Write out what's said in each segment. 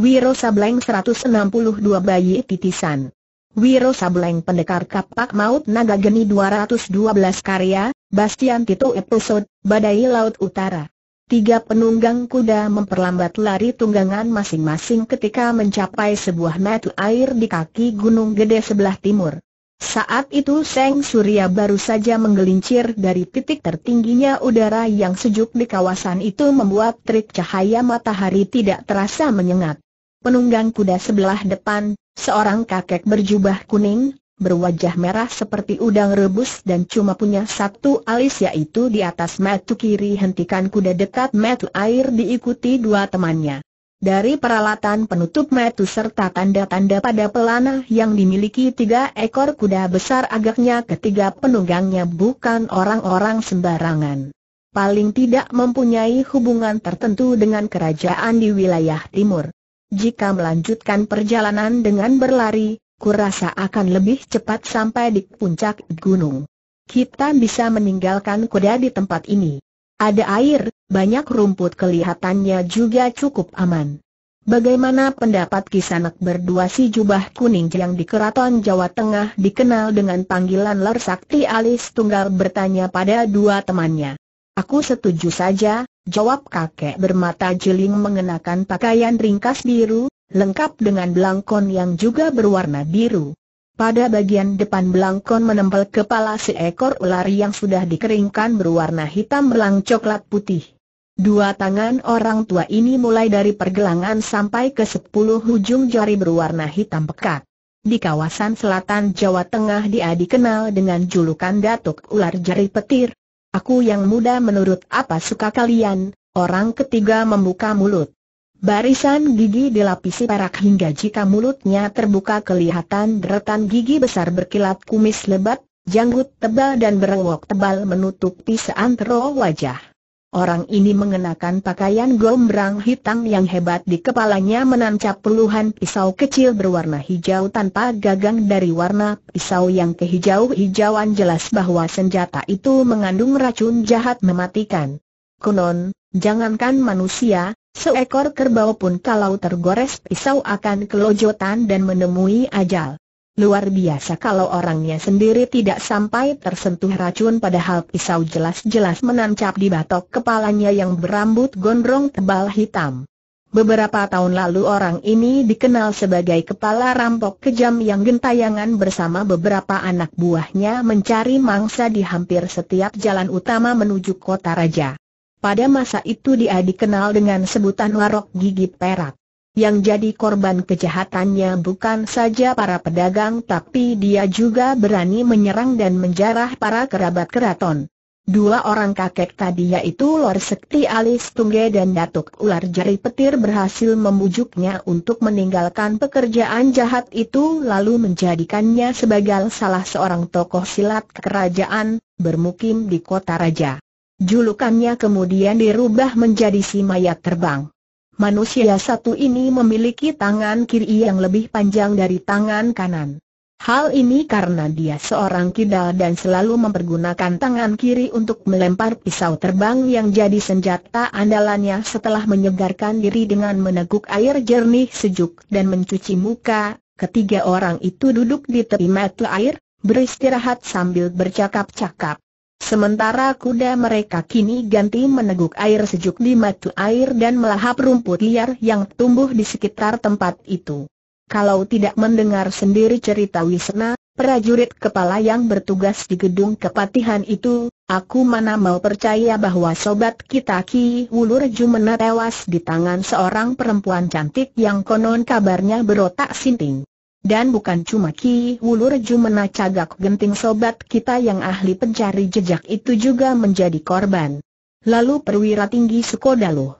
Wiro Sableng 162 bayi titisan. Wiro Sableng pendekar kapak maut naga geni 212 karya, Bastian Tito episode, Badai Laut Utara. Tiga penunggang kuda memperlambat lari tunggangan masing-masing ketika mencapai sebuah metu air di kaki gunung gede sebelah timur. Saat itu Seng Surya baru saja menggelincir dari titik tertingginya udara yang sejuk di kawasan itu membuat trik cahaya matahari tidak terasa menyengat penunggang kuda sebelah depan, seorang kakek berjubah kuning, berwajah merah seperti udang rebus dan cuma punya satu alis yaitu di atas metu kiri hentikan kuda dekat metu air diikuti dua temannya. Dari peralatan penutup metu serta tanda-tanda pada pelana yang dimiliki tiga ekor kuda besar agaknya ketiga penunggangnya bukan orang-orang sembarangan. Paling tidak mempunyai hubungan tertentu dengan kerajaan di wilayah timur. Jika melanjutkan perjalanan dengan berlari, kurasa akan lebih cepat sampai di puncak gunung. Kita bisa meninggalkan kuda di tempat ini. Ada air, banyak rumput kelihatannya juga cukup aman. Bagaimana pendapat kisanak berdua si jubah kuning yang di keraton Jawa Tengah dikenal dengan panggilan Lersakti Alis Tunggal bertanya pada dua temannya. Aku setuju saja, Jawab kakek bermata jeling mengenakan pakaian ringkas biru, lengkap dengan belangkon yang juga berwarna biru. Pada bagian depan belangkon menempel kepala seekor ular yang sudah dikeringkan berwarna hitam belang coklat putih. Dua tangan orang tua ini mulai dari pergelangan sampai ke sepuluh hujung jari berwarna hitam pekat. Di kawasan selatan Jawa Tengah dia dikenal dengan julukan Datuk Ular Jari Petir, Aku yang muda menurut apa suka kalian, orang ketiga membuka mulut. Barisan gigi dilapisi perak hingga jika mulutnya terbuka kelihatan deretan gigi besar berkilat kumis lebat, janggut tebal dan berewok tebal menutupi seantero wajah. Orang ini mengenakan pakaian gombrang hitam yang hebat di kepalanya menancap puluhan pisau kecil berwarna hijau tanpa gagang dari warna pisau yang kehijau-hijauan jelas bahwa senjata itu mengandung racun jahat mematikan. Konon, jangankan manusia, seekor kerbau pun kalau tergores pisau akan kelojotan dan menemui ajal luar biasa kalau orangnya sendiri tidak sampai tersentuh racun padahal pisau jelas-jelas menancap di batok kepalanya yang berambut gondrong tebal hitam. Beberapa tahun lalu orang ini dikenal sebagai kepala rampok kejam yang gentayangan bersama beberapa anak buahnya mencari mangsa di hampir setiap jalan utama menuju kota raja. Pada masa itu dia dikenal dengan sebutan warok gigi perak yang jadi korban kejahatannya bukan saja para pedagang tapi dia juga berani menyerang dan menjarah para kerabat keraton. Dua orang kakek tadi yaitu Lor Sekti Alis Tungge dan Datuk Ular Jari Petir berhasil membujuknya untuk meninggalkan pekerjaan jahat itu lalu menjadikannya sebagai salah seorang tokoh silat kerajaan, bermukim di kota raja. Julukannya kemudian dirubah menjadi si mayat terbang manusia satu ini memiliki tangan kiri yang lebih panjang dari tangan kanan. Hal ini karena dia seorang kidal dan selalu mempergunakan tangan kiri untuk melempar pisau terbang yang jadi senjata andalannya setelah menyegarkan diri dengan meneguk air jernih sejuk dan mencuci muka. Ketiga orang itu duduk di tepi mata air, beristirahat sambil bercakap-cakap. Sementara kuda mereka kini ganti meneguk air sejuk di matu air dan melahap rumput liar yang tumbuh di sekitar tempat itu. Kalau tidak mendengar sendiri cerita Wisna, prajurit kepala yang bertugas di gedung kepatihan itu, aku mana mau percaya bahwa sobat kita Ki Wulur Jumena tewas di tangan seorang perempuan cantik yang konon kabarnya berotak sinting. Dan bukan cuma Ki Wulurju menacagak Genting sobat kita yang ahli pencari jejak itu juga menjadi korban. Lalu perwira tinggi Sukodaluh.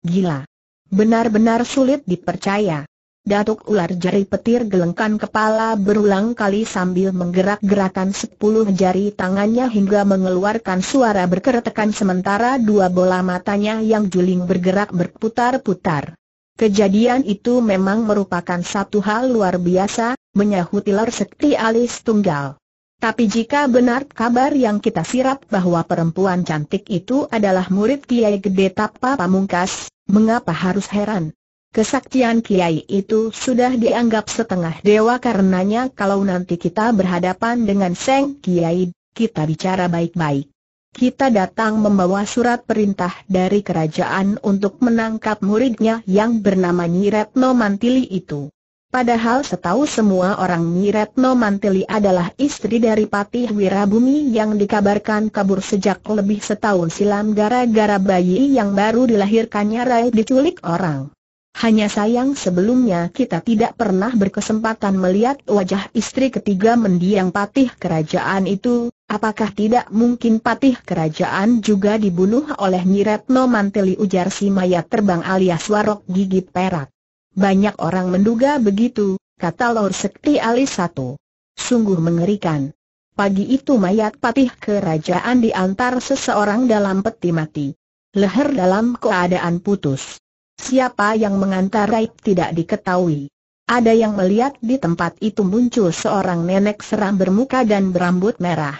Gila. Benar-benar sulit dipercaya. Datuk ular jari petir gelengkan kepala berulang kali sambil menggerak-gerakan sepuluh jari tangannya hingga mengeluarkan suara berkeretekan sementara dua bola matanya yang juling bergerak berputar-putar. Kejadian itu memang merupakan satu hal luar biasa, menyahut Tiler Sekti alis tunggal. Tapi jika benar kabar yang kita sirap bahwa perempuan cantik itu adalah murid Kiai Gede Tapa Pamungkas, mengapa harus heran? Kesaktian Kiai itu sudah dianggap setengah dewa karenanya kalau nanti kita berhadapan dengan Seng Kiai, kita bicara baik-baik. Kita datang membawa surat perintah dari kerajaan untuk menangkap muridnya yang bernama Nyiretno Mantili itu. Padahal setahu semua orang Nyiretno Mantili adalah istri dari Patih Wirabumi yang dikabarkan kabur sejak lebih setahun silam gara-gara bayi yang baru dilahirkannya Rai diculik orang. Hanya sayang sebelumnya kita tidak pernah berkesempatan melihat wajah istri ketiga mendiang patih kerajaan itu, apakah tidak mungkin patih kerajaan juga dibunuh oleh Nyiretno Manteli ujar si mayat terbang alias warok gigi perak. Banyak orang menduga begitu, kata Lord Sekti Alis satu. Sungguh mengerikan. Pagi itu mayat patih kerajaan diantar seseorang dalam peti mati. Leher dalam keadaan putus. Siapa yang mengantar Raib tidak diketahui. Ada yang melihat di tempat itu muncul seorang nenek seram bermuka dan berambut merah.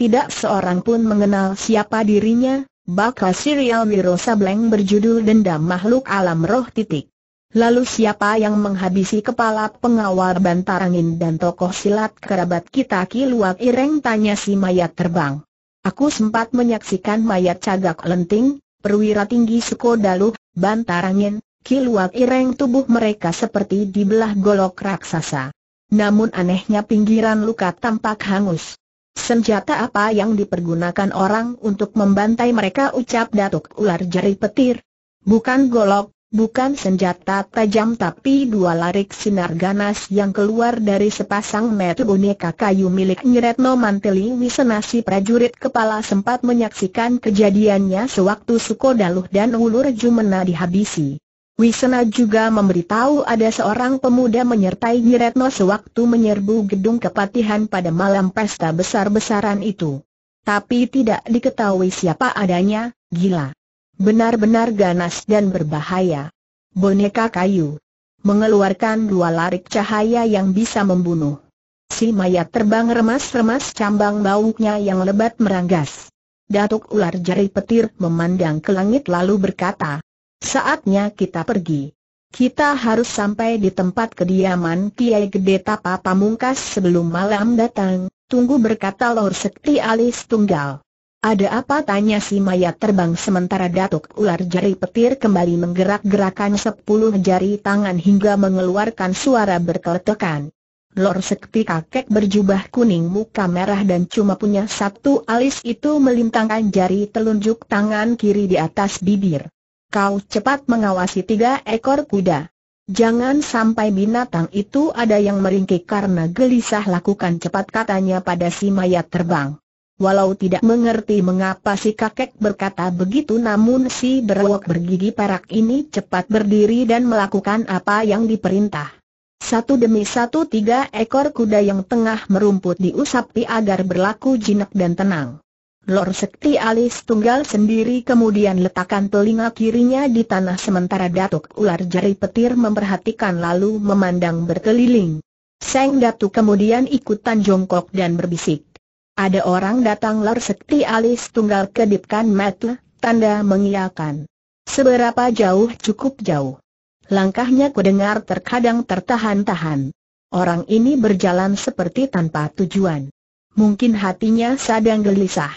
Tidak seorang pun mengenal siapa dirinya, bakal serial Wiro Sableng berjudul Dendam Makhluk Alam Roh titik. Lalu siapa yang menghabisi kepala pengawal bantarangin dan tokoh silat kerabat kita Kiluak Ireng tanya si mayat terbang. Aku sempat menyaksikan mayat cagak lenting, perwira tinggi Sukodaluh, bantar angin, kiluak ireng tubuh mereka seperti dibelah golok raksasa. Namun anehnya pinggiran luka tampak hangus. Senjata apa yang dipergunakan orang untuk membantai mereka ucap Datuk Ular jari petir? Bukan golok, Bukan senjata tajam tapi dua larik sinar ganas yang keluar dari sepasang metu boneka kayu milik Nyeretno Manteli Wisenasi prajurit kepala sempat menyaksikan kejadiannya sewaktu Suko Daluh dan Ulur Jumena dihabisi. Wisena juga memberitahu ada seorang pemuda menyertai Nyeretno sewaktu menyerbu gedung kepatihan pada malam pesta besar-besaran itu. Tapi tidak diketahui siapa adanya, gila. Benar-benar ganas dan berbahaya. Boneka kayu. Mengeluarkan dua larik cahaya yang bisa membunuh. Si mayat terbang remas-remas cambang bauknya yang lebat meranggas. Datuk ular jari petir memandang ke langit lalu berkata, Saatnya kita pergi. Kita harus sampai di tempat kediaman Kiai Gede Tapa Pamungkas sebelum malam datang, tunggu berkata Lor Sekti alis tunggal. Ada apa tanya si mayat terbang sementara Datuk Ular Jari Petir kembali menggerak-gerakan sepuluh jari tangan hingga mengeluarkan suara berkeletekan. Lor Sekti kakek berjubah kuning muka merah dan cuma punya satu alis itu melintangkan jari telunjuk tangan kiri di atas bibir. Kau cepat mengawasi tiga ekor kuda. Jangan sampai binatang itu ada yang meringkik karena gelisah lakukan cepat katanya pada si mayat terbang. Walau tidak mengerti mengapa si kakek berkata begitu namun si berwok bergigi perak ini cepat berdiri dan melakukan apa yang diperintah. Satu demi satu tiga ekor kuda yang tengah merumput diusapi agar berlaku jinak dan tenang. Lor Sekti alis tunggal sendiri kemudian letakkan telinga kirinya di tanah sementara Datuk Ular Jari Petir memperhatikan lalu memandang berkeliling. Seng datuk kemudian ikutan jongkok dan berbisik. Ada orang datang Lor Sekti alis tunggal kedipkan mata, tanda mengiakan. Seberapa jauh cukup jauh. Langkahnya kudengar terkadang tertahan-tahan. Orang ini berjalan seperti tanpa tujuan. Mungkin hatinya sedang gelisah.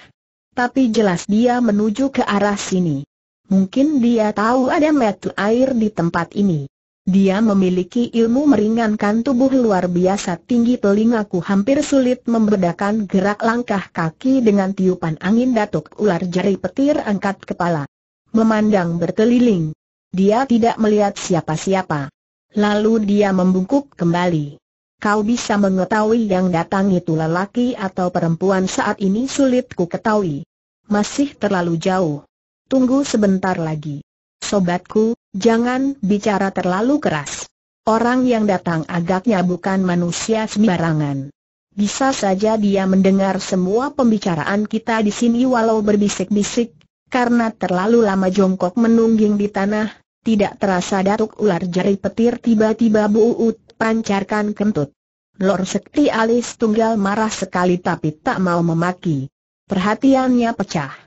Tapi jelas dia menuju ke arah sini. Mungkin dia tahu ada metu air di tempat ini. Dia memiliki ilmu meringankan tubuh luar biasa tinggi telingaku hampir sulit membedakan gerak langkah kaki dengan tiupan angin datuk ular jari petir angkat kepala. Memandang berkeliling. Dia tidak melihat siapa-siapa. Lalu dia membungkuk kembali. Kau bisa mengetahui yang datang itu lelaki atau perempuan saat ini sulit ku ketahui. Masih terlalu jauh. Tunggu sebentar lagi. Sobatku, Jangan bicara terlalu keras. Orang yang datang agaknya bukan manusia sembarangan. Bisa saja dia mendengar semua pembicaraan kita di sini walau berbisik-bisik, karena terlalu lama jongkok menungging di tanah, tidak terasa datuk ular jari petir tiba-tiba buut pancarkan kentut. Lor Sekti alis tunggal marah sekali tapi tak mau memaki. Perhatiannya pecah.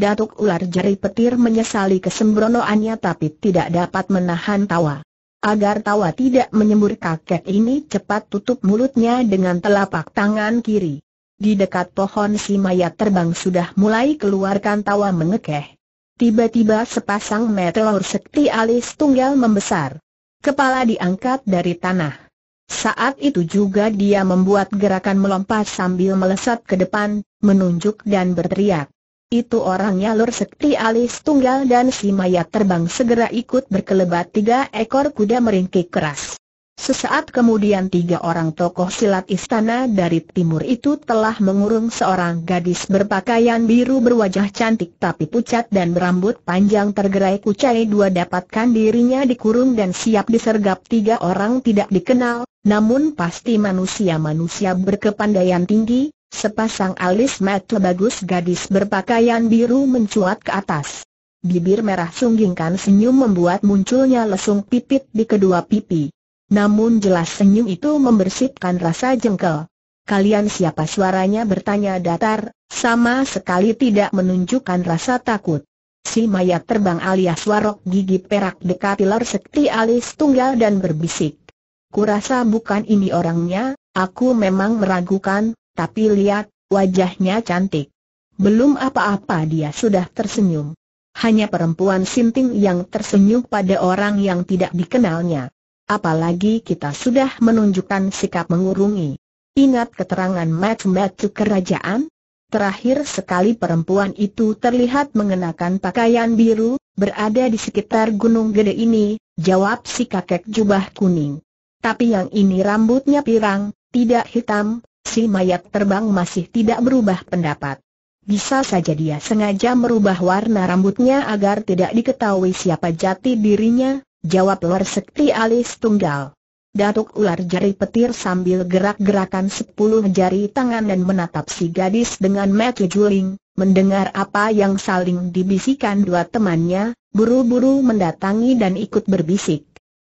Datuk ular jari petir menyesali kesembronoannya tapi tidak dapat menahan tawa. Agar tawa tidak menyembur kakek ini cepat tutup mulutnya dengan telapak tangan kiri. Di dekat pohon si mayat terbang sudah mulai keluarkan tawa mengekeh. Tiba-tiba sepasang meteor sekti alis tunggal membesar. Kepala diangkat dari tanah. Saat itu juga dia membuat gerakan melompat sambil melesat ke depan, menunjuk dan berteriak. Itu orangnya lur sekti alis tunggal dan si mayat terbang segera ikut berkelebat tiga ekor kuda meringkik keras. Sesaat kemudian tiga orang tokoh silat istana dari timur itu telah mengurung seorang gadis berpakaian biru berwajah cantik tapi pucat dan berambut panjang tergerai kucai dua dapatkan dirinya dikurung dan siap disergap tiga orang tidak dikenal, namun pasti manusia-manusia berkepandaian tinggi, Sepasang alis mata bagus gadis berpakaian biru mencuat ke atas. Bibir merah sunggingkan senyum membuat munculnya lesung pipit di kedua pipi. Namun jelas senyum itu membersihkan rasa jengkel. Kalian siapa suaranya bertanya datar, sama sekali tidak menunjukkan rasa takut. Si mayat terbang alias warok gigi perak dekat pilar sekti alis tunggal dan berbisik. Kurasa bukan ini orangnya, aku memang meragukan, tapi lihat, wajahnya cantik. Belum apa-apa dia sudah tersenyum. Hanya perempuan sinting yang tersenyum pada orang yang tidak dikenalnya. Apalagi kita sudah menunjukkan sikap mengurungi. Ingat keterangan match-match kerajaan? Terakhir sekali perempuan itu terlihat mengenakan pakaian biru, berada di sekitar gunung gede ini, jawab si kakek jubah kuning. Tapi yang ini rambutnya pirang, tidak hitam, Si mayat terbang masih tidak berubah pendapat. Bisa saja dia sengaja merubah warna rambutnya agar tidak diketahui siapa jati dirinya, jawab Lor Sekti alis tunggal. Datuk ular jari petir sambil gerak-gerakan sepuluh jari tangan dan menatap si gadis dengan mata juling, mendengar apa yang saling dibisikkan dua temannya, buru-buru mendatangi dan ikut berbisik.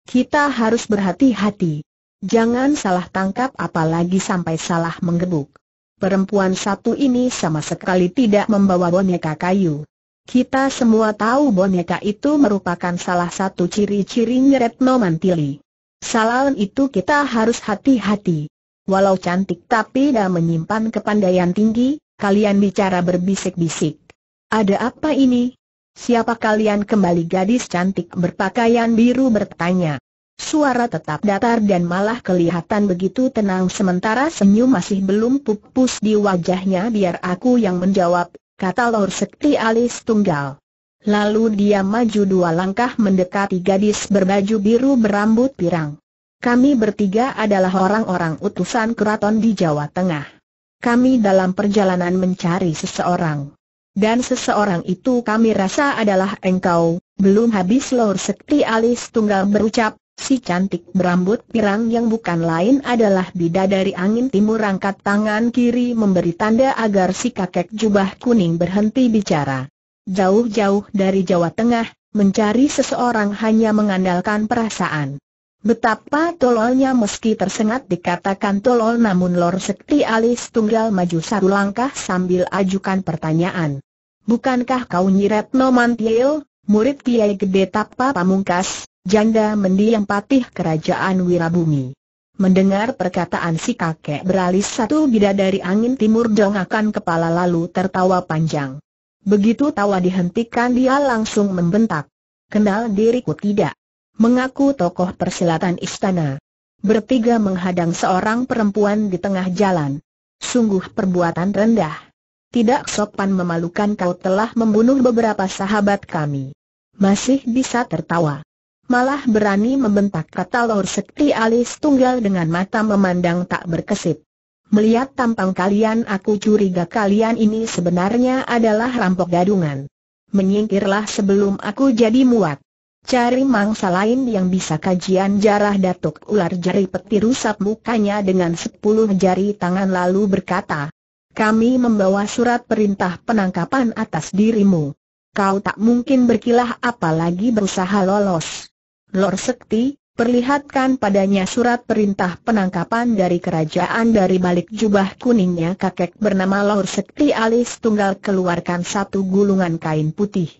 Kita harus berhati-hati. Jangan salah tangkap apalagi sampai salah menggebuk. Perempuan satu ini sama sekali tidak membawa boneka kayu. Kita semua tahu boneka itu merupakan salah satu ciri-ciri Retno Mantili. Salahan itu kita harus hati-hati. Walau cantik tapi dah menyimpan kepandaian tinggi, kalian bicara berbisik-bisik. Ada apa ini? Siapa kalian kembali gadis cantik berpakaian biru bertanya. Suara tetap datar dan malah kelihatan begitu tenang sementara senyum masih belum pupus di wajahnya biar aku yang menjawab, kata Lor Sekti alis tunggal. Lalu dia maju dua langkah mendekati gadis berbaju biru berambut pirang. Kami bertiga adalah orang-orang utusan keraton di Jawa Tengah. Kami dalam perjalanan mencari seseorang. Dan seseorang itu kami rasa adalah engkau, belum habis Lor Sekti alis tunggal berucap, Si cantik berambut pirang yang bukan lain adalah bidadari angin timur angkat tangan kiri memberi tanda agar si kakek jubah kuning berhenti bicara. Jauh-jauh dari Jawa Tengah, mencari seseorang hanya mengandalkan perasaan. Betapa tololnya meski tersengat dikatakan tolol namun Lor Sekti alis tunggal maju satu langkah sambil ajukan pertanyaan. Bukankah kau nyiret Nomantiel, murid Kiai Gede Tapa Pamungkas? janda mendiang patih kerajaan Wirabumi. Mendengar perkataan si kakek beralis satu dari angin timur dongakan kepala lalu tertawa panjang. Begitu tawa dihentikan dia langsung membentak. Kenal diriku tidak. Mengaku tokoh persilatan istana. Bertiga menghadang seorang perempuan di tengah jalan. Sungguh perbuatan rendah. Tidak sopan memalukan kau telah membunuh beberapa sahabat kami. Masih bisa tertawa malah berani membentak kata Lor Sekti alis tunggal dengan mata memandang tak berkesip. Melihat tampang kalian aku curiga kalian ini sebenarnya adalah rampok gadungan. Menyingkirlah sebelum aku jadi muat. Cari mangsa lain yang bisa kajian jarah datuk ular jari petir rusak mukanya dengan sepuluh jari tangan lalu berkata. Kami membawa surat perintah penangkapan atas dirimu. Kau tak mungkin berkilah apalagi berusaha lolos. Lor Sekti, perlihatkan padanya surat perintah penangkapan dari kerajaan dari balik jubah kuningnya kakek bernama Lor Sekti alis tunggal keluarkan satu gulungan kain putih.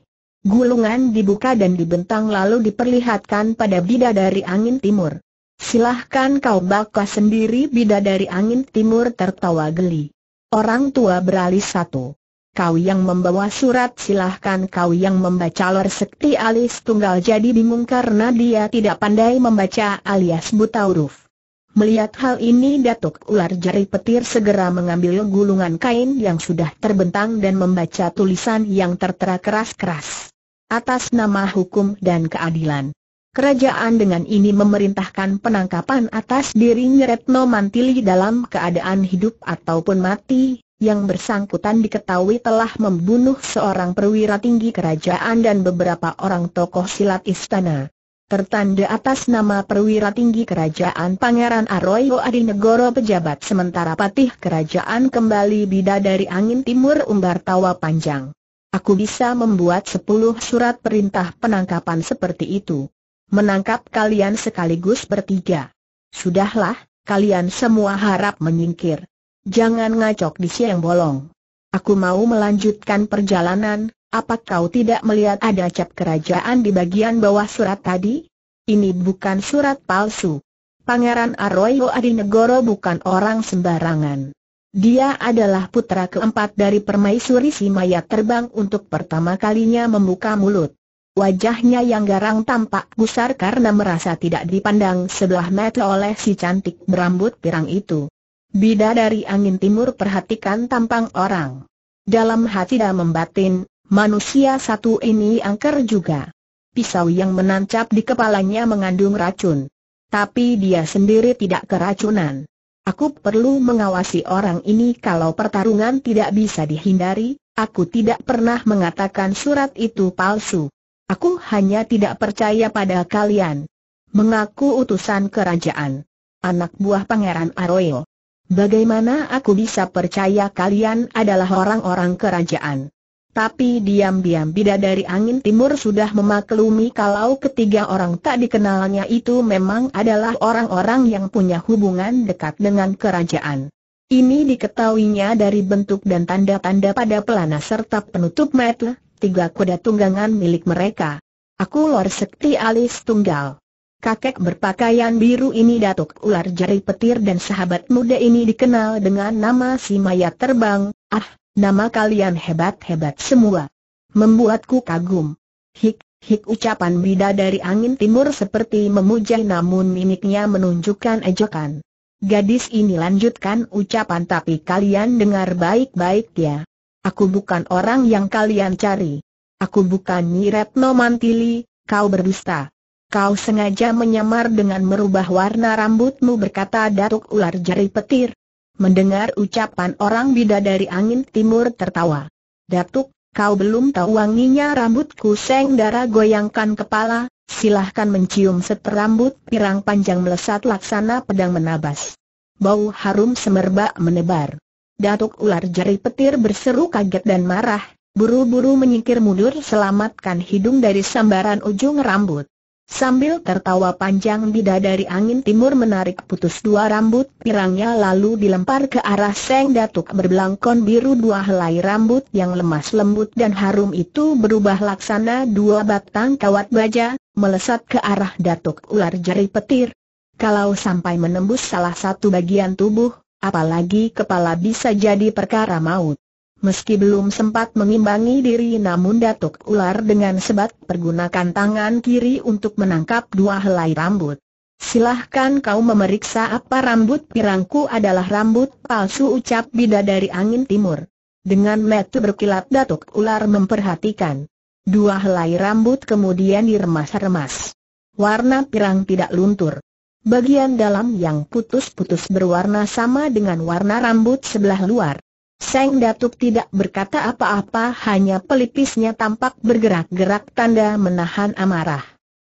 Gulungan dibuka dan dibentang lalu diperlihatkan pada bidadari angin timur. Silahkan kau baka sendiri bidadari angin timur tertawa geli. Orang tua beralih satu kau yang membawa surat silahkan kau yang membaca lor sekti alis tunggal jadi bingung karena dia tidak pandai membaca alias buta huruf. Melihat hal ini Datuk Ular Jari Petir segera mengambil gulungan kain yang sudah terbentang dan membaca tulisan yang tertera keras-keras. Atas nama hukum dan keadilan. Kerajaan dengan ini memerintahkan penangkapan atas dirinya Retno Mantili dalam keadaan hidup ataupun mati, yang bersangkutan diketahui telah membunuh seorang perwira tinggi kerajaan dan beberapa orang tokoh silat istana. Tertanda atas nama perwira tinggi kerajaan Pangeran Arroyo Adinegoro pejabat sementara patih kerajaan kembali bida dari angin timur umbar tawa panjang. Aku bisa membuat sepuluh surat perintah penangkapan seperti itu. Menangkap kalian sekaligus bertiga. Sudahlah, kalian semua harap menyingkir. Jangan ngacok di siang bolong. Aku mau melanjutkan perjalanan, apa kau tidak melihat ada cap kerajaan di bagian bawah surat tadi? Ini bukan surat palsu. Pangeran Arroyo Adinegoro bukan orang sembarangan. Dia adalah putra keempat dari permaisuri si mayat terbang untuk pertama kalinya membuka mulut. Wajahnya yang garang tampak gusar karena merasa tidak dipandang sebelah mata oleh si cantik berambut pirang itu. Bida dari angin timur perhatikan tampang orang. Dalam hati dan membatin, manusia satu ini angker juga. Pisau yang menancap di kepalanya mengandung racun. Tapi dia sendiri tidak keracunan. Aku perlu mengawasi orang ini kalau pertarungan tidak bisa dihindari, aku tidak pernah mengatakan surat itu palsu. Aku hanya tidak percaya pada kalian. Mengaku utusan kerajaan. Anak buah Pangeran Arroyo. Bagaimana aku bisa percaya kalian adalah orang-orang kerajaan? Tapi diam-diam bidadari angin timur sudah memaklumi kalau ketiga orang tak dikenalnya itu memang adalah orang-orang yang punya hubungan dekat dengan kerajaan. Ini diketahuinya dari bentuk dan tanda-tanda pada pelana serta penutup metel, tiga kuda tunggangan milik mereka. Aku Lor Sekti Alis Tunggal. Kakek berpakaian biru ini Datuk Ular Jari Petir dan sahabat muda ini dikenal dengan nama si mayat terbang, ah, nama kalian hebat-hebat semua. Membuatku kagum. Hik, hik ucapan bida dari angin timur seperti memuja namun mimiknya menunjukkan ejekan. Gadis ini lanjutkan ucapan tapi kalian dengar baik-baik ya. Aku bukan orang yang kalian cari. Aku bukan Nyi Retno Mantili, kau berdusta. Kau sengaja menyamar dengan merubah warna rambutmu berkata Datuk Ular Jari Petir. Mendengar ucapan orang bidadari angin timur tertawa. Datuk, kau belum tahu wanginya rambutku Seng darah goyangkan kepala, silahkan mencium seterambut pirang panjang melesat laksana pedang menabas. Bau harum semerbak menebar. Datuk Ular Jari Petir berseru kaget dan marah, buru-buru menyingkir mundur selamatkan hidung dari sambaran ujung rambut. Sambil tertawa panjang dari angin timur menarik putus dua rambut pirangnya lalu dilempar ke arah Seng Datuk berbelangkon biru dua helai rambut yang lemas lembut dan harum itu berubah laksana dua batang kawat baja, melesat ke arah Datuk ular jari petir. Kalau sampai menembus salah satu bagian tubuh, apalagi kepala bisa jadi perkara maut. Meski belum sempat mengimbangi diri namun Datuk Ular dengan sebat pergunakan tangan kiri untuk menangkap dua helai rambut. Silahkan kau memeriksa apa rambut pirangku adalah rambut palsu ucap bidadari angin timur. Dengan metu berkilat Datuk Ular memperhatikan. Dua helai rambut kemudian diremas-remas. Warna pirang tidak luntur. Bagian dalam yang putus-putus berwarna sama dengan warna rambut sebelah luar. Seng Datuk tidak berkata apa-apa hanya pelipisnya tampak bergerak-gerak tanda menahan amarah.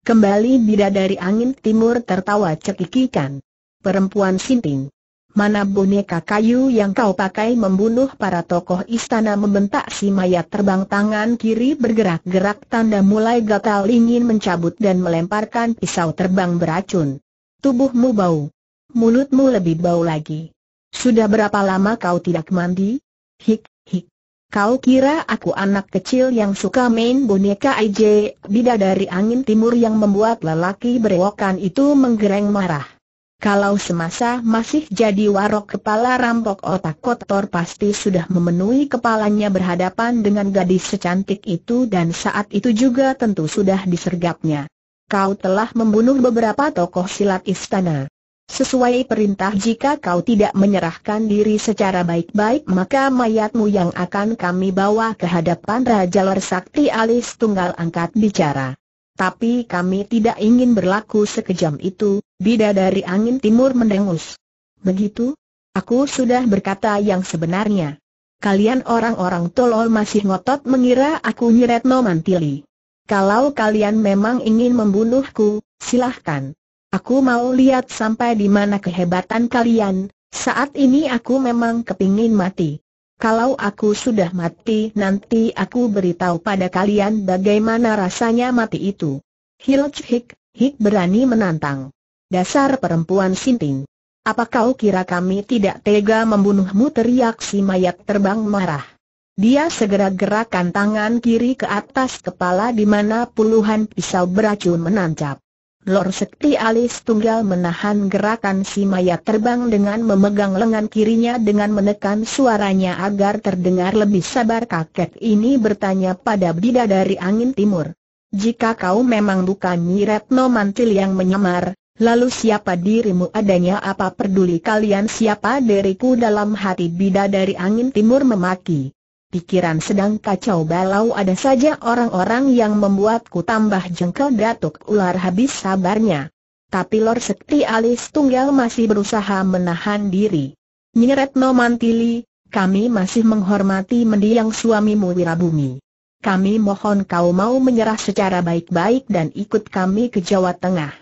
Kembali bidadari angin timur tertawa cekikikan. Perempuan sinting. Mana boneka kayu yang kau pakai membunuh para tokoh istana membentak si mayat terbang tangan kiri bergerak-gerak tanda mulai gatal ingin mencabut dan melemparkan pisau terbang beracun. Tubuhmu bau. Mulutmu lebih bau lagi. Sudah berapa lama kau tidak mandi? Hik, hik. Kau kira aku anak kecil yang suka main boneka IJ, dari angin timur yang membuat lelaki berewokan itu menggereng marah. Kalau semasa masih jadi warok kepala rampok otak kotor pasti sudah memenuhi kepalanya berhadapan dengan gadis secantik itu dan saat itu juga tentu sudah disergapnya. Kau telah membunuh beberapa tokoh silat istana. Sesuai perintah jika kau tidak menyerahkan diri secara baik-baik maka mayatmu yang akan kami bawa ke hadapan Raja Lersakti Alis Tunggal angkat bicara. Tapi kami tidak ingin berlaku sekejam itu, bida dari angin timur mendengus. Begitu? Aku sudah berkata yang sebenarnya. Kalian orang-orang tolol masih ngotot mengira aku Nyiretno Mantili. Kalau kalian memang ingin membunuhku, silahkan. Aku mau lihat sampai di mana kehebatan kalian, saat ini aku memang kepingin mati. Kalau aku sudah mati nanti aku beritahu pada kalian bagaimana rasanya mati itu. Hilch Hik, Hik berani menantang. Dasar perempuan sinting. Apa kau kira kami tidak tega membunuhmu teriak si mayat terbang marah. Dia segera gerakkan tangan kiri ke atas kepala di mana puluhan pisau beracun menancap. Lor Sekti alis tunggal menahan gerakan si mayat terbang dengan memegang lengan kirinya dengan menekan suaranya agar terdengar lebih sabar kakek ini bertanya pada bidadari angin timur. Jika kau memang bukan Nyiretno Mantil yang menyamar, Lalu siapa dirimu adanya apa peduli kalian siapa diriku dalam hati bidadari angin timur memaki. Pikiran sedang kacau balau ada saja orang-orang yang membuatku tambah jengkel Datuk Ular habis sabarnya. Tapi Lor Sekti Alis Tunggal masih berusaha menahan diri. Nyeret No Mantili, kami masih menghormati mendiang suamimu Wirabumi. Kami mohon kau mau menyerah secara baik-baik dan ikut kami ke Jawa Tengah.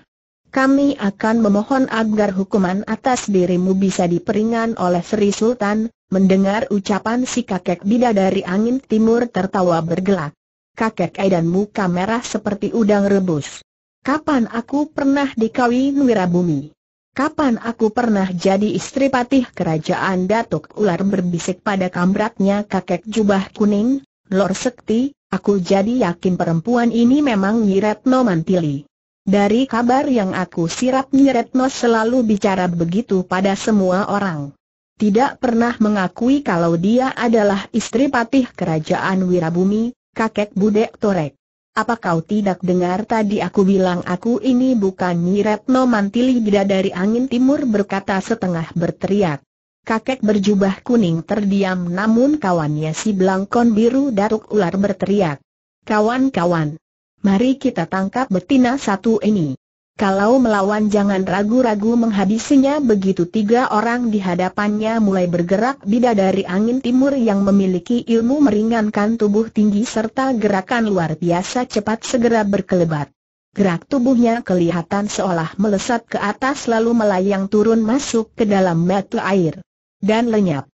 Kami akan memohon agar hukuman atas dirimu bisa diperingan oleh Sri Sultan, Mendengar ucapan si kakek bidadari angin timur tertawa bergelak. Kakek Aidan muka merah seperti udang rebus. Kapan aku pernah dikawin Wirabumi? Kapan aku pernah jadi istri patih kerajaan Datuk Ular berbisik pada kamratnya kakek jubah kuning? Lor Sekti, aku jadi yakin perempuan ini memang Nyiretno Mantili. Dari kabar yang aku sirap Nyiretno selalu bicara begitu pada semua orang tidak pernah mengakui kalau dia adalah istri patih kerajaan Wirabumi, kakek Budek Torek. Apa kau tidak dengar tadi aku bilang aku ini bukan Nyiretno Mantili bidadari angin timur berkata setengah berteriak. Kakek berjubah kuning terdiam namun kawannya si Blangkon biru datuk ular berteriak. Kawan-kawan, mari kita tangkap betina satu ini. Kalau melawan jangan ragu-ragu menghabisinya begitu tiga orang di hadapannya mulai bergerak bidadari angin timur yang memiliki ilmu meringankan tubuh tinggi serta gerakan luar biasa cepat segera berkelebat. Gerak tubuhnya kelihatan seolah melesat ke atas lalu melayang turun masuk ke dalam mata air. Dan lenyap.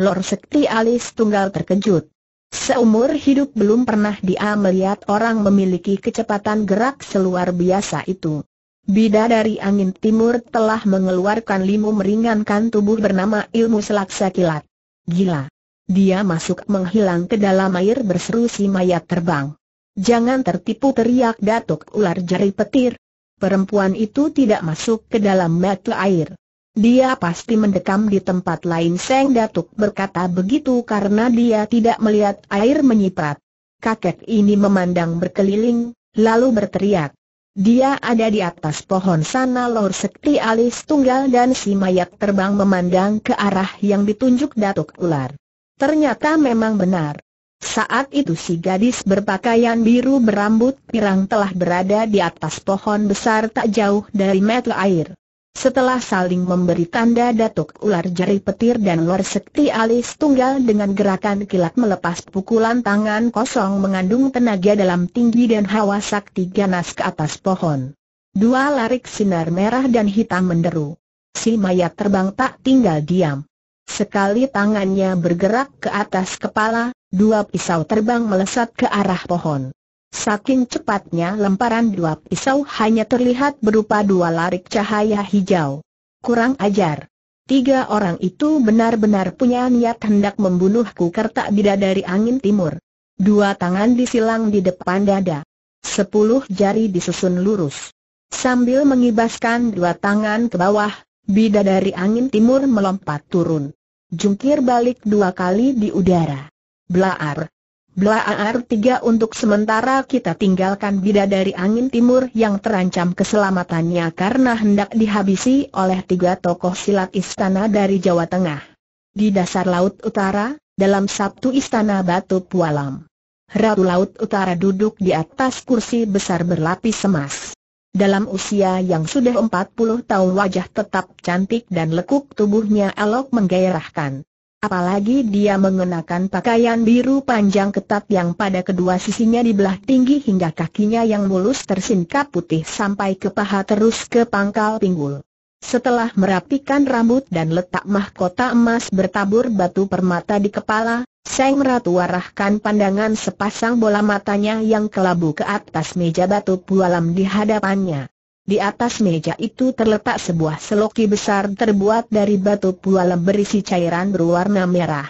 Lor Sekti Alis Tunggal terkejut. Seumur hidup belum pernah dia melihat orang memiliki kecepatan gerak seluar biasa itu. Bida dari angin timur telah mengeluarkan limu meringankan tubuh bernama ilmu selaksa kilat. Gila. Dia masuk menghilang ke dalam air berseru si mayat terbang. Jangan tertipu teriak datuk ular jari petir. Perempuan itu tidak masuk ke dalam mata air. Dia pasti mendekam di tempat lain Seng Datuk berkata begitu karena dia tidak melihat air menyiprat. Kakek ini memandang berkeliling, lalu berteriak. Dia ada di atas pohon sana Lor Sekti alis tunggal dan si mayat terbang memandang ke arah yang ditunjuk Datuk Ular. Ternyata memang benar. Saat itu si gadis berpakaian biru berambut pirang telah berada di atas pohon besar tak jauh dari meter air. Setelah saling memberi tanda Datuk Ular Jari Petir dan Lor Sekti Alis Tunggal dengan gerakan kilat melepas pukulan tangan kosong mengandung tenaga dalam tinggi dan hawa sakti ganas ke atas pohon. Dua larik sinar merah dan hitam menderu. Si mayat terbang tak tinggal diam. Sekali tangannya bergerak ke atas kepala, dua pisau terbang melesat ke arah pohon. Saking cepatnya lemparan dua pisau hanya terlihat berupa dua larik cahaya hijau. Kurang ajar. Tiga orang itu benar-benar punya niat hendak membunuhku kertak bidadari angin timur. Dua tangan disilang di depan dada. Sepuluh jari disusun lurus. Sambil mengibaskan dua tangan ke bawah, bidadari angin timur melompat turun. Jungkir balik dua kali di udara. Blaar. Blaar tiga untuk sementara kita tinggalkan bida dari angin timur yang terancam keselamatannya karena hendak dihabisi oleh tiga tokoh silat istana dari Jawa Tengah. Di dasar Laut Utara, dalam Sabtu istana batu pualam. Ratu Laut Utara duduk di atas kursi besar berlapis emas. Dalam usia yang sudah 40 tahun wajah tetap cantik dan lekuk tubuhnya elok menggairahkan. Apalagi dia mengenakan pakaian biru panjang ketat yang pada kedua sisinya dibelah tinggi hingga kakinya yang mulus tersingkap putih sampai ke paha terus ke pangkal pinggul. Setelah merapikan rambut dan letak mahkota emas bertabur batu permata di kepala, Seng Ratu arahkan pandangan sepasang bola matanya yang kelabu ke atas meja batu pualam di hadapannya. Di atas meja itu terletak sebuah seloki besar terbuat dari batu pualam berisi cairan berwarna merah.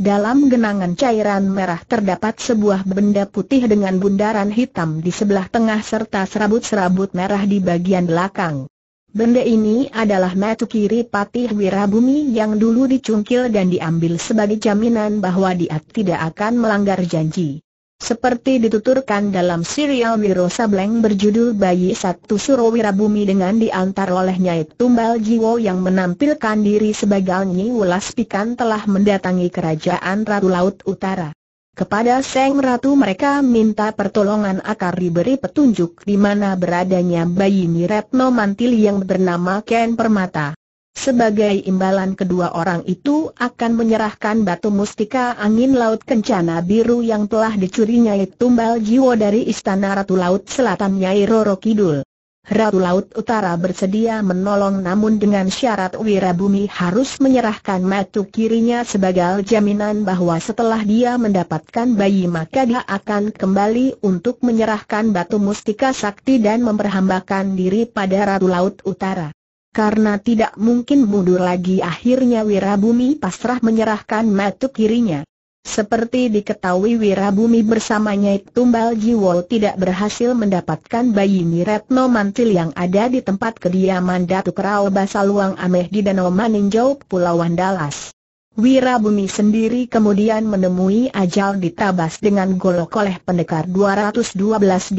Dalam genangan cairan merah terdapat sebuah benda putih dengan bundaran hitam di sebelah tengah serta serabut-serabut merah di bagian belakang. Benda ini adalah metu kiri Patih Wirabumi yang dulu dicungkil dan diambil sebagai jaminan bahwa dia tidak akan melanggar janji. Seperti dituturkan dalam serial Wiro Sableng berjudul Bayi Satu Surawira Bumi dengan diantar oleh Nyai Tumbal Jiwo yang menampilkan diri sebagai Nyi Wulas Pikan telah mendatangi kerajaan Ratu Laut Utara. Kepada Seng Ratu mereka minta pertolongan akar diberi petunjuk di mana beradanya bayi Niretno Mantili yang bernama Ken Permata. Sebagai imbalan kedua orang itu akan menyerahkan batu mustika angin laut kencana biru yang telah dicurinya tumbal jiwa dari istana Ratu Laut Selatan Nyai Roro Kidul. Ratu Laut Utara bersedia menolong namun dengan syarat Wirabumi harus menyerahkan matu kirinya sebagai jaminan bahwa setelah dia mendapatkan bayi maka dia akan kembali untuk menyerahkan batu mustika sakti dan memperhambakan diri pada Ratu Laut Utara. Karena tidak mungkin mundur lagi akhirnya Wirabumi pasrah menyerahkan mata kirinya. Seperti diketahui Wirabumi bersamanya Tumbal Jiwo tidak berhasil mendapatkan bayi Miretno Mantil yang ada di tempat kediaman Datuk Rao Basaluang Ameh di Danau Maninjau Pulauan Dallas. Wirabumi sendiri kemudian menemui ajal ditabas dengan golok oleh pendekar 212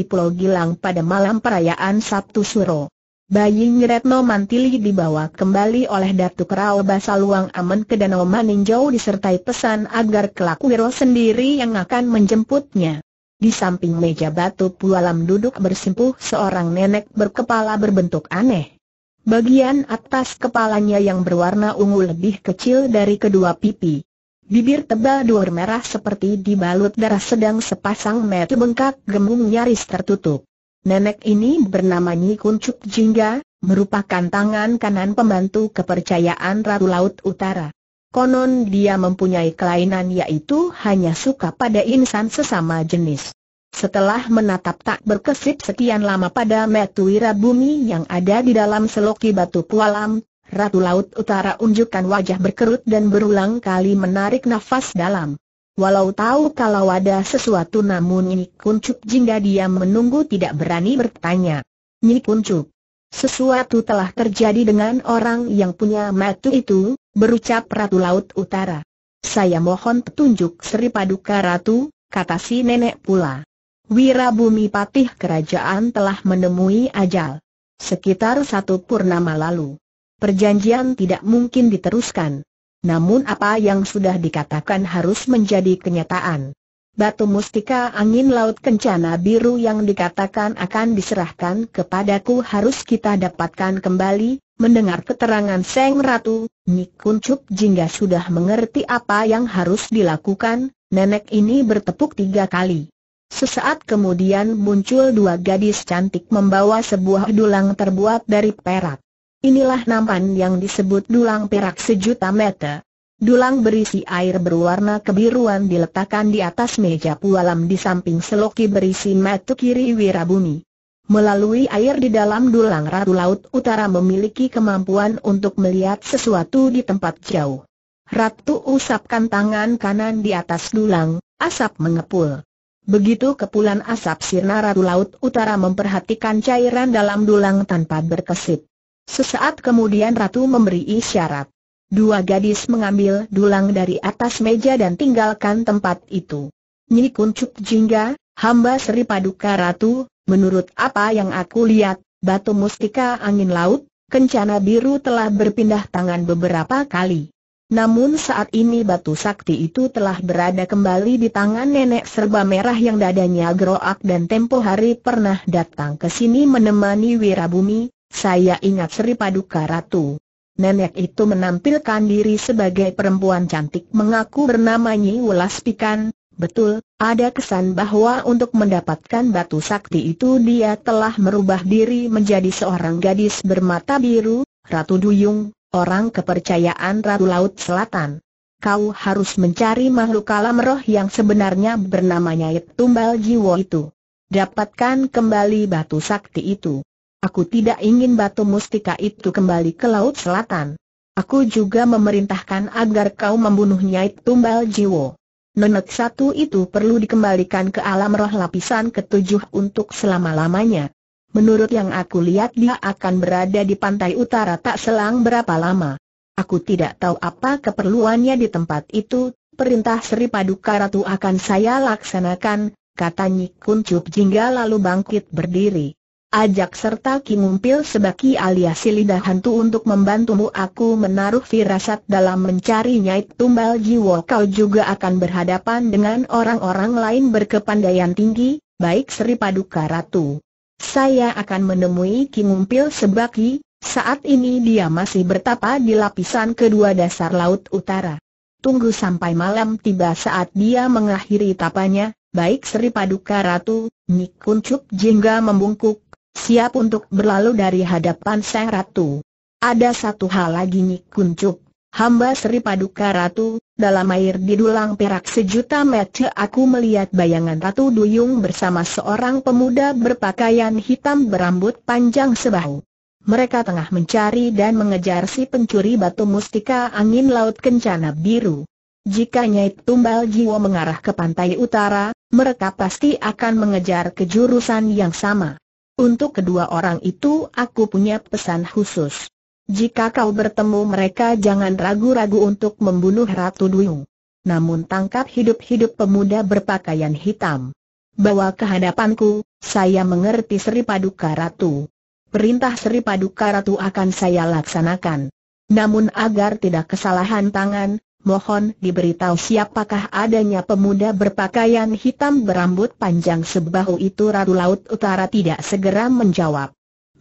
di Pulau Gilang pada malam perayaan Sabtu Suro. Bayi Retno Mantili dibawa kembali oleh Datuk Rao Basaluang aman ke Danau Maninjau disertai pesan agar Wiro sendiri yang akan menjemputnya. Di samping meja batu pualam duduk bersimpuh seorang nenek berkepala berbentuk aneh. Bagian atas kepalanya yang berwarna ungu lebih kecil dari kedua pipi. Bibir tebal dua merah seperti dibalut darah sedang sepasang mata bengkak gemung nyaris tertutup. Nenek ini bernama Nyi Kuncuk Jingga, merupakan tangan kanan pembantu kepercayaan Ratu Laut Utara. Konon dia mempunyai kelainan yaitu hanya suka pada insan sesama jenis. Setelah menatap tak berkesip sekian lama pada metuira bumi yang ada di dalam seloki batu pualam, Ratu Laut Utara unjukkan wajah berkerut dan berulang kali menarik nafas dalam. Walau tahu kalau ada sesuatu namun Nyi Kuncup jingga dia menunggu tidak berani bertanya. Nyi Kuncup, sesuatu telah terjadi dengan orang yang punya matu itu, berucap Ratu Laut Utara. Saya mohon petunjuk Sri Paduka Ratu, kata si nenek pula. Wirabumi Patih Kerajaan telah menemui ajal. Sekitar satu purnama lalu. Perjanjian tidak mungkin diteruskan. Namun apa yang sudah dikatakan harus menjadi kenyataan. Batu mustika angin laut kencana biru yang dikatakan akan diserahkan kepadaku harus kita dapatkan kembali, mendengar keterangan Seng Ratu, Nik Kuncup Jingga sudah mengerti apa yang harus dilakukan, nenek ini bertepuk tiga kali. Sesaat kemudian muncul dua gadis cantik membawa sebuah dulang terbuat dari perak. Inilah nampan yang disebut dulang perak sejuta meter. Dulang berisi air berwarna kebiruan diletakkan di atas meja pualam di samping seloki berisi metu kiri wirabumi. Melalui air di dalam dulang Ratu Laut Utara memiliki kemampuan untuk melihat sesuatu di tempat jauh. Ratu usapkan tangan kanan di atas dulang, asap mengepul. Begitu kepulan asap sirna Ratu Laut Utara memperhatikan cairan dalam dulang tanpa berkesip. Sesaat kemudian Ratu memberi isyarat. Dua gadis mengambil dulang dari atas meja dan tinggalkan tempat itu. Nyi Kuncup Jingga, hamba Sri Paduka Ratu, menurut apa yang aku lihat, batu mustika angin laut, kencana biru telah berpindah tangan beberapa kali. Namun saat ini batu sakti itu telah berada kembali di tangan nenek serba merah yang dadanya groak dan tempo hari pernah datang ke sini menemani Wirabumi, saya ingat Sri Paduka Ratu. Nenek itu menampilkan diri sebagai perempuan cantik mengaku bernama Nyi Welas Pikan, betul, ada kesan bahwa untuk mendapatkan batu sakti itu dia telah merubah diri menjadi seorang gadis bermata biru, Ratu Duyung, orang kepercayaan Ratu Laut Selatan. Kau harus mencari makhluk alam roh yang sebenarnya bernama Nyai Tumbal Jiwo itu. Dapatkan kembali batu sakti itu. Aku tidak ingin batu mustika itu kembali ke Laut Selatan. Aku juga memerintahkan agar kau membunuhnya Tumbal Jiwo. Nenek satu itu perlu dikembalikan ke alam roh lapisan ketujuh untuk selama-lamanya. Menurut yang aku lihat dia akan berada di pantai utara tak selang berapa lama. Aku tidak tahu apa keperluannya di tempat itu, perintah Sri Paduka Ratu akan saya laksanakan, kata Nyikun Cup Jingga lalu bangkit berdiri. Ajak serta Kimumpil sebagai alias lidah hantu untuk membantumu aku menaruh firasat dalam mencari Nyai Tumbal jiwa. kau juga akan berhadapan dengan orang-orang lain berkepandaian tinggi, baik Sri Paduka Ratu. Saya akan menemui Kimumpil sebagai, saat ini dia masih bertapa di lapisan kedua dasar Laut Utara. Tunggu sampai malam tiba saat dia mengakhiri tapanya, baik Sri Paduka Ratu, Nikuncup Jingga membungkuk, siap untuk berlalu dari hadapan Sang Ratu. Ada satu hal lagi Nyik Kuncup, hamba Sri Paduka Ratu, dalam air di dulang perak sejuta meter aku melihat bayangan Ratu Duyung bersama seorang pemuda berpakaian hitam berambut panjang sebahu. Mereka tengah mencari dan mengejar si pencuri batu mustika angin laut kencana biru. Jika Nyai Tumbal Jiwa mengarah ke pantai utara, mereka pasti akan mengejar kejurusan yang sama. Untuk kedua orang itu aku punya pesan khusus. Jika kau bertemu mereka jangan ragu-ragu untuk membunuh Ratu Duyung. Namun tangkap hidup-hidup pemuda berpakaian hitam. Bawa ke hadapanku, saya mengerti Sri Paduka Ratu. Perintah Sri Paduka Ratu akan saya laksanakan. Namun agar tidak kesalahan tangan, mohon diberitahu siapakah adanya pemuda berpakaian hitam berambut panjang sebahu itu Ratu Laut Utara tidak segera menjawab.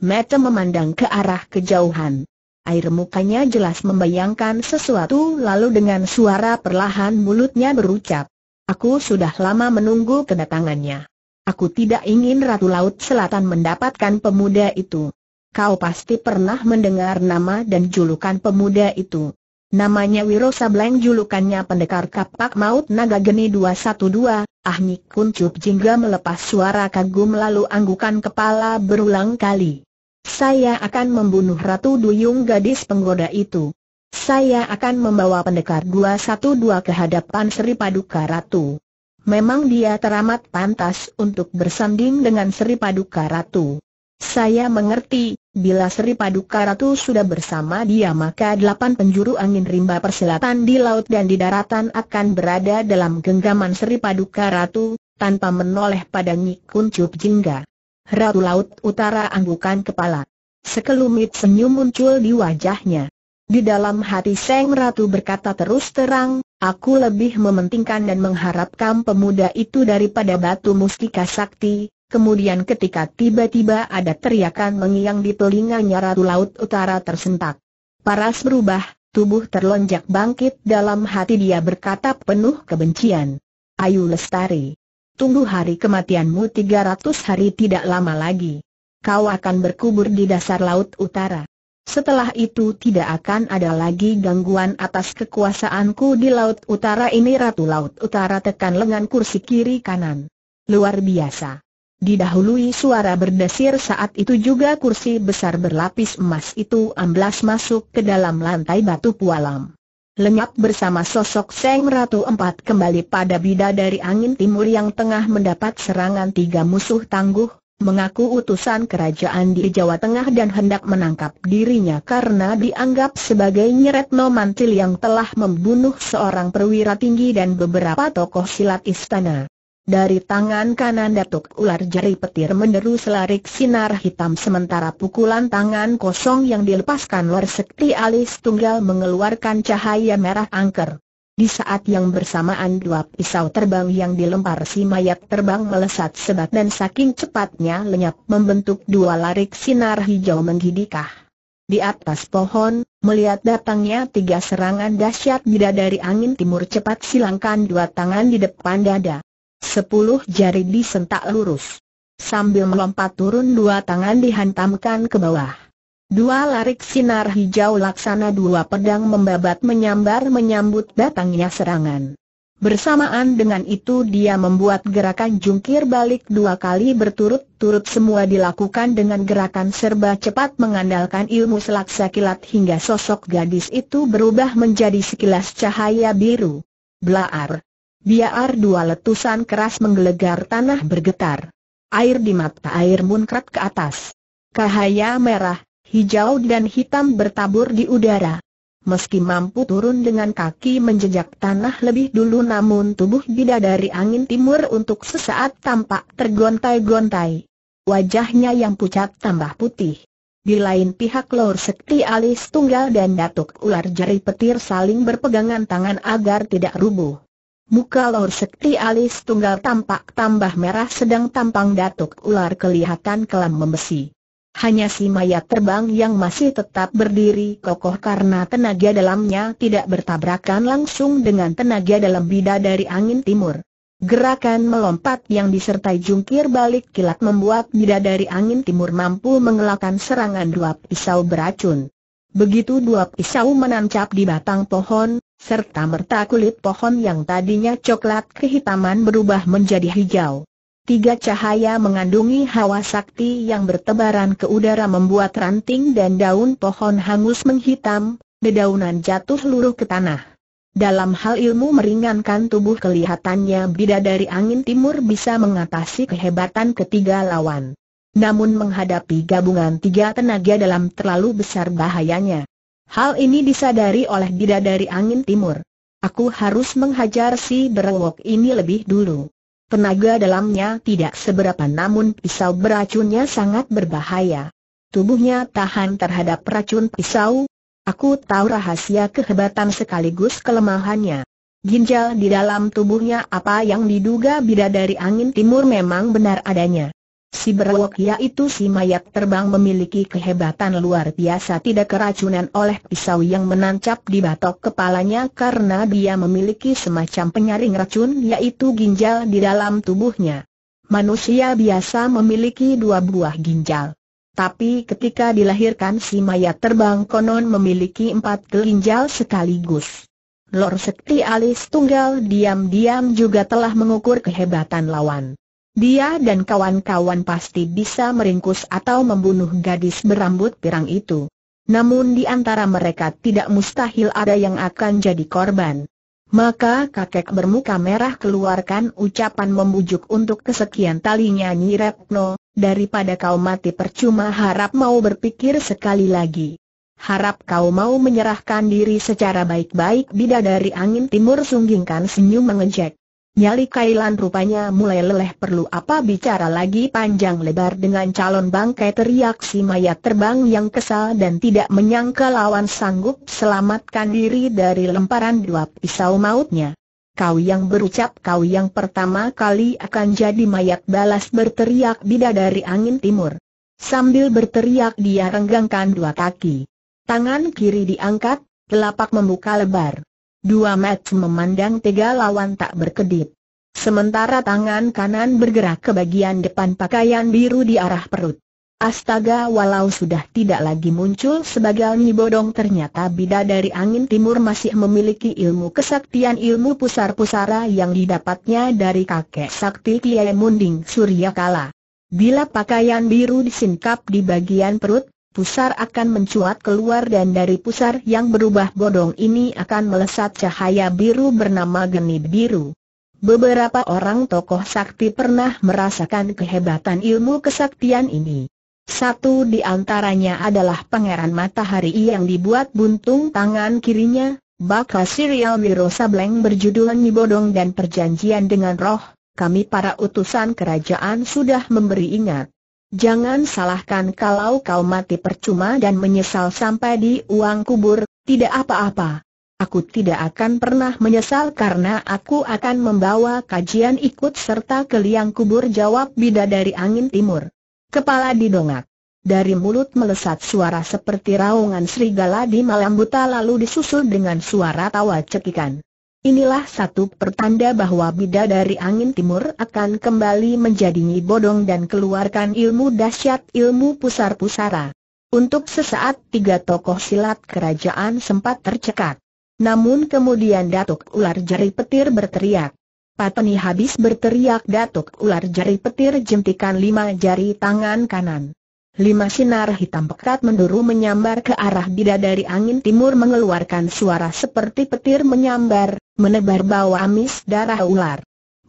Mata memandang ke arah kejauhan. Air mukanya jelas membayangkan sesuatu lalu dengan suara perlahan mulutnya berucap. Aku sudah lama menunggu kedatangannya. Aku tidak ingin Ratu Laut Selatan mendapatkan pemuda itu. Kau pasti pernah mendengar nama dan julukan pemuda itu. Namanya Wiro Sableng julukannya pendekar kapak maut naga geni 212, Ahnyik Kuncup Jingga melepas suara kagum lalu anggukan kepala berulang kali. Saya akan membunuh Ratu Duyung gadis penggoda itu. Saya akan membawa pendekar 212 ke hadapan Sri Paduka Ratu. Memang dia teramat pantas untuk bersanding dengan Sri Paduka Ratu. Saya mengerti, bila Sri Paduka Ratu sudah bersama dia maka delapan penjuru angin rimba persilatan di laut dan di daratan akan berada dalam genggaman Sri Paduka Ratu, tanpa menoleh pada nyikun Cup Jingga. Ratu Laut Utara anggukan kepala. Sekelumit senyum muncul di wajahnya. Di dalam hati Seng Ratu berkata terus terang, aku lebih mementingkan dan mengharapkan pemuda itu daripada batu mustika sakti, Kemudian ketika tiba-tiba ada teriakan mengiang di telinganya Ratu Laut Utara tersentak. Paras berubah, tubuh terlonjak bangkit dalam hati dia berkata penuh kebencian. Ayu Lestari. Tunggu hari kematianmu 300 hari tidak lama lagi. Kau akan berkubur di dasar Laut Utara. Setelah itu tidak akan ada lagi gangguan atas kekuasaanku di Laut Utara ini Ratu Laut Utara tekan lengan kursi kiri kanan. Luar biasa. Didahului suara berdesir saat itu juga kursi besar berlapis emas itu amblas masuk ke dalam lantai batu pualam. Lenyap bersama sosok Seng Ratu Empat kembali pada bida dari angin timur yang tengah mendapat serangan tiga musuh tangguh, mengaku utusan kerajaan di Jawa Tengah dan hendak menangkap dirinya karena dianggap sebagai nyeret mantil yang telah membunuh seorang perwira tinggi dan beberapa tokoh silat istana. Dari tangan kanan Datuk Ular jari petir meneru selarik sinar hitam sementara pukulan tangan kosong yang dilepaskan luar sekti alis tunggal mengeluarkan cahaya merah angker. Di saat yang bersamaan dua pisau terbang yang dilempar si mayat terbang melesat sebat dan saking cepatnya lenyap membentuk dua larik sinar hijau menggidikah. Di atas pohon, melihat datangnya tiga serangan dahsyat bidadari angin timur cepat silangkan dua tangan di depan dada. Sepuluh jari disentak lurus. Sambil melompat turun dua tangan dihantamkan ke bawah. Dua larik sinar hijau laksana dua pedang membabat menyambar menyambut datangnya serangan. Bersamaan dengan itu dia membuat gerakan jungkir balik dua kali berturut-turut semua dilakukan dengan gerakan serba cepat mengandalkan ilmu selaksa kilat hingga sosok gadis itu berubah menjadi sekilas cahaya biru. Blaar! Biar dua letusan keras menggelegar tanah bergetar. Air di mata air munkrat ke atas. Cahaya merah, hijau dan hitam bertabur di udara. Meski mampu turun dengan kaki menjejak tanah lebih dulu namun tubuh bidadari angin timur untuk sesaat tampak tergontai-gontai. Wajahnya yang pucat tambah putih. Di lain pihak Lor Sekti Alis Tunggal dan Datuk Ular Jari Petir saling berpegangan tangan agar tidak rubuh. Muka Lord Sekti alis tunggal tampak tambah merah sedang tampang datuk ular kelihatan kelam membesi. Hanya si mayat terbang yang masih tetap berdiri kokoh karena tenaga dalamnya tidak bertabrakan langsung dengan tenaga dalam bida dari angin timur. Gerakan melompat yang disertai jungkir balik kilat membuat bida dari angin timur mampu mengelakkan serangan dua pisau beracun. Begitu dua pisau menancap di batang pohon, serta merta kulit pohon yang tadinya coklat kehitaman berubah menjadi hijau. Tiga cahaya mengandungi hawa sakti yang bertebaran ke udara membuat ranting dan daun pohon hangus menghitam, dedaunan jatuh luruh ke tanah. Dalam hal ilmu meringankan tubuh kelihatannya bidadari angin timur bisa mengatasi kehebatan ketiga lawan. Namun menghadapi gabungan tiga tenaga dalam terlalu besar bahayanya. Hal ini disadari oleh bidadari angin timur. Aku harus menghajar si berewok ini lebih dulu. Tenaga dalamnya tidak seberapa namun pisau beracunnya sangat berbahaya. Tubuhnya tahan terhadap racun pisau. Aku tahu rahasia kehebatan sekaligus kelemahannya. Ginjal di dalam tubuhnya apa yang diduga bidadari angin timur memang benar adanya. Si berwok yaitu si mayat terbang memiliki kehebatan luar biasa tidak keracunan oleh pisau yang menancap di batok kepalanya karena dia memiliki semacam penyaring racun yaitu ginjal di dalam tubuhnya. Manusia biasa memiliki dua buah ginjal. Tapi ketika dilahirkan si mayat terbang konon memiliki empat ginjal sekaligus. Lor Sekti alis tunggal diam-diam juga telah mengukur kehebatan lawan. Dia dan kawan-kawan pasti bisa meringkus atau membunuh gadis berambut pirang itu. Namun di antara mereka tidak mustahil ada yang akan jadi korban. Maka kakek bermuka merah keluarkan ucapan membujuk untuk kesekian talinya Nyi Retno, daripada kau mati percuma harap mau berpikir sekali lagi. Harap kau mau menyerahkan diri secara baik-baik bidadari angin timur sunggingkan senyum mengejek. Nyali Kailan rupanya mulai leleh perlu apa bicara lagi panjang lebar dengan calon bangkai teriak si mayat terbang yang kesal dan tidak menyangka lawan sanggup selamatkan diri dari lemparan dua pisau mautnya. Kau yang berucap kau yang pertama kali akan jadi mayat balas berteriak bidadari angin timur. Sambil berteriak dia renggangkan dua kaki. Tangan kiri diangkat, telapak membuka lebar. Dua match memandang tiga lawan tak berkedip. Sementara tangan kanan bergerak ke bagian depan pakaian biru di arah perut. Astaga walau sudah tidak lagi muncul sebagai Bodong ternyata bida dari angin timur masih memiliki ilmu kesaktian ilmu pusar-pusara yang didapatnya dari kakek sakti Kiai Munding Suryakala. Bila pakaian biru disingkap di bagian perut, pusar akan mencuat keluar dan dari pusar yang berubah bodong ini akan melesat cahaya biru bernama geni biru. Beberapa orang tokoh sakti pernah merasakan kehebatan ilmu kesaktian ini. Satu di antaranya adalah Pangeran Matahari yang dibuat buntung tangan kirinya, bakal serial Wiro Sableng berjudul Nyibodong dan Perjanjian dengan Roh, kami para utusan kerajaan sudah memberi ingat. Jangan salahkan kalau kau mati percuma dan menyesal sampai di uang kubur, tidak apa-apa. Aku tidak akan pernah menyesal karena aku akan membawa kajian ikut serta ke liang kubur jawab bida dari angin timur. Kepala didongak. Dari mulut melesat suara seperti raungan serigala di malam buta lalu disusul dengan suara tawa cekikan. Inilah satu pertanda bahwa bida dari angin timur akan kembali menjadi Bodong dan keluarkan ilmu dahsyat ilmu pusar-pusara. Untuk sesaat tiga tokoh silat kerajaan sempat tercekat. Namun kemudian Datuk Ular Jari Petir berteriak. Pateni habis berteriak Datuk Ular Jari Petir jentikan lima jari tangan kanan. Lima sinar hitam pekat menduru menyambar ke arah bida dari angin timur mengeluarkan suara seperti petir menyambar, menebar bau amis darah ular.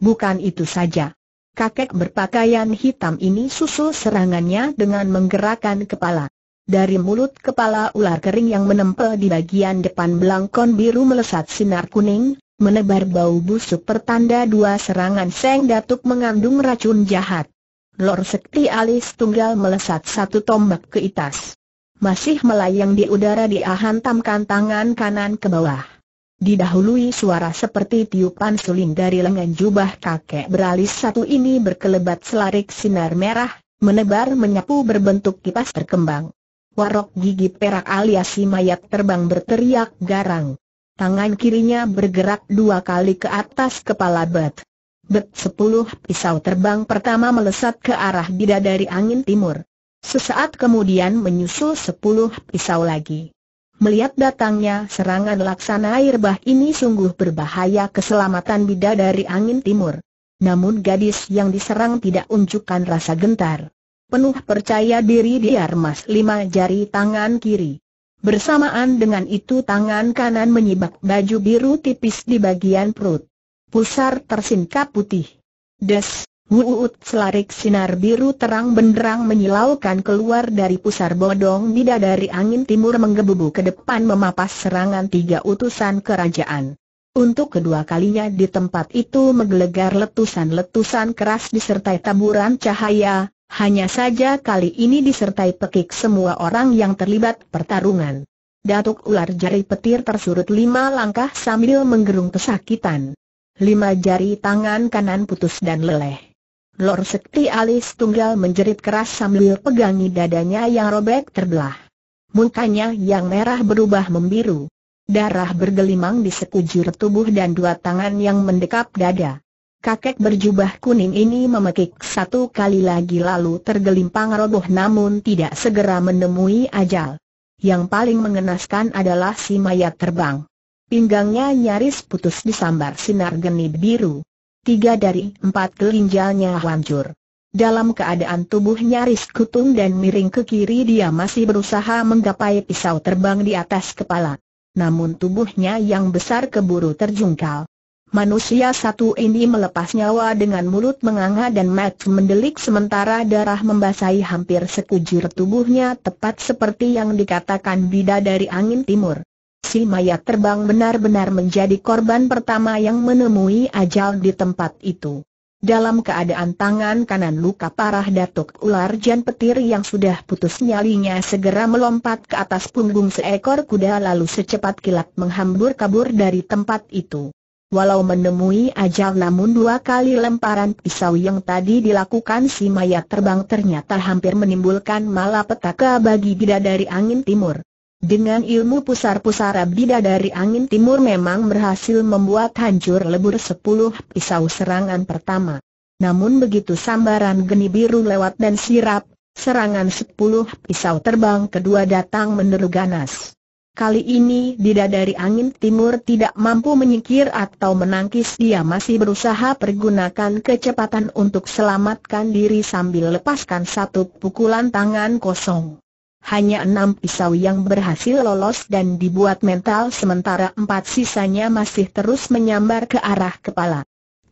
Bukan itu saja. Kakek berpakaian hitam ini susul serangannya dengan menggerakkan kepala. Dari mulut kepala ular kering yang menempel di bagian depan belangkon biru melesat sinar kuning, menebar bau busuk pertanda dua serangan Seng Datuk mengandung racun jahat. Lor Sekti alis tunggal melesat satu tombak ke atas. Masih melayang di udara dia tangan kanan ke bawah. Didahului suara seperti tiupan suling dari lengan jubah kakek beralis satu ini berkelebat selarik sinar merah, menebar menyapu berbentuk kipas berkembang. Warok gigi perak alias si mayat terbang berteriak garang. Tangan kirinya bergerak dua kali ke atas kepala Bet. Bet sepuluh pisau terbang pertama melesat ke arah bidadari angin timur. Sesaat kemudian menyusul sepuluh pisau lagi. Melihat datangnya serangan laksana air bah ini sungguh berbahaya keselamatan bidadari angin timur. Namun gadis yang diserang tidak unjukkan rasa gentar. Penuh percaya diri dia remas lima jari tangan kiri. Bersamaan dengan itu tangan kanan menyibak baju biru tipis di bagian perut. Pusar tersingkap putih. Des! Wuut selarik sinar biru terang benderang menyilaukan keluar dari pusar bodong didadari angin timur menggebu-gebu ke depan memapas serangan tiga utusan kerajaan. Untuk kedua kalinya di tempat itu menggelegar letusan-letusan keras disertai taburan cahaya, hanya saja kali ini disertai pekik semua orang yang terlibat pertarungan. Datuk ular jari petir tersurut lima langkah sambil menggerung kesakitan. Lima jari tangan kanan putus dan leleh. Lor Sekti alis tunggal menjerit keras sambil pegangi dadanya yang robek terbelah. Mukanya yang merah berubah membiru. Darah bergelimang di sekujur tubuh dan dua tangan yang mendekap dada. Kakek berjubah kuning ini memekik satu kali lagi lalu tergelimpang roboh namun tidak segera menemui ajal. Yang paling mengenaskan adalah si mayat terbang. Pinggangnya nyaris putus disambar sinar genit biru tiga dari empat kelinjalnya hancur. Dalam keadaan tubuh nyaris kutung dan miring ke kiri dia masih berusaha menggapai pisau terbang di atas kepala. Namun tubuhnya yang besar keburu terjungkal. Manusia satu ini melepas nyawa dengan mulut menganga dan Max mendelik sementara darah membasahi hampir sekujur tubuhnya tepat seperti yang dikatakan bida dari angin timur si mayat terbang benar-benar menjadi korban pertama yang menemui ajal di tempat itu. Dalam keadaan tangan kanan luka parah Datuk Ular Jan Petir yang sudah putus nyalinya segera melompat ke atas punggung seekor kuda lalu secepat kilat menghambur kabur dari tempat itu. Walau menemui ajal namun dua kali lemparan pisau yang tadi dilakukan si mayat terbang ternyata hampir menimbulkan malapetaka bagi bidadari angin timur. Dengan ilmu pusar-pusara bidadari angin timur memang berhasil membuat hancur lebur sepuluh pisau serangan pertama. Namun begitu sambaran geni biru lewat dan sirap, serangan sepuluh pisau terbang kedua datang meneru ganas. Kali ini bidadari angin timur tidak mampu menyingkir atau menangkis dia masih berusaha pergunakan kecepatan untuk selamatkan diri sambil lepaskan satu pukulan tangan kosong hanya enam pisau yang berhasil lolos dan dibuat mental sementara empat sisanya masih terus menyambar ke arah kepala.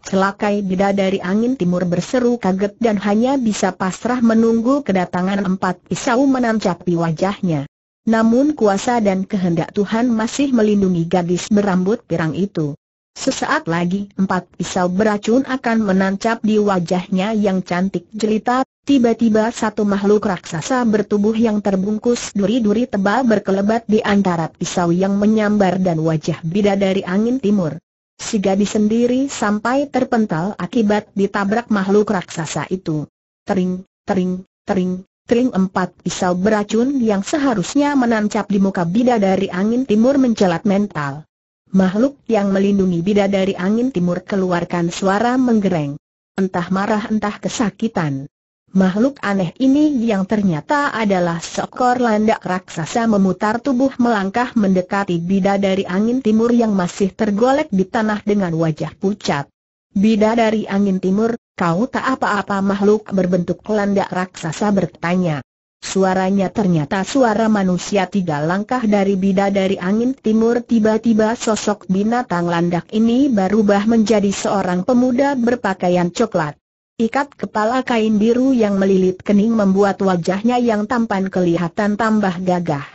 Celakai bidadari angin timur berseru kaget dan hanya bisa pasrah menunggu kedatangan empat pisau menancapi wajahnya. Namun kuasa dan kehendak Tuhan masih melindungi gadis berambut pirang itu. Sesaat lagi empat pisau beracun akan menancap di wajahnya yang cantik jelita, tiba-tiba satu makhluk raksasa bertubuh yang terbungkus duri-duri tebal berkelebat di antara pisau yang menyambar dan wajah bidadari angin timur. Si gadis sendiri sampai terpental akibat ditabrak makhluk raksasa itu. Tering, tering, tering, Tering empat pisau beracun yang seharusnya menancap di muka bidadari angin timur mencelat mental. Makhluk yang melindungi bidadari angin timur keluarkan suara menggereng. Entah marah entah kesakitan. Makhluk aneh ini yang ternyata adalah seekor landak raksasa memutar tubuh melangkah mendekati bidadari angin timur yang masih tergolek di tanah dengan wajah pucat. Bidadari angin timur, kau tak apa-apa makhluk berbentuk landak raksasa bertanya. Suaranya ternyata suara manusia tiga langkah dari bida dari angin timur tiba-tiba sosok binatang landak ini berubah menjadi seorang pemuda berpakaian coklat. Ikat kepala kain biru yang melilit kening membuat wajahnya yang tampan kelihatan tambah gagah.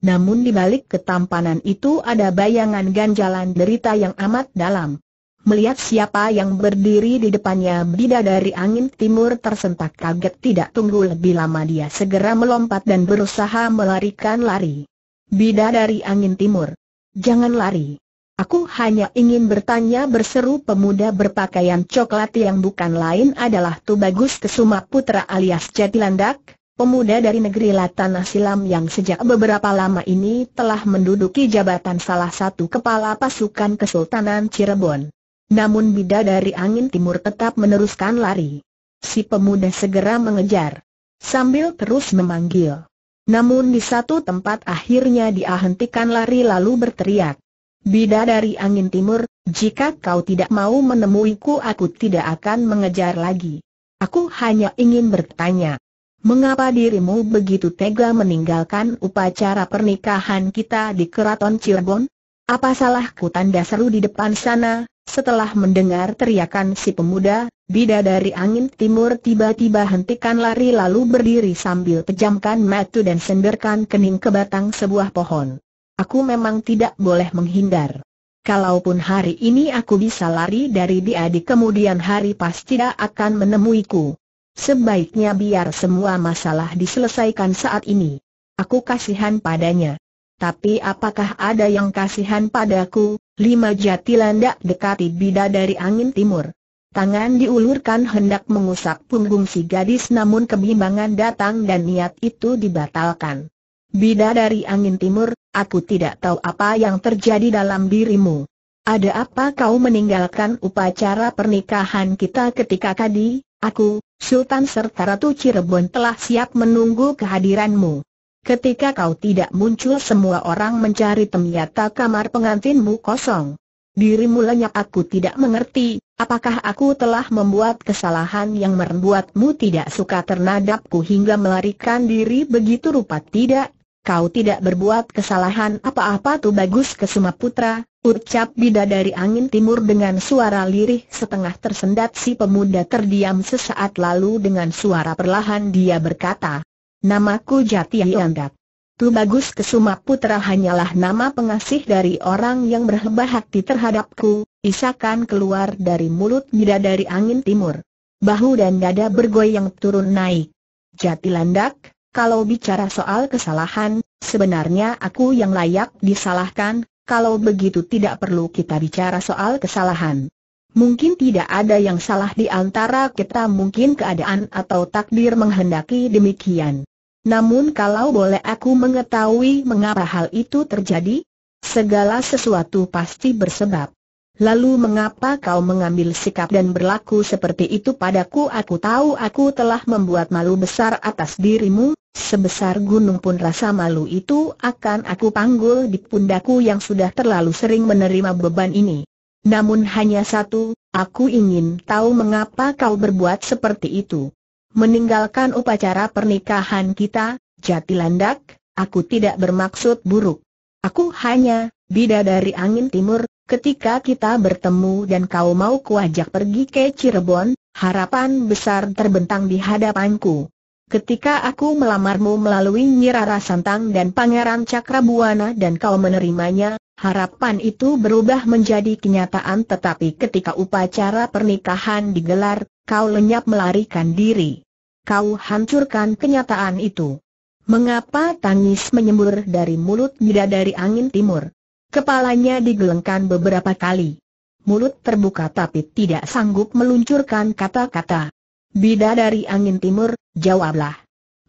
Namun di balik ketampanan itu ada bayangan ganjalan derita yang amat dalam. Melihat siapa yang berdiri di depannya bidadari angin timur tersentak kaget tidak tunggu lebih lama dia segera melompat dan berusaha melarikan lari. Bidadari angin timur. Jangan lari. Aku hanya ingin bertanya berseru pemuda berpakaian coklat yang bukan lain adalah Tubagus Kesuma Putra alias Jatilandak, pemuda dari negeri Latana Silam yang sejak beberapa lama ini telah menduduki jabatan salah satu kepala pasukan Kesultanan Cirebon. Namun bida dari angin timur tetap meneruskan lari. Si pemuda segera mengejar. Sambil terus memanggil. Namun di satu tempat akhirnya dia hentikan lari lalu berteriak. Bida dari angin timur, jika kau tidak mau menemuiku aku tidak akan mengejar lagi. Aku hanya ingin bertanya. Mengapa dirimu begitu tega meninggalkan upacara pernikahan kita di Keraton Cirebon? Apa salahku tanda seru di depan sana, setelah mendengar teriakan si pemuda, bida dari angin timur tiba-tiba hentikan lari lalu berdiri sambil pejamkan mata dan senderkan kening ke batang sebuah pohon. Aku memang tidak boleh menghindar. Kalaupun hari ini aku bisa lari dari dia di kemudian hari pasti dia akan menemuiku. Sebaiknya biar semua masalah diselesaikan saat ini. Aku kasihan padanya tapi apakah ada yang kasihan padaku? Lima jati landak dekati bida dari angin timur. Tangan diulurkan hendak mengusap punggung si gadis namun kebimbangan datang dan niat itu dibatalkan. Bida dari angin timur, aku tidak tahu apa yang terjadi dalam dirimu. Ada apa kau meninggalkan upacara pernikahan kita ketika tadi, aku, Sultan serta Ratu Cirebon telah siap menunggu kehadiranmu. Ketika kau tidak muncul semua orang mencari ternyata kamar pengantinmu kosong. Diri mulanya aku tidak mengerti, apakah aku telah membuat kesalahan yang membuatmu tidak suka ternadapku hingga melarikan diri begitu rupa tidak? Kau tidak berbuat kesalahan apa-apa tuh bagus kesuma putra, ucap bida dari angin timur dengan suara lirih setengah tersendat si pemuda terdiam sesaat lalu dengan suara perlahan dia berkata. Namaku Jati Anggap. Tu Bagus Kesuma Putra hanyalah nama pengasih dari orang yang berhebah hati terhadapku, isakan keluar dari mulut dari angin timur. Bahu dan dada bergoyang turun naik. Jati landak, kalau bicara soal kesalahan, sebenarnya aku yang layak disalahkan, kalau begitu tidak perlu kita bicara soal kesalahan. Mungkin tidak ada yang salah di antara kita mungkin keadaan atau takdir menghendaki demikian. Namun kalau boleh aku mengetahui mengapa hal itu terjadi? Segala sesuatu pasti bersebab. Lalu mengapa kau mengambil sikap dan berlaku seperti itu padaku? Aku tahu aku telah membuat malu besar atas dirimu, sebesar gunung pun rasa malu itu akan aku panggul di pundaku yang sudah terlalu sering menerima beban ini. Namun hanya satu, aku ingin tahu mengapa kau berbuat seperti itu meninggalkan upacara pernikahan kita, Jatilandak, aku tidak bermaksud buruk. Aku hanya, bida dari angin timur, ketika kita bertemu dan kau mau kuajak pergi ke Cirebon, harapan besar terbentang di hadapanku. Ketika aku melamarmu melalui Nyirara Santang dan Pangeran Cakrabuana dan kau menerimanya, harapan itu berubah menjadi kenyataan tetapi ketika upacara pernikahan digelar, Kau lenyap melarikan diri. Kau hancurkan kenyataan itu. Mengapa tangis menyembur dari mulut dari angin timur? Kepalanya digelengkan beberapa kali. Mulut terbuka tapi tidak sanggup meluncurkan kata-kata. Bida dari angin timur, jawablah.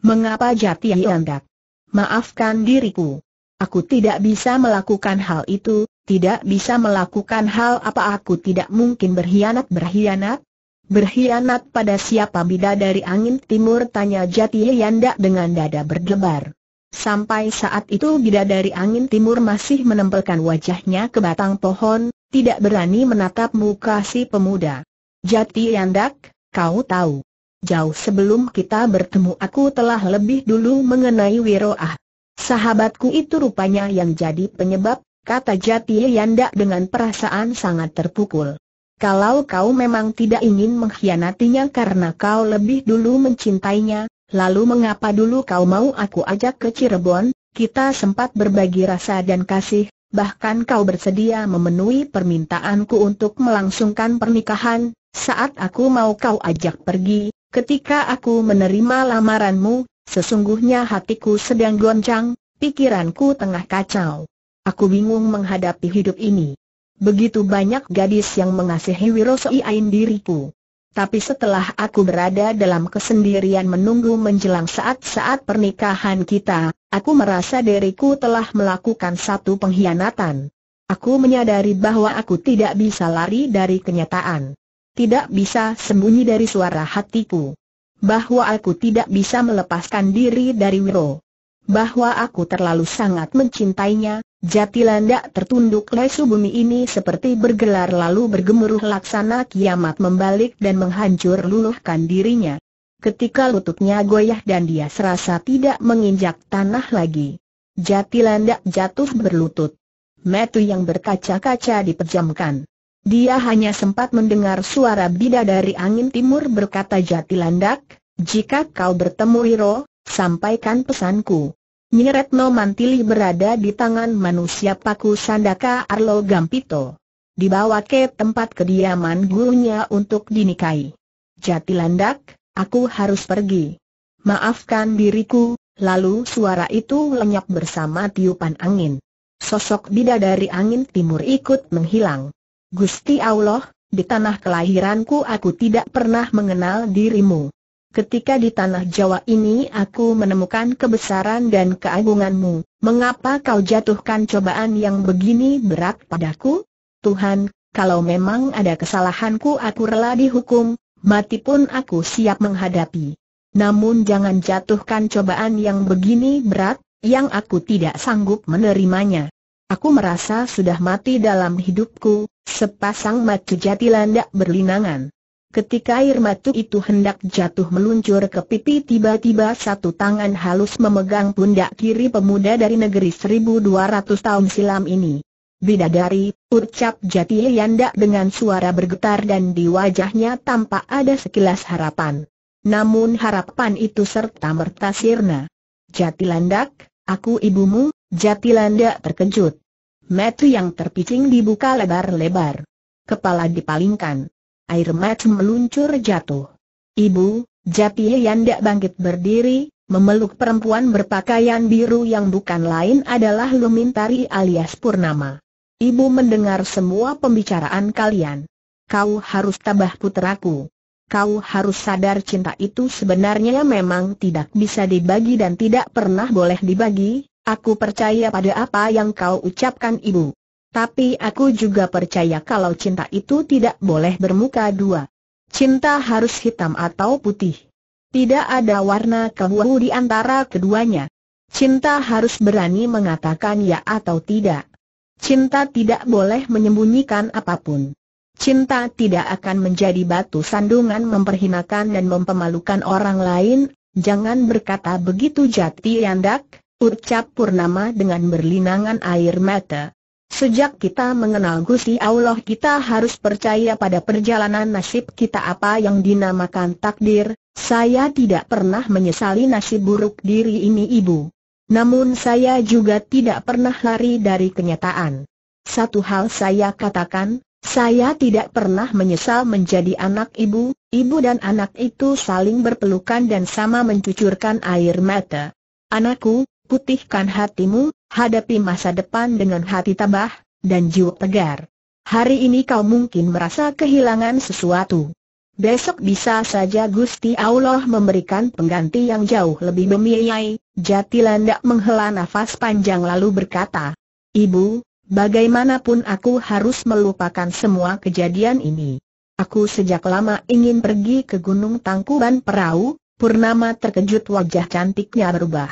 Mengapa jati hendak? Maafkan diriku. Aku tidak bisa melakukan hal itu, tidak bisa melakukan hal apa aku tidak mungkin berkhianat-berkhianat, Berkhianat pada siapa bida dari angin timur tanya Jati Yanda dengan dada berdebar. Sampai saat itu bida dari angin timur masih menempelkan wajahnya ke batang pohon, tidak berani menatap muka si pemuda. Jati Yanda, kau tahu. Jauh sebelum kita bertemu aku telah lebih dulu mengenai Wiroah. Sahabatku itu rupanya yang jadi penyebab, kata Jati Yanda dengan perasaan sangat terpukul. Kalau kau memang tidak ingin mengkhianatinya karena kau lebih dulu mencintainya, lalu mengapa dulu kau mau aku ajak ke Cirebon? Kita sempat berbagi rasa dan kasih, bahkan kau bersedia memenuhi permintaanku untuk melangsungkan pernikahan. Saat aku mau kau ajak pergi, ketika aku menerima lamaranmu, sesungguhnya hatiku sedang goncang, pikiranku tengah kacau. Aku bingung menghadapi hidup ini. Begitu banyak gadis yang mengasihi Wirosei Ain diriku. Tapi setelah aku berada dalam kesendirian menunggu menjelang saat-saat pernikahan kita, aku merasa diriku telah melakukan satu pengkhianatan. Aku menyadari bahwa aku tidak bisa lari dari kenyataan. Tidak bisa sembunyi dari suara hatiku. Bahwa aku tidak bisa melepaskan diri dari Wiro bahwa aku terlalu sangat mencintainya, Jatilanda tertunduk lesu bumi ini seperti bergelar lalu bergemuruh laksana kiamat membalik dan menghancur luluhkan dirinya. Ketika lututnya goyah dan dia serasa tidak menginjak tanah lagi. Jatilanda jatuh berlutut. Metu yang berkaca-kaca dipejamkan. Dia hanya sempat mendengar suara bida dari angin timur berkata Jatilandak, jika kau bertemu Wiro, sampaikan pesanku. Nyeretno Mantili berada di tangan manusia paku Sandaka Arlo Gampito. Dibawa ke tempat kediaman gurunya untuk dinikahi. Jati landak, aku harus pergi. Maafkan diriku, lalu suara itu lenyap bersama tiupan angin. Sosok bidadari angin timur ikut menghilang. Gusti Allah, di tanah kelahiranku aku tidak pernah mengenal dirimu ketika di tanah Jawa ini aku menemukan kebesaran dan keagunganmu, mengapa kau jatuhkan cobaan yang begini berat padaku? Tuhan, kalau memang ada kesalahanku aku rela dihukum, mati pun aku siap menghadapi. Namun jangan jatuhkan cobaan yang begini berat, yang aku tidak sanggup menerimanya. Aku merasa sudah mati dalam hidupku, sepasang mata jati landak berlinangan. Ketika air mata itu hendak jatuh meluncur ke pipi tiba-tiba satu tangan halus memegang pundak kiri pemuda dari negeri 1200 tahun silam ini. Bidadari, ucap Jati Yanda dengan suara bergetar dan di wajahnya tampak ada sekilas harapan. Namun harapan itu serta merta sirna. Jati Landak, aku ibumu, Jati Landak terkejut. Metu yang terpicing dibuka lebar-lebar. Kepala dipalingkan air mata meluncur jatuh. Ibu, Jatie Yandak bangkit berdiri, memeluk perempuan berpakaian biru yang bukan lain adalah Lumintari alias Purnama. Ibu mendengar semua pembicaraan kalian. Kau harus tabah puteraku. Kau harus sadar cinta itu sebenarnya memang tidak bisa dibagi dan tidak pernah boleh dibagi, aku percaya pada apa yang kau ucapkan ibu. Tapi aku juga percaya kalau cinta itu tidak boleh bermuka dua. Cinta harus hitam atau putih. Tidak ada warna keliru di antara keduanya. Cinta harus berani mengatakan ya atau tidak. Cinta tidak boleh menyembunyikan apapun. Cinta tidak akan menjadi batu sandungan memperhinakan dan mempermalukan orang lain, jangan berkata begitu jati yandak, ucap Purnama dengan berlinangan air mata. Sejak kita mengenal Gusti Allah kita harus percaya pada perjalanan nasib kita apa yang dinamakan takdir, saya tidak pernah menyesali nasib buruk diri ini ibu. Namun saya juga tidak pernah lari dari kenyataan. Satu hal saya katakan, saya tidak pernah menyesal menjadi anak ibu, ibu dan anak itu saling berpelukan dan sama mencucurkan air mata. Anakku, putihkan hatimu, Hadapi masa depan dengan hati tabah, dan jiwa tegar. Hari ini kau mungkin merasa kehilangan sesuatu. Besok bisa saja Gusti Allah memberikan pengganti yang jauh lebih bemiai. Jati landak menghela nafas panjang lalu berkata, Ibu, bagaimanapun aku harus melupakan semua kejadian ini. Aku sejak lama ingin pergi ke Gunung Tangkuban Perahu, Purnama terkejut wajah cantiknya berubah.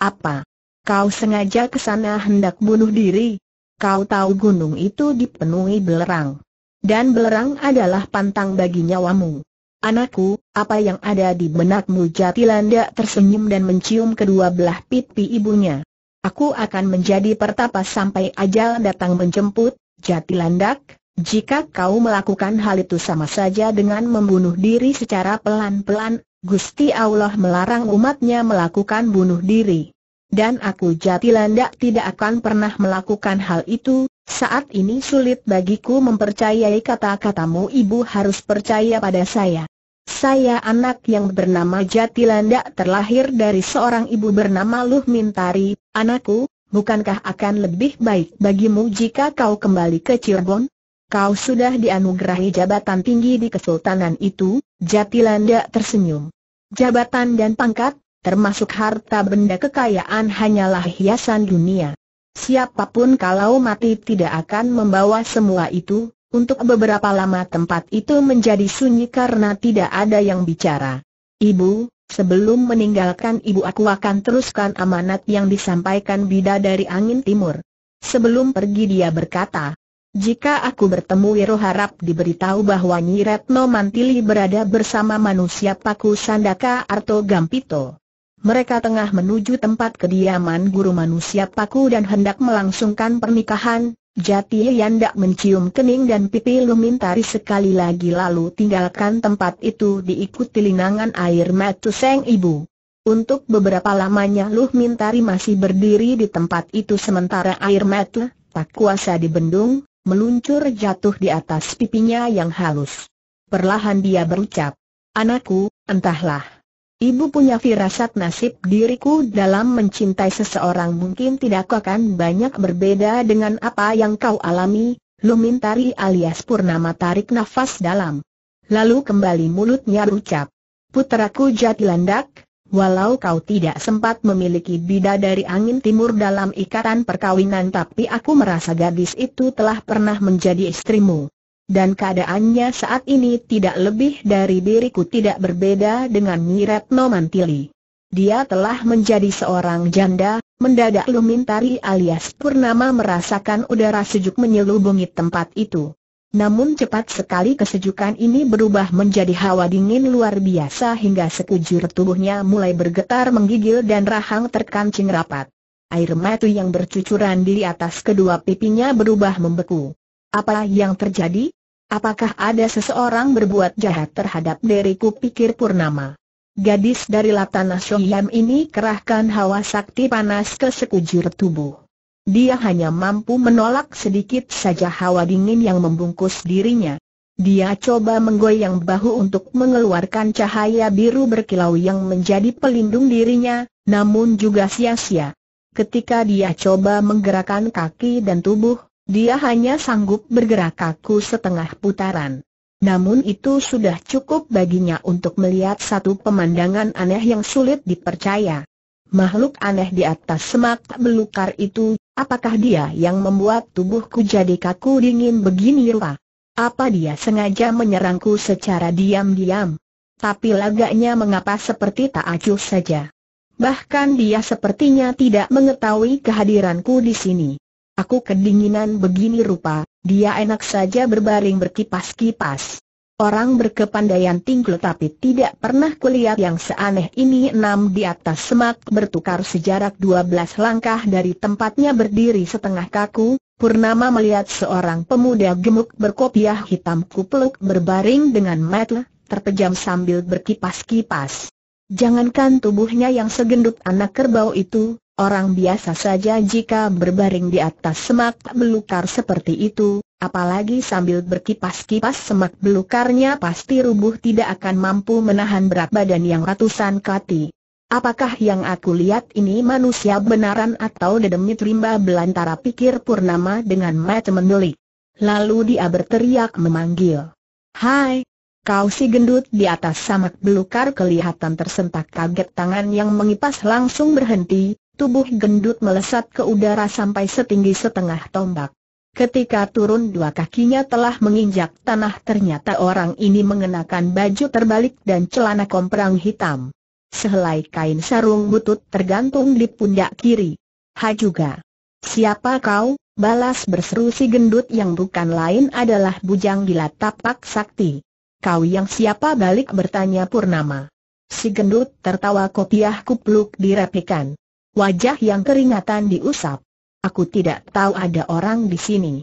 Apa? Kau sengaja ke sana hendak bunuh diri. Kau tahu gunung itu dipenuhi belerang. Dan belerang adalah pantang bagi nyawamu. Anakku, apa yang ada di benakmu Jatilanda tersenyum dan mencium kedua belah pipi ibunya. Aku akan menjadi pertapa sampai ajal datang menjemput, Jatilandak, jika kau melakukan hal itu sama saja dengan membunuh diri secara pelan-pelan, Gusti Allah melarang umatnya melakukan bunuh diri dan aku jati tidak akan pernah melakukan hal itu, saat ini sulit bagiku mempercayai kata-katamu ibu harus percaya pada saya. Saya anak yang bernama Jatilanda terlahir dari seorang ibu bernama Luh Mintari, anakku, bukankah akan lebih baik bagimu jika kau kembali ke Cirebon? Kau sudah dianugerahi jabatan tinggi di kesultanan itu, Jatilanda tersenyum. Jabatan dan pangkat, termasuk harta benda kekayaan hanyalah hiasan dunia. Siapapun kalau mati tidak akan membawa semua itu, untuk beberapa lama tempat itu menjadi sunyi karena tidak ada yang bicara. Ibu, sebelum meninggalkan ibu aku akan teruskan amanat yang disampaikan Bida dari angin timur. Sebelum pergi dia berkata, jika aku bertemu Wiro harap diberitahu bahwa Nyiretno Mantili berada bersama manusia Paku Sandaka Arto Gampito mereka tengah menuju tempat kediaman guru manusia paku dan hendak melangsungkan pernikahan, Jati Yandak mencium kening dan pipi Lumintari sekali lagi lalu tinggalkan tempat itu diikuti linangan air mata sang ibu. Untuk beberapa lamanya Mintari masih berdiri di tempat itu sementara air mata, tak kuasa dibendung, meluncur jatuh di atas pipinya yang halus. Perlahan dia berucap, Anakku, entahlah. Ibu punya firasat nasib diriku dalam mencintai seseorang mungkin tidak akan banyak berbeda dengan apa yang kau alami, Lumintari alias Purnama tarik nafas dalam. Lalu kembali mulutnya berucap, Puteraku Jatilandak, walau kau tidak sempat memiliki bida dari angin timur dalam ikatan perkawinan tapi aku merasa gadis itu telah pernah menjadi istrimu. Dan keadaannya saat ini tidak lebih dari diriku tidak berbeda dengan Miretno Mantili. Dia telah menjadi seorang janda, mendadak Lumintari alias Purnama merasakan udara sejuk menyelubungi tempat itu. Namun cepat sekali kesejukan ini berubah menjadi hawa dingin luar biasa hingga sekujur tubuhnya mulai bergetar menggigil dan rahang terkancing rapat. Air mata yang bercucuran di atas kedua pipinya berubah membeku. Apa yang terjadi? Apakah ada seseorang berbuat jahat terhadap diriku pikir Purnama? Gadis dari Latana Shoyam ini kerahkan hawa sakti panas ke sekujur tubuh. Dia hanya mampu menolak sedikit saja hawa dingin yang membungkus dirinya. Dia coba menggoyang bahu untuk mengeluarkan cahaya biru berkilau yang menjadi pelindung dirinya, namun juga sia-sia. Ketika dia coba menggerakkan kaki dan tubuh, dia hanya sanggup bergerak kaku setengah putaran. Namun itu sudah cukup baginya untuk melihat satu pemandangan aneh yang sulit dipercaya. Makhluk aneh di atas semak belukar itu, apakah dia yang membuat tubuhku jadi kaku dingin begini rupa? Apa dia sengaja menyerangku secara diam-diam? Tapi lagaknya mengapa seperti tak acuh saja. Bahkan dia sepertinya tidak mengetahui kehadiranku di sini. Aku kedinginan begini rupa, dia enak saja berbaring berkipas-kipas. Orang berkepandaian tinggi tapi tidak pernah kulihat yang seaneh ini enam di atas semak bertukar sejarak dua belas langkah dari tempatnya berdiri setengah kaku, Purnama melihat seorang pemuda gemuk berkopiah hitam kupluk berbaring dengan metel, terpejam sambil berkipas-kipas. Jangankan tubuhnya yang segendut anak kerbau itu, Orang biasa saja jika berbaring di atas semak belukar seperti itu, apalagi sambil berkipas-kipas semak belukarnya pasti rubuh tidak akan mampu menahan berat badan yang ratusan kati. Apakah yang aku lihat ini manusia benaran atau dedemit rimba belantara pikir Purnama dengan mata mendelik. Lalu dia berteriak memanggil. Hai, kau si gendut di atas semak belukar kelihatan tersentak kaget tangan yang mengipas langsung berhenti, Tubuh gendut melesat ke udara sampai setinggi setengah tombak. Ketika turun dua kakinya telah menginjak tanah ternyata orang ini mengenakan baju terbalik dan celana komprang hitam. Sehelai kain sarung butut tergantung di pundak kiri. Ha juga. Siapa kau? Balas berseru si gendut yang bukan lain adalah bujang gila tapak sakti. Kau yang siapa balik bertanya Purnama. Si gendut tertawa kopiah kupluk direpikan wajah yang keringatan diusap. Aku tidak tahu ada orang di sini.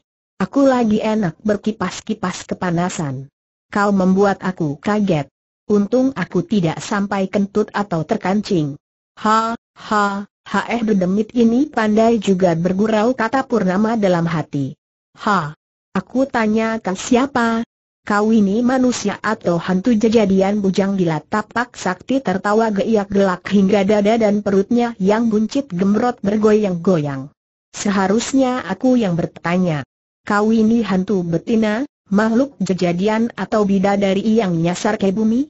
Aku lagi enak berkipas-kipas kepanasan. Kau membuat aku kaget. Untung aku tidak sampai kentut atau terkancing. Ha, ha, ha eh dedemit ini pandai juga bergurau kata Purnama dalam hati. Ha, aku tanyakan siapa, kau ini manusia atau hantu jejadian bujang gila tapak sakti tertawa geiak gelak hingga dada dan perutnya yang buncit gemrot bergoyang-goyang. Seharusnya aku yang bertanya. Kau ini hantu betina, makhluk jejadian atau bidadari yang nyasar ke bumi?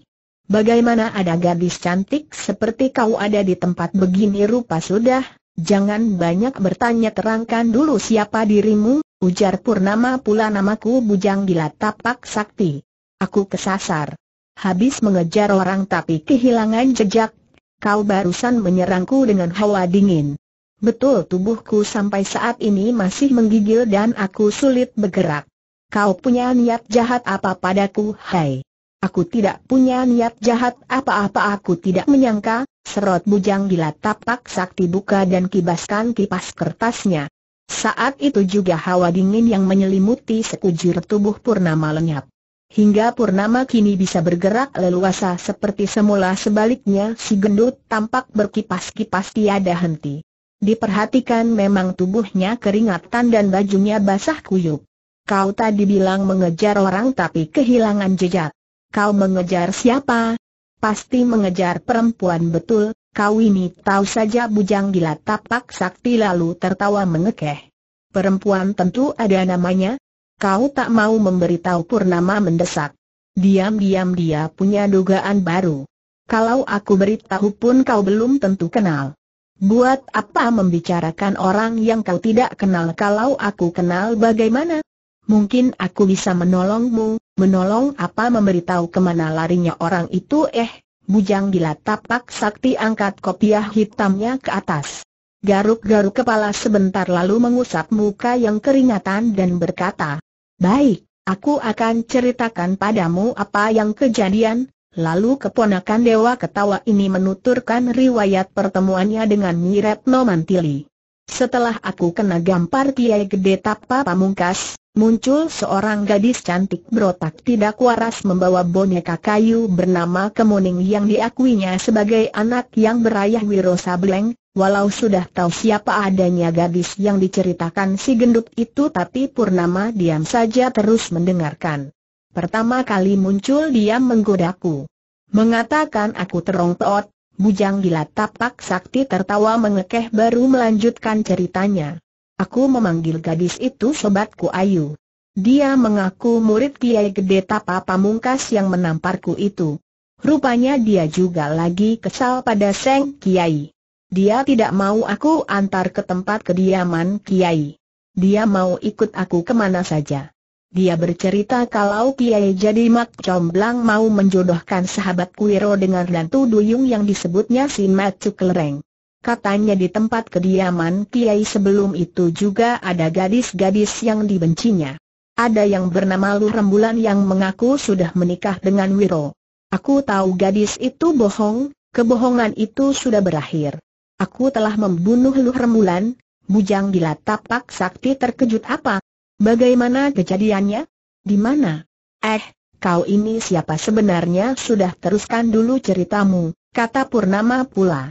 Bagaimana ada gadis cantik seperti kau ada di tempat begini rupa sudah, jangan banyak bertanya terangkan dulu siapa dirimu, Ujar Purnama pula namaku Bujang Gila Tapak Sakti. Aku kesasar. Habis mengejar orang tapi kehilangan jejak, kau barusan menyerangku dengan hawa dingin. Betul tubuhku sampai saat ini masih menggigil dan aku sulit bergerak. Kau punya niat jahat apa padaku, hai? Aku tidak punya niat jahat apa-apa aku tidak menyangka, serot bujang gila tapak sakti buka dan kibaskan kipas kertasnya. Saat itu juga hawa dingin yang menyelimuti sekujur tubuh Purnama lenyap. Hingga Purnama kini bisa bergerak leluasa seperti semula sebaliknya si gendut tampak berkipas-kipas tiada henti. Diperhatikan memang tubuhnya keringatan dan bajunya basah kuyup. Kau tadi bilang mengejar orang tapi kehilangan jejak. Kau mengejar siapa? Pasti mengejar perempuan betul, Kau ini tahu saja bujang gila tapak sakti lalu tertawa mengekeh. Perempuan tentu ada namanya. Kau tak mau memberitahu Purnama mendesak. Diam-diam dia punya dugaan baru. Kalau aku beritahu pun kau belum tentu kenal. Buat apa membicarakan orang yang kau tidak kenal kalau aku kenal bagaimana? Mungkin aku bisa menolongmu, menolong apa memberitahu kemana larinya orang itu eh, Bujang gila tapak sakti angkat kopiah hitamnya ke atas. Garuk-garuk kepala sebentar lalu mengusap muka yang keringatan dan berkata, Baik, aku akan ceritakan padamu apa yang kejadian, lalu keponakan Dewa Ketawa ini menuturkan riwayat pertemuannya dengan Miretno Mantili. Setelah aku kena gampar Kiai Gede Tapa Pamungkas, Muncul seorang gadis cantik berotak tidak waras membawa boneka kayu bernama Kemuning yang diakuinya sebagai anak yang berayah Wiro Sableng, walau sudah tahu siapa adanya gadis yang diceritakan si gendut itu tapi Purnama diam saja terus mendengarkan. Pertama kali muncul dia menggodaku. Mengatakan aku terong-teot, bujang gila tapak sakti tertawa mengekeh baru melanjutkan ceritanya. Aku memanggil gadis itu sobatku Ayu. Dia mengaku murid Kiai Gede Tapa Pamungkas yang menamparku itu. Rupanya dia juga lagi kesal pada Seng Kiai. Dia tidak mau aku antar ke tempat kediaman Kiai. Dia mau ikut aku kemana saja. Dia bercerita kalau Kiai jadi Mak Comblang mau menjodohkan sahabat Kuiro dengan Lantu Duyung yang disebutnya si Mat Kelereng. Katanya di tempat kediaman Kiai sebelum itu juga ada gadis-gadis yang dibencinya. Ada yang bernama Lu Rembulan yang mengaku sudah menikah dengan Wiro. Aku tahu gadis itu bohong, kebohongan itu sudah berakhir. Aku telah membunuh Lu Rembulan, bujang gila tapak sakti terkejut apa? Bagaimana kejadiannya? Di mana? Eh, kau ini siapa sebenarnya sudah teruskan dulu ceritamu, kata Purnama pula.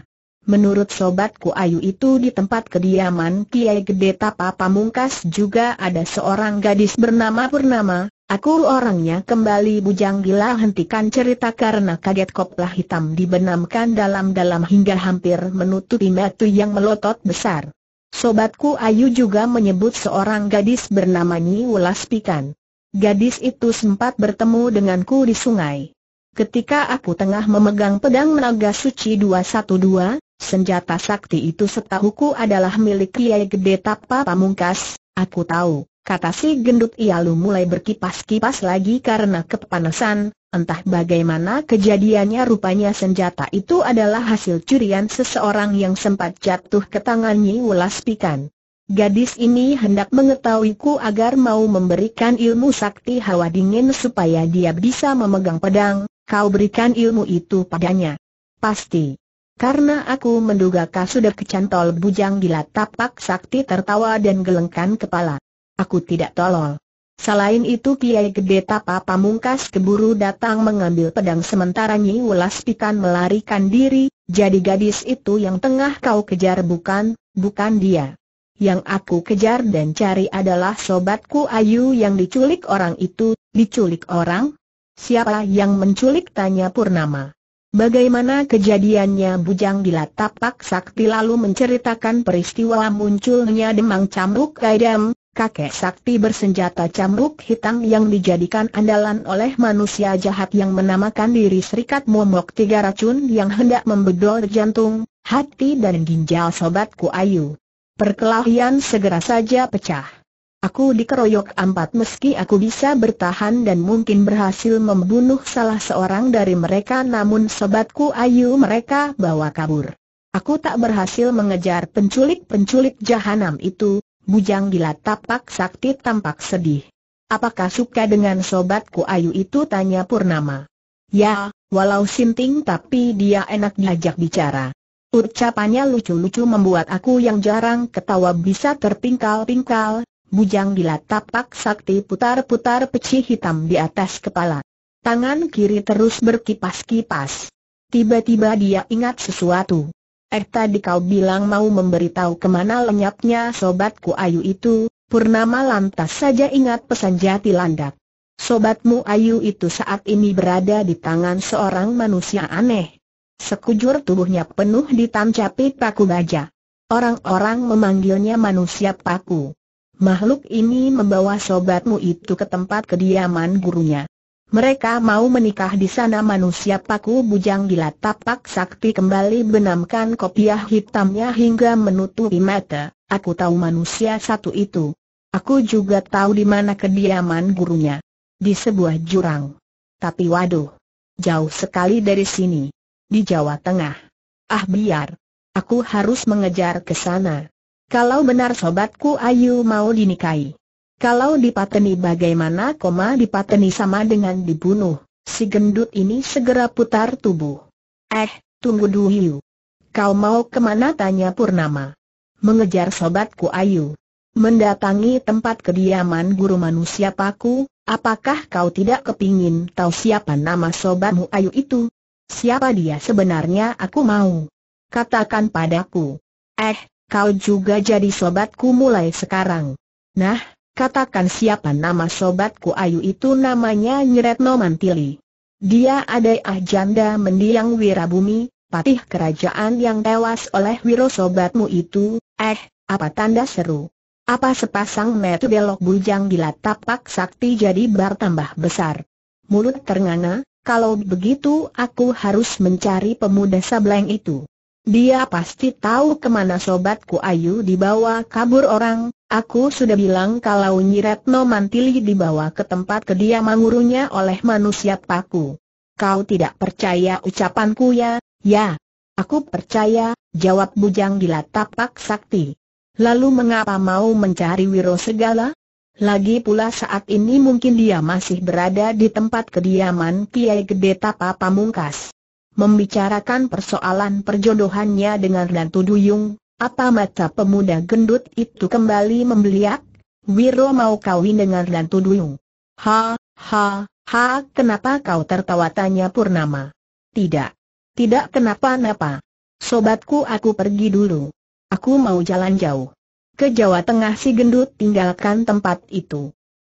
Menurut sobatku Ayu itu di tempat kediaman Kiai Gede Tapa Pamungkas juga ada seorang gadis bernama Purnama, aku orangnya kembali bujang gila hentikan cerita karena kaget koplah hitam dibenamkan dalam-dalam hingga hampir menutupi metu yang melotot besar. Sobatku Ayu juga menyebut seorang gadis bernama Nyi Wulas Pikan. Gadis itu sempat bertemu denganku di sungai. Ketika aku tengah memegang pedang naga suci 212, Senjata sakti itu setahuku adalah milik Kiai Gede Tapa Pamungkas, aku tahu, kata si gendut ia lu mulai berkipas-kipas lagi karena kepanasan, entah bagaimana kejadiannya rupanya senjata itu adalah hasil curian seseorang yang sempat jatuh ke tangan Nyi Ulas Pikan. Gadis ini hendak mengetahuiku agar mau memberikan ilmu sakti hawa dingin supaya dia bisa memegang pedang, kau berikan ilmu itu padanya. Pasti, karena aku menduga kau sudah kecantol bujang gila tapak sakti tertawa dan gelengkan kepala. Aku tidak tolol. Selain itu Kiai Gede Tapa Pamungkas keburu datang mengambil pedang sementara Nyi Wulas Pikan melarikan diri, jadi gadis itu yang tengah kau kejar bukan, bukan dia. Yang aku kejar dan cari adalah sobatku Ayu yang diculik orang itu, diculik orang? Siapa yang menculik tanya Purnama. Bagaimana kejadiannya Bujang Bila Tapak Sakti lalu menceritakan peristiwa munculnya Demang Cambuk Kaidam, kakek sakti bersenjata cambuk hitam yang dijadikan andalan oleh manusia jahat yang menamakan diri Serikat Momok Tiga Racun yang hendak membedol jantung, hati dan ginjal sobatku Ayu. Perkelahian segera saja pecah. Aku dikeroyok empat meski aku bisa bertahan dan mungkin berhasil membunuh salah seorang dari mereka namun sobatku ayu mereka bawa kabur. Aku tak berhasil mengejar penculik-penculik jahanam itu, bujang gila tapak sakti tampak sedih. Apakah suka dengan sobatku ayu itu tanya Purnama. Ya, walau sinting tapi dia enak diajak bicara. Ucapannya lucu-lucu membuat aku yang jarang ketawa bisa terpingkal-pingkal, Bujang bila tapak sakti putar-putar peci hitam di atas kepala. Tangan kiri terus berkipas-kipas. Tiba-tiba dia ingat sesuatu. Eh tadi kau bilang mau memberitahu kemana lenyapnya sobatku Ayu itu, Purnama lantas saja ingat pesan jati landak. Sobatmu Ayu itu saat ini berada di tangan seorang manusia aneh. Sekujur tubuhnya penuh ditancapi paku baja. Orang-orang memanggilnya manusia paku. Makhluk ini membawa sobatmu itu ke tempat kediaman gurunya. Mereka mau menikah di sana manusia paku bujang gila tapak sakti kembali benamkan kopiah hitamnya hingga menutupi mata. Aku tahu manusia satu itu. Aku juga tahu di mana kediaman gurunya. Di sebuah jurang. Tapi waduh. Jauh sekali dari sini. Di Jawa Tengah. Ah biar. Aku harus mengejar ke sana. Kalau benar sobatku Ayu mau dinikahi. Kalau dipateni bagaimana koma dipateni sama dengan dibunuh. Si gendut ini segera putar tubuh. Eh, tunggu dulu. Kau mau kemana tanya Purnama. Mengejar sobatku Ayu. Mendatangi tempat kediaman guru manusia paku, apakah kau tidak kepingin tahu siapa nama sobatmu Ayu itu? Siapa dia sebenarnya aku mau? Katakan padaku. Eh, kau juga jadi sobatku mulai sekarang. Nah, katakan siapa nama sobatku Ayu itu namanya Nyeretno Mantili. Dia ada ah janda mendiang Wirabumi, patih kerajaan yang tewas oleh wiro sobatmu itu, eh, apa tanda seru? Apa sepasang metu belok bujang gila tapak sakti jadi bertambah besar? Mulut ternganga, kalau begitu aku harus mencari pemuda sableng itu. Dia pasti tahu kemana sobatku Ayu dibawa kabur orang. Aku sudah bilang kalau Nyiretno Mantili dibawa ke tempat kediaman gurunya oleh manusia paku. Kau tidak percaya ucapanku ya? Ya. Aku percaya, jawab Bujang Gila Tapak Sakti. Lalu mengapa mau mencari Wiro Segala? Lagi pula saat ini mungkin dia masih berada di tempat kediaman Kiai Gede Tapa Pamungkas membicarakan persoalan perjodohannya dengan Ratu Duyung, apa mata pemuda gendut itu kembali membeliak? Wiro mau kawin dengan Ratu Duyung. Ha, ha, ha, kenapa kau tertawa tanya Purnama? Tidak. Tidak kenapa-napa. Sobatku aku pergi dulu. Aku mau jalan jauh. Ke Jawa Tengah si gendut tinggalkan tempat itu.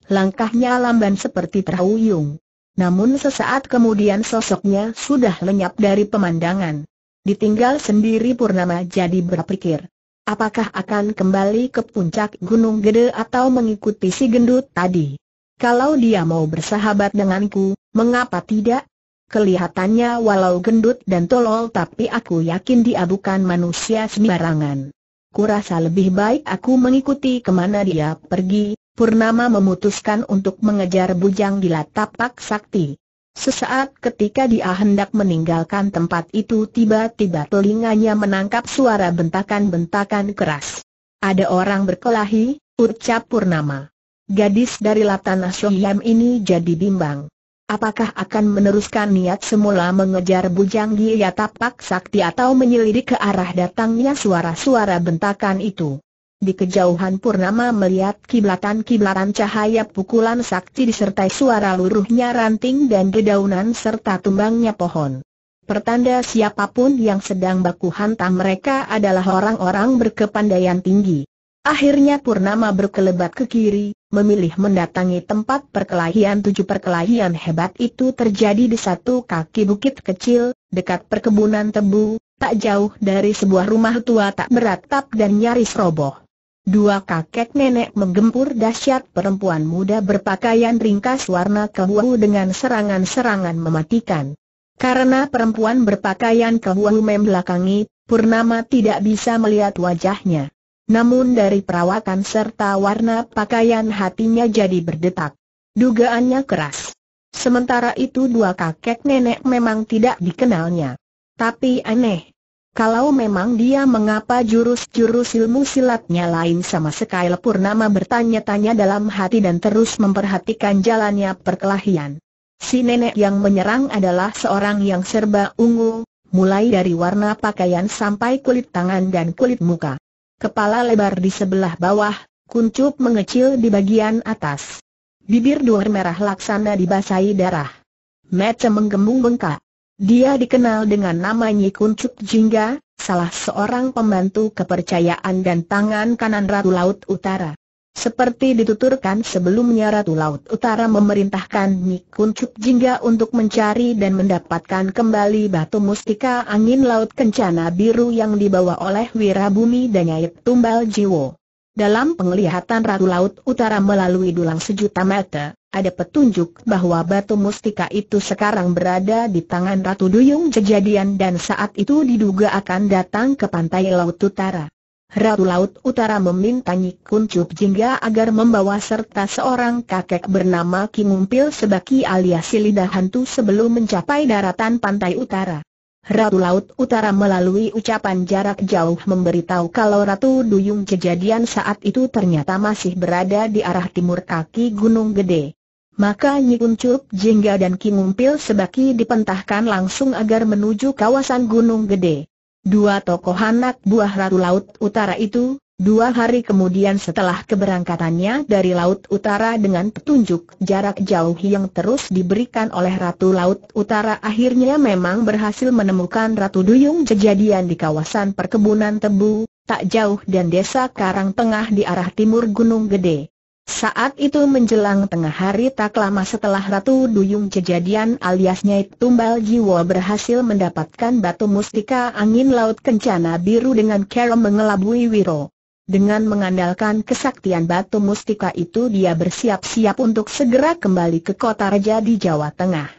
Langkahnya lamban seperti terhuyung. Namun sesaat kemudian sosoknya sudah lenyap dari pemandangan. Ditinggal sendiri Purnama jadi berpikir. Apakah akan kembali ke puncak Gunung Gede atau mengikuti si gendut tadi? Kalau dia mau bersahabat denganku, mengapa tidak? Kelihatannya walau gendut dan tolol tapi aku yakin dia bukan manusia sembarangan. Kurasa lebih baik aku mengikuti kemana dia pergi, Purnama memutuskan untuk mengejar bujang gila tapak sakti. Sesaat ketika dia hendak meninggalkan tempat itu tiba-tiba telinganya menangkap suara bentakan-bentakan keras. Ada orang berkelahi, ucap Purnama. Gadis dari Latana Sohyam ini jadi bimbang. Apakah akan meneruskan niat semula mengejar bujang di tapak sakti atau menyelidik ke arah datangnya suara-suara bentakan itu? Di kejauhan Purnama melihat kiblatan-kiblatan cahaya pukulan sakti disertai suara luruhnya ranting dan dedaunan serta tumbangnya pohon. Pertanda siapapun yang sedang baku hantam mereka adalah orang-orang berkepandaian tinggi. Akhirnya Purnama berkelebat ke kiri, memilih mendatangi tempat perkelahian tujuh perkelahian hebat itu terjadi di satu kaki bukit kecil, dekat perkebunan tebu, tak jauh dari sebuah rumah tua tak beratap dan nyaris roboh. Dua kakek nenek menggempur dahsyat perempuan muda berpakaian ringkas warna kehuahu dengan serangan-serangan mematikan. Karena perempuan berpakaian kehuahu membelakangi, Purnama tidak bisa melihat wajahnya. Namun dari perawakan serta warna pakaian hatinya jadi berdetak. Dugaannya keras. Sementara itu dua kakek nenek memang tidak dikenalnya. Tapi aneh, kalau memang dia mengapa jurus-jurus ilmu silatnya lain sama sekali Purnama bertanya-tanya dalam hati dan terus memperhatikan jalannya perkelahian. Si nenek yang menyerang adalah seorang yang serba ungu, mulai dari warna pakaian sampai kulit tangan dan kulit muka. Kepala lebar di sebelah bawah, kuncup mengecil di bagian atas. Bibir dua merah laksana dibasahi darah. Mata menggembung bengkak. Dia dikenal dengan nama Nyi Kuncup Jingga, salah seorang pembantu kepercayaan dan tangan kanan Ratu Laut Utara. Seperti dituturkan sebelumnya Ratu Laut Utara memerintahkan Nyi Kuncup Jingga untuk mencari dan mendapatkan kembali batu mustika angin laut kencana biru yang dibawa oleh Wirabumi dan Nyai Tumbal Jiwo. Dalam penglihatan Ratu Laut Utara melalui dulang sejuta meter, ada petunjuk bahwa batu mustika itu sekarang berada di tangan Ratu Duyung Jejadian dan saat itu diduga akan datang ke pantai Laut Utara. Ratu Laut Utara meminta Nyik Kuncup Jingga agar membawa serta seorang kakek bernama Kingumpil sebagai alias Lidah Hantu sebelum mencapai daratan pantai utara. Ratu Laut Utara melalui ucapan jarak jauh memberitahu kalau Ratu Duyung kejadian saat itu ternyata masih berada di arah timur kaki Gunung Gede. Maka Yikun Cup Jingga dan Kingumpil sebaki dipentahkan langsung agar menuju kawasan Gunung Gede. Dua tokoh anak buah Ratu Laut Utara itu, dua hari kemudian setelah keberangkatannya dari Laut Utara dengan petunjuk jarak jauh yang terus diberikan oleh Ratu Laut Utara akhirnya memang berhasil menemukan Ratu Duyung kejadian di kawasan perkebunan Tebu, tak jauh dan desa Karang Tengah di arah timur Gunung Gede. Saat itu menjelang tengah hari tak lama setelah Ratu Duyung kejadian alias Nyai Tumbal Jiwa berhasil mendapatkan batu mustika angin laut kencana biru dengan cara mengelabui Wiro. Dengan mengandalkan kesaktian batu mustika itu dia bersiap-siap untuk segera kembali ke kota raja di Jawa Tengah.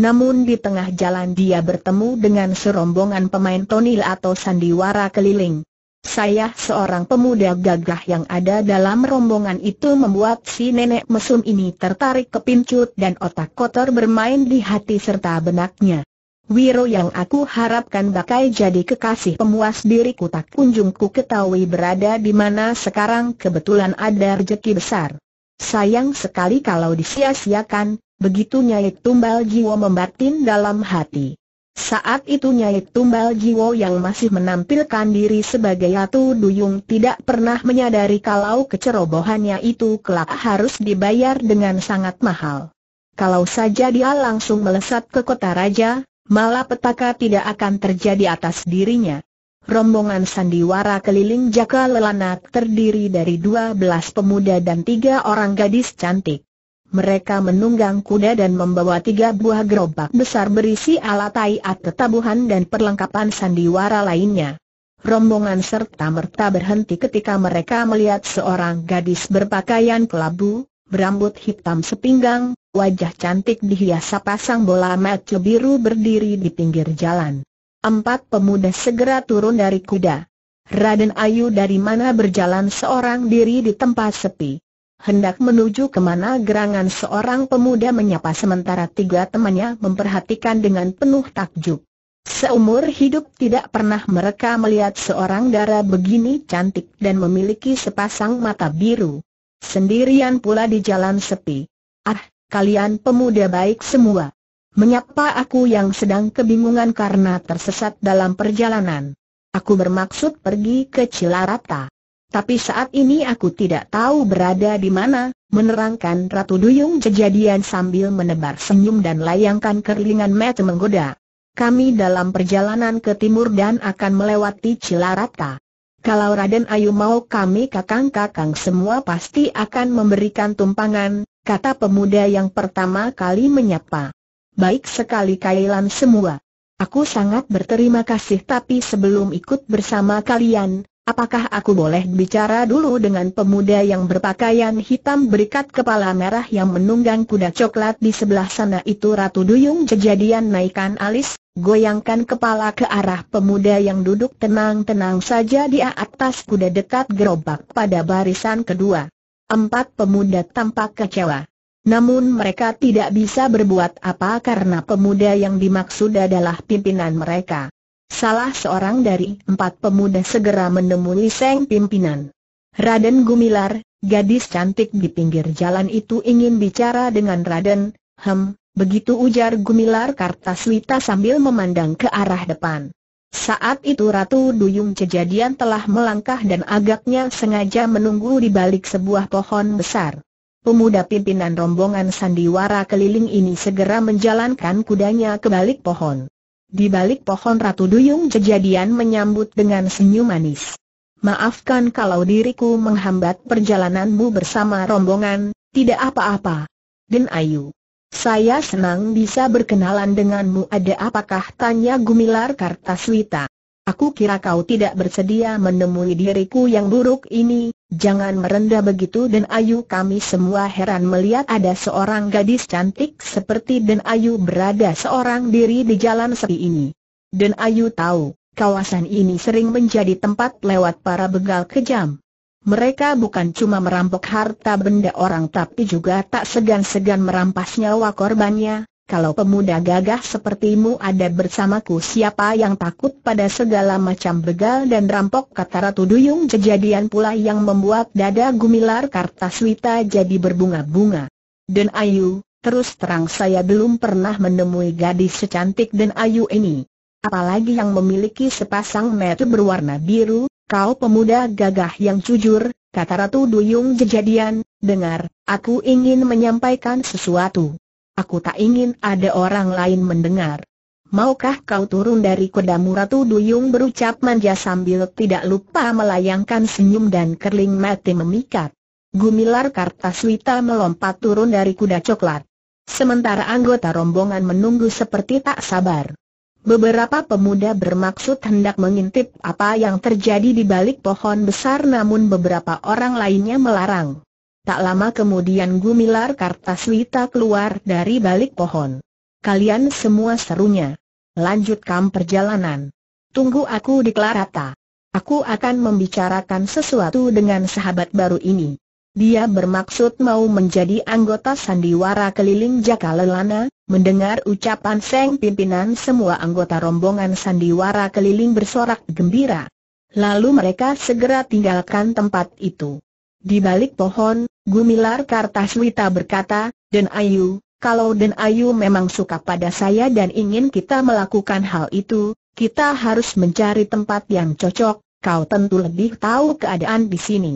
Namun di tengah jalan dia bertemu dengan serombongan pemain tonil atau sandiwara keliling. Saya seorang pemuda gagah yang ada dalam rombongan itu membuat si nenek mesum ini tertarik ke pincut dan otak kotor bermain di hati serta benaknya. Wiro yang aku harapkan bakal jadi kekasih pemuas diriku tak kunjung ku ketahui berada di mana sekarang kebetulan ada rejeki besar. Sayang sekali kalau disia-siakan, begitu Nyai Tumbal jiwa membatin dalam hati. Saat itu Nyai Tumbal Jiwo yang masih menampilkan diri sebagai Ratu Duyung tidak pernah menyadari kalau kecerobohannya itu kelak harus dibayar dengan sangat mahal. Kalau saja dia langsung melesat ke kota raja, malah petaka tidak akan terjadi atas dirinya. Rombongan sandiwara keliling Jaka Lelanak terdiri dari 12 pemuda dan tiga orang gadis cantik. Mereka menunggang kuda dan membawa tiga buah gerobak besar berisi alat taiat tabuhan, dan perlengkapan sandiwara lainnya. Rombongan serta merta berhenti ketika mereka melihat seorang gadis berpakaian kelabu, berambut hitam sepinggang, wajah cantik dihias pasang bola mata biru berdiri di pinggir jalan. Empat pemuda segera turun dari kuda. Raden Ayu dari mana berjalan seorang diri di tempat sepi hendak menuju kemana gerangan seorang pemuda menyapa sementara tiga temannya memperhatikan dengan penuh takjub. Seumur hidup tidak pernah mereka melihat seorang dara begini cantik dan memiliki sepasang mata biru. Sendirian pula di jalan sepi. Ah, kalian pemuda baik semua. Menyapa aku yang sedang kebingungan karena tersesat dalam perjalanan. Aku bermaksud pergi ke Cilarata. Tapi saat ini aku tidak tahu berada di mana, menerangkan Ratu Duyung kejadian sambil menebar senyum dan layangkan kerlingan mata menggoda. Kami dalam perjalanan ke timur dan akan melewati Cilarata. Kalau Raden Ayu mau kami kakang-kakang semua pasti akan memberikan tumpangan, kata pemuda yang pertama kali menyapa. Baik sekali kailan semua. Aku sangat berterima kasih tapi sebelum ikut bersama kalian, Apakah aku boleh bicara dulu dengan pemuda yang berpakaian hitam berikat kepala merah yang menunggang kuda coklat di sebelah sana itu Ratu Duyung kejadian naikkan alis, goyangkan kepala ke arah pemuda yang duduk tenang-tenang saja di atas kuda dekat gerobak pada barisan kedua. Empat pemuda tampak kecewa. Namun mereka tidak bisa berbuat apa karena pemuda yang dimaksud adalah pimpinan mereka. Salah seorang dari empat pemuda segera menemui Seng pimpinan. Raden Gumilar, gadis cantik di pinggir jalan itu ingin bicara dengan Raden, hem, begitu ujar Gumilar Kartaswita sambil memandang ke arah depan. Saat itu Ratu Duyung kejadian telah melangkah dan agaknya sengaja menunggu di balik sebuah pohon besar. Pemuda pimpinan rombongan sandiwara keliling ini segera menjalankan kudanya ke balik pohon. Di balik pohon Ratu Duyung kejadian menyambut dengan senyum manis. Maafkan kalau diriku menghambat perjalananmu bersama rombongan, tidak apa-apa. Den Ayu. Saya senang bisa berkenalan denganmu ada apakah tanya Gumilar Kartaswita. Aku kira kau tidak bersedia menemui diriku yang buruk ini, jangan merendah begitu dan Ayu kami semua heran melihat ada seorang gadis cantik seperti dan Ayu berada seorang diri di jalan sepi ini. Dan Ayu tahu, kawasan ini sering menjadi tempat lewat para begal kejam. Mereka bukan cuma merampok harta benda orang tapi juga tak segan-segan merampas nyawa korbannya, kalau pemuda gagah sepertimu ada bersamaku siapa yang takut pada segala macam begal dan rampok kata Ratu Duyung kejadian pula yang membuat dada gumilar Kartaswita jadi berbunga-bunga. Den Ayu, terus terang saya belum pernah menemui gadis secantik Den Ayu ini. Apalagi yang memiliki sepasang mata berwarna biru, kau pemuda gagah yang jujur, kata Ratu Duyung kejadian, dengar, aku ingin menyampaikan sesuatu. Aku tak ingin ada orang lain mendengar. Maukah kau turun dari kudamu Ratu Duyung berucap manja sambil tidak lupa melayangkan senyum dan kerling mati memikat. Gumilar Kartaswita melompat turun dari kuda coklat. Sementara anggota rombongan menunggu seperti tak sabar. Beberapa pemuda bermaksud hendak mengintip apa yang terjadi di balik pohon besar namun beberapa orang lainnya melarang. Tak lama kemudian Gumilar Kartaswita keluar dari balik pohon. Kalian semua serunya. Lanjutkan perjalanan. Tunggu aku di Klarata. Aku akan membicarakan sesuatu dengan sahabat baru ini. Dia bermaksud mau menjadi anggota sandiwara keliling Jakalelana, mendengar ucapan Seng pimpinan semua anggota rombongan sandiwara keliling bersorak gembira. Lalu mereka segera tinggalkan tempat itu. Di balik pohon, Gumilar Kartaswita berkata, Den Ayu, kalau Den Ayu memang suka pada saya dan ingin kita melakukan hal itu, kita harus mencari tempat yang cocok, kau tentu lebih tahu keadaan di sini.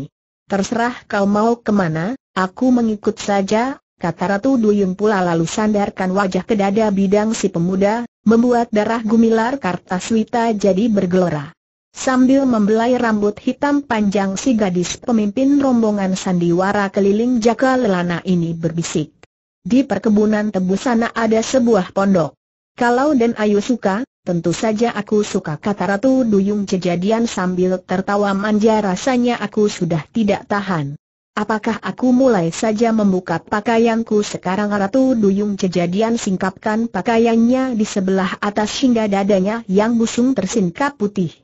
Terserah kau mau kemana, aku mengikut saja, kata Ratu Duyung pula lalu sandarkan wajah ke dada bidang si pemuda, membuat darah gumilar Kartaswita jadi bergelora. Sambil membelai rambut hitam panjang si gadis pemimpin rombongan sandiwara keliling Jaka Lelana ini berbisik. Di perkebunan tebu sana ada sebuah pondok. Kalau Den Ayu suka, tentu saja aku suka kata Ratu Duyung kejadian sambil tertawa manja rasanya aku sudah tidak tahan. Apakah aku mulai saja membuka pakaianku sekarang Ratu Duyung kejadian singkapkan pakaiannya di sebelah atas hingga dadanya yang busung tersingkap putih.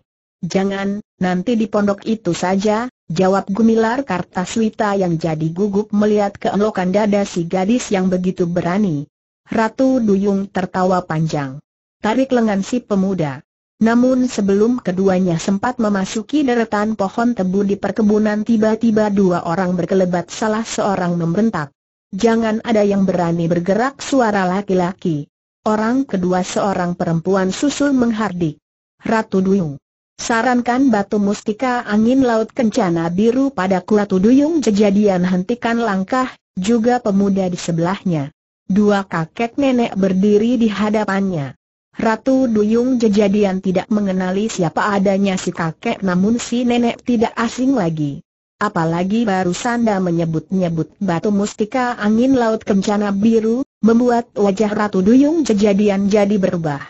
Jangan, nanti di pondok itu saja, jawab Gumilar Kartaswita yang jadi gugup melihat keelokan dada si gadis yang begitu berani. Ratu Duyung tertawa panjang. Tarik lengan si pemuda. Namun sebelum keduanya sempat memasuki deretan pohon tebu di perkebunan tiba-tiba dua orang berkelebat salah seorang membentak. Jangan ada yang berani bergerak suara laki-laki. Orang kedua seorang perempuan susul menghardik. Ratu Duyung. Sarankan batu mustika angin laut kencana biru pada kuatu duyung Kejadian hentikan langkah, juga pemuda di sebelahnya. Dua kakek nenek berdiri di hadapannya. Ratu Duyung Jejadian tidak mengenali siapa adanya si kakek namun si nenek tidak asing lagi. Apalagi baru Sanda menyebut-nyebut batu mustika angin laut kencana biru, membuat wajah Ratu Duyung Jejadian jadi berubah.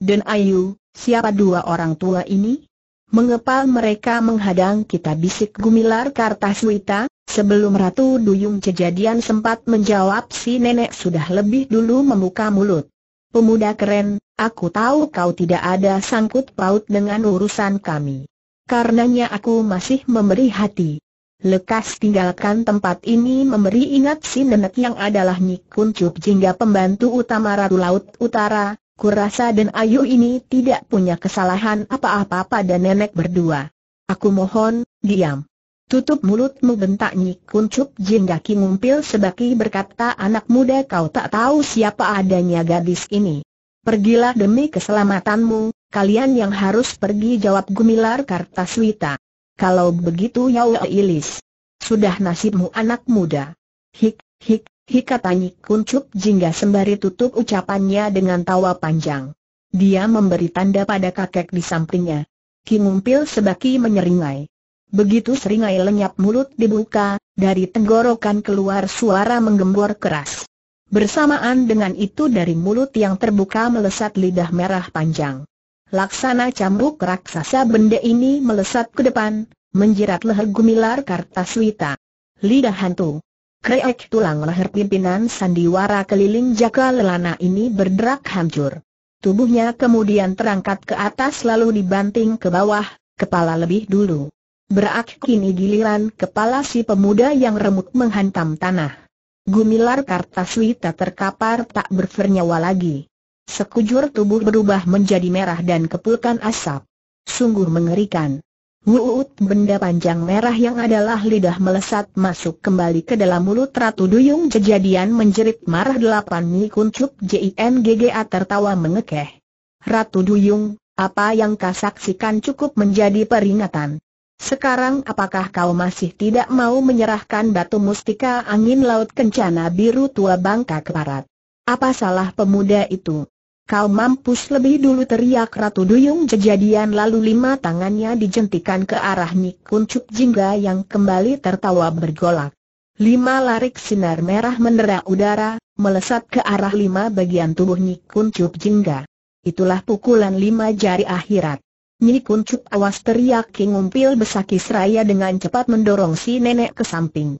Dan Ayu, Siapa dua orang tua ini? Mengepal mereka menghadang kita bisik gumilar Kartaswita, sebelum Ratu Duyung kejadian sempat menjawab si nenek sudah lebih dulu membuka mulut. Pemuda keren, aku tahu kau tidak ada sangkut paut dengan urusan kami. Karenanya aku masih memberi hati. Lekas tinggalkan tempat ini memberi ingat si nenek yang adalah Nyikun Cuk Jingga pembantu utama Ratu Laut Utara, Kurasa dan Ayu ini tidak punya kesalahan apa-apa pada nenek berdua. Aku mohon, diam. Tutup mulutmu bentak Nyi Kuncup Jin Daki ngumpil sebaki berkata anak muda kau tak tahu siapa adanya gadis ini. Pergilah demi keselamatanmu, kalian yang harus pergi jawab Gumilar Kartaswita. Kalau begitu ya Ilis. Sudah nasibmu anak muda. Hik, hik, Hikatanya kuncup jingga sembari tutup ucapannya dengan tawa panjang. Dia memberi tanda pada kakek di sampingnya. Kimumpil sebaki menyeringai. Begitu seringai lenyap mulut dibuka, dari tenggorokan keluar suara menggembor keras. Bersamaan dengan itu dari mulut yang terbuka melesat lidah merah panjang. Laksana cambuk raksasa benda ini melesat ke depan, menjerat leher gumilar Kartaswita. Lidah hantu. Kreek tulang leher pimpinan sandiwara keliling jaka lelana ini berderak hancur. Tubuhnya kemudian terangkat ke atas lalu dibanting ke bawah, kepala lebih dulu. Berak kini giliran kepala si pemuda yang remuk menghantam tanah. Gumilar Kartaswita terkapar tak bernyawa lagi. Sekujur tubuh berubah menjadi merah dan kepulkan asap. Sungguh mengerikan. Wuut benda panjang merah yang adalah lidah melesat masuk kembali ke dalam mulut Ratu Duyung kejadian menjerit marah delapan Mi Kuncup JINGGA tertawa mengekeh. Ratu Duyung, apa yang kau saksikan cukup menjadi peringatan. Sekarang apakah kau masih tidak mau menyerahkan batu mustika angin laut kencana biru tua bangka ke barat? Apa salah pemuda itu? Kau mampus lebih dulu teriak Ratu Duyung kejadian lalu lima tangannya dijentikan ke arah Nik Kuncup Jingga yang kembali tertawa bergolak. Lima larik sinar merah mendera udara, melesat ke arah lima bagian tubuh Nik Kuncup Jingga. Itulah pukulan lima jari akhirat. Nik Kuncup awas teriak King Umpil Besakis Raya dengan cepat mendorong si nenek ke samping.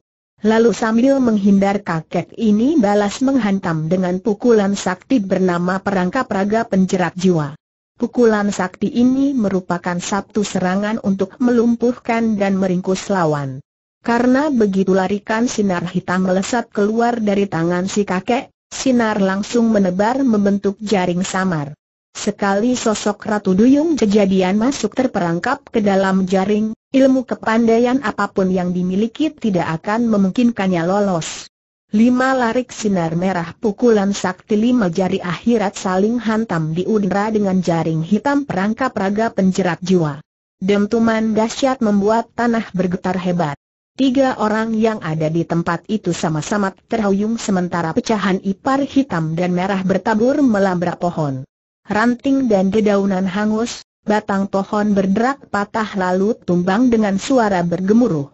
Lalu sambil menghindar kakek ini balas menghantam dengan pukulan sakti bernama perangkap raga penjerat jiwa. Pukulan sakti ini merupakan satu serangan untuk melumpuhkan dan meringkus lawan. Karena begitu larikan sinar hitam melesat keluar dari tangan si kakek, sinar langsung menebar membentuk jaring samar. Sekali sosok Ratu Duyung kejadian masuk terperangkap ke dalam jaring, ilmu kepandaian apapun yang dimiliki tidak akan memungkinkannya lolos. Lima larik sinar merah pukulan sakti lima jari akhirat saling hantam di udara dengan jaring hitam perangkap raga penjerat jiwa. Dentuman dahsyat membuat tanah bergetar hebat. Tiga orang yang ada di tempat itu sama-sama terhuyung sementara pecahan ipar hitam dan merah bertabur melabrak pohon. Ranting dan dedaunan hangus, batang pohon berderak patah lalu tumbang dengan suara bergemuruh.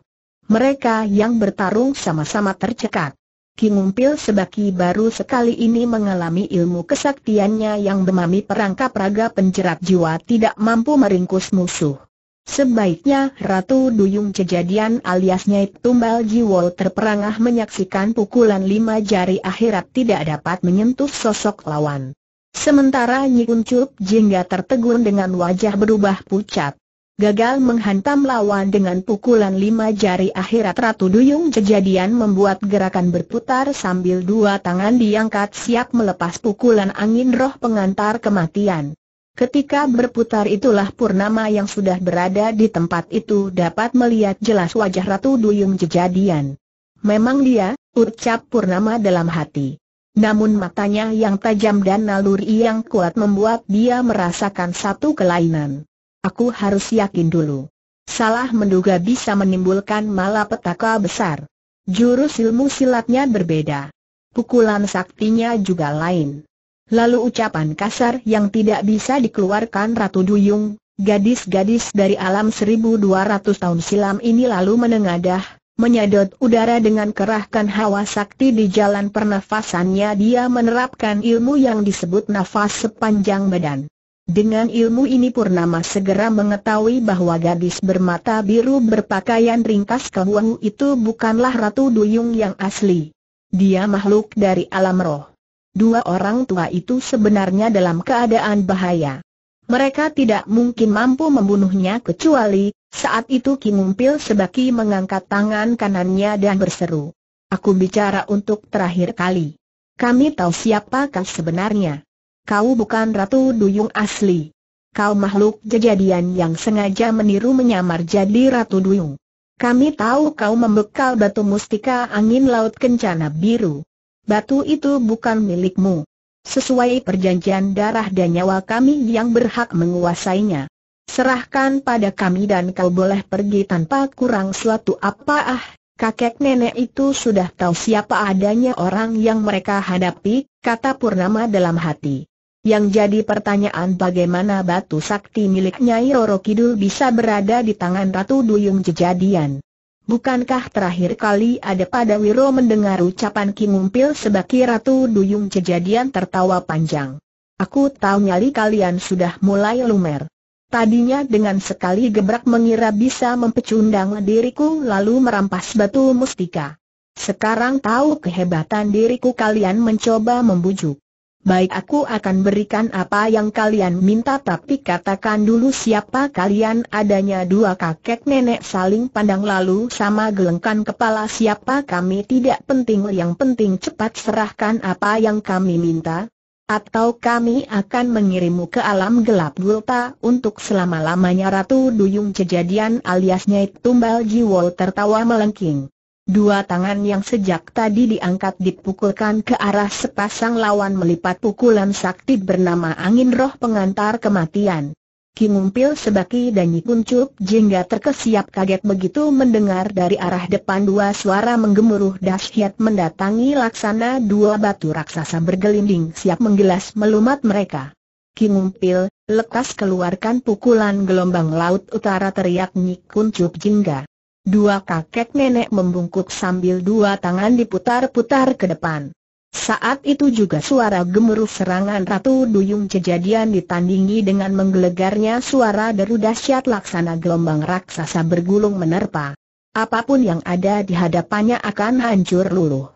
Mereka yang bertarung sama-sama tercekat. King Umpil Sebaki baru sekali ini mengalami ilmu kesaktiannya yang memami perangkap raga penjerat jiwa tidak mampu meringkus musuh. Sebaiknya Ratu Duyung kejadian alias Nyai Tumbal Jiwol terperangah menyaksikan pukulan lima jari akhirat tidak dapat menyentuh sosok lawan. Sementara Nyi Uncup Jingga tertegun dengan wajah berubah pucat. Gagal menghantam lawan dengan pukulan lima jari akhirat Ratu Duyung kejadian membuat gerakan berputar sambil dua tangan diangkat siap melepas pukulan angin roh pengantar kematian. Ketika berputar itulah Purnama yang sudah berada di tempat itu dapat melihat jelas wajah Ratu Duyung kejadian. Memang dia, ucap Purnama dalam hati. Namun matanya yang tajam dan naluri yang kuat membuat dia merasakan satu kelainan. Aku harus yakin dulu. Salah menduga bisa menimbulkan malapetaka besar. Jurus ilmu silatnya berbeda. Pukulan saktinya juga lain. Lalu ucapan kasar yang tidak bisa dikeluarkan Ratu Duyung, gadis-gadis dari alam 1200 tahun silam ini lalu menengadah, menyedot udara dengan kerahkan hawa sakti di jalan pernafasannya dia menerapkan ilmu yang disebut nafas sepanjang badan. Dengan ilmu ini Purnama segera mengetahui bahwa gadis bermata biru berpakaian ringkas kewahu itu bukanlah Ratu Duyung yang asli. Dia makhluk dari alam roh. Dua orang tua itu sebenarnya dalam keadaan bahaya. Mereka tidak mungkin mampu membunuhnya kecuali saat itu Kim Umpil sebaki mengangkat tangan kanannya dan berseru. Aku bicara untuk terakhir kali. Kami tahu siapakah sebenarnya. Kau bukan Ratu Duyung asli. Kau makhluk kejadian yang sengaja meniru menyamar jadi Ratu Duyung. Kami tahu kau membekal batu mustika angin laut kencana biru. Batu itu bukan milikmu. Sesuai perjanjian darah dan nyawa kami yang berhak menguasainya serahkan pada kami dan kau boleh pergi tanpa kurang suatu apa ah. Kakek nenek itu sudah tahu siapa adanya orang yang mereka hadapi, kata Purnama dalam hati. Yang jadi pertanyaan bagaimana batu sakti milik Nyai Roro Kidul bisa berada di tangan Ratu Duyung Jejadian. Bukankah terakhir kali ada pada Wiro mendengar ucapan Ki Ngumpil sebagai Ratu Duyung Jejadian tertawa panjang. Aku tahu nyali kalian sudah mulai lumer. Tadinya dengan sekali gebrak mengira bisa mempecundang diriku lalu merampas batu mustika. Sekarang tahu kehebatan diriku kalian mencoba membujuk. Baik aku akan berikan apa yang kalian minta tapi katakan dulu siapa kalian adanya dua kakek nenek saling pandang lalu sama gelengkan kepala siapa kami tidak penting yang penting cepat serahkan apa yang kami minta atau kami akan mengirimmu ke alam gelap gulta untuk selama-lamanya Ratu Duyung Cejadian alias Nyai Tumbal Jiwo tertawa melengking. Dua tangan yang sejak tadi diangkat dipukulkan ke arah sepasang lawan melipat pukulan sakti bernama angin roh pengantar kematian. Kingumpil Sebaki dan Nyikuncup jingga terkesiap kaget begitu mendengar dari arah depan dua suara menggemuruh dahsyat mendatangi laksana dua batu raksasa bergelinding siap menggelas melumat mereka. Kingumpil, lekas keluarkan pukulan gelombang laut utara teriak Nyikuncup jingga. Dua kakek nenek membungkuk sambil dua tangan diputar-putar ke depan. Saat itu juga suara gemuruh serangan Ratu Duyung kejadian ditandingi dengan menggelegarnya suara deru dahsyat laksana gelombang raksasa bergulung menerpa. Apapun yang ada di hadapannya akan hancur luluh.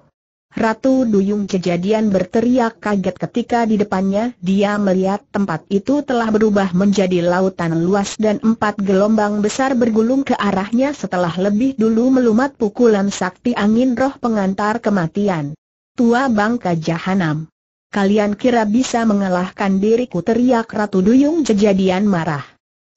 Ratu Duyung kejadian berteriak kaget ketika di depannya dia melihat tempat itu telah berubah menjadi lautan luas dan empat gelombang besar bergulung ke arahnya setelah lebih dulu melumat pukulan sakti angin roh pengantar kematian tua bangka jahanam. Kalian kira bisa mengalahkan diriku teriak Ratu Duyung jejadian marah.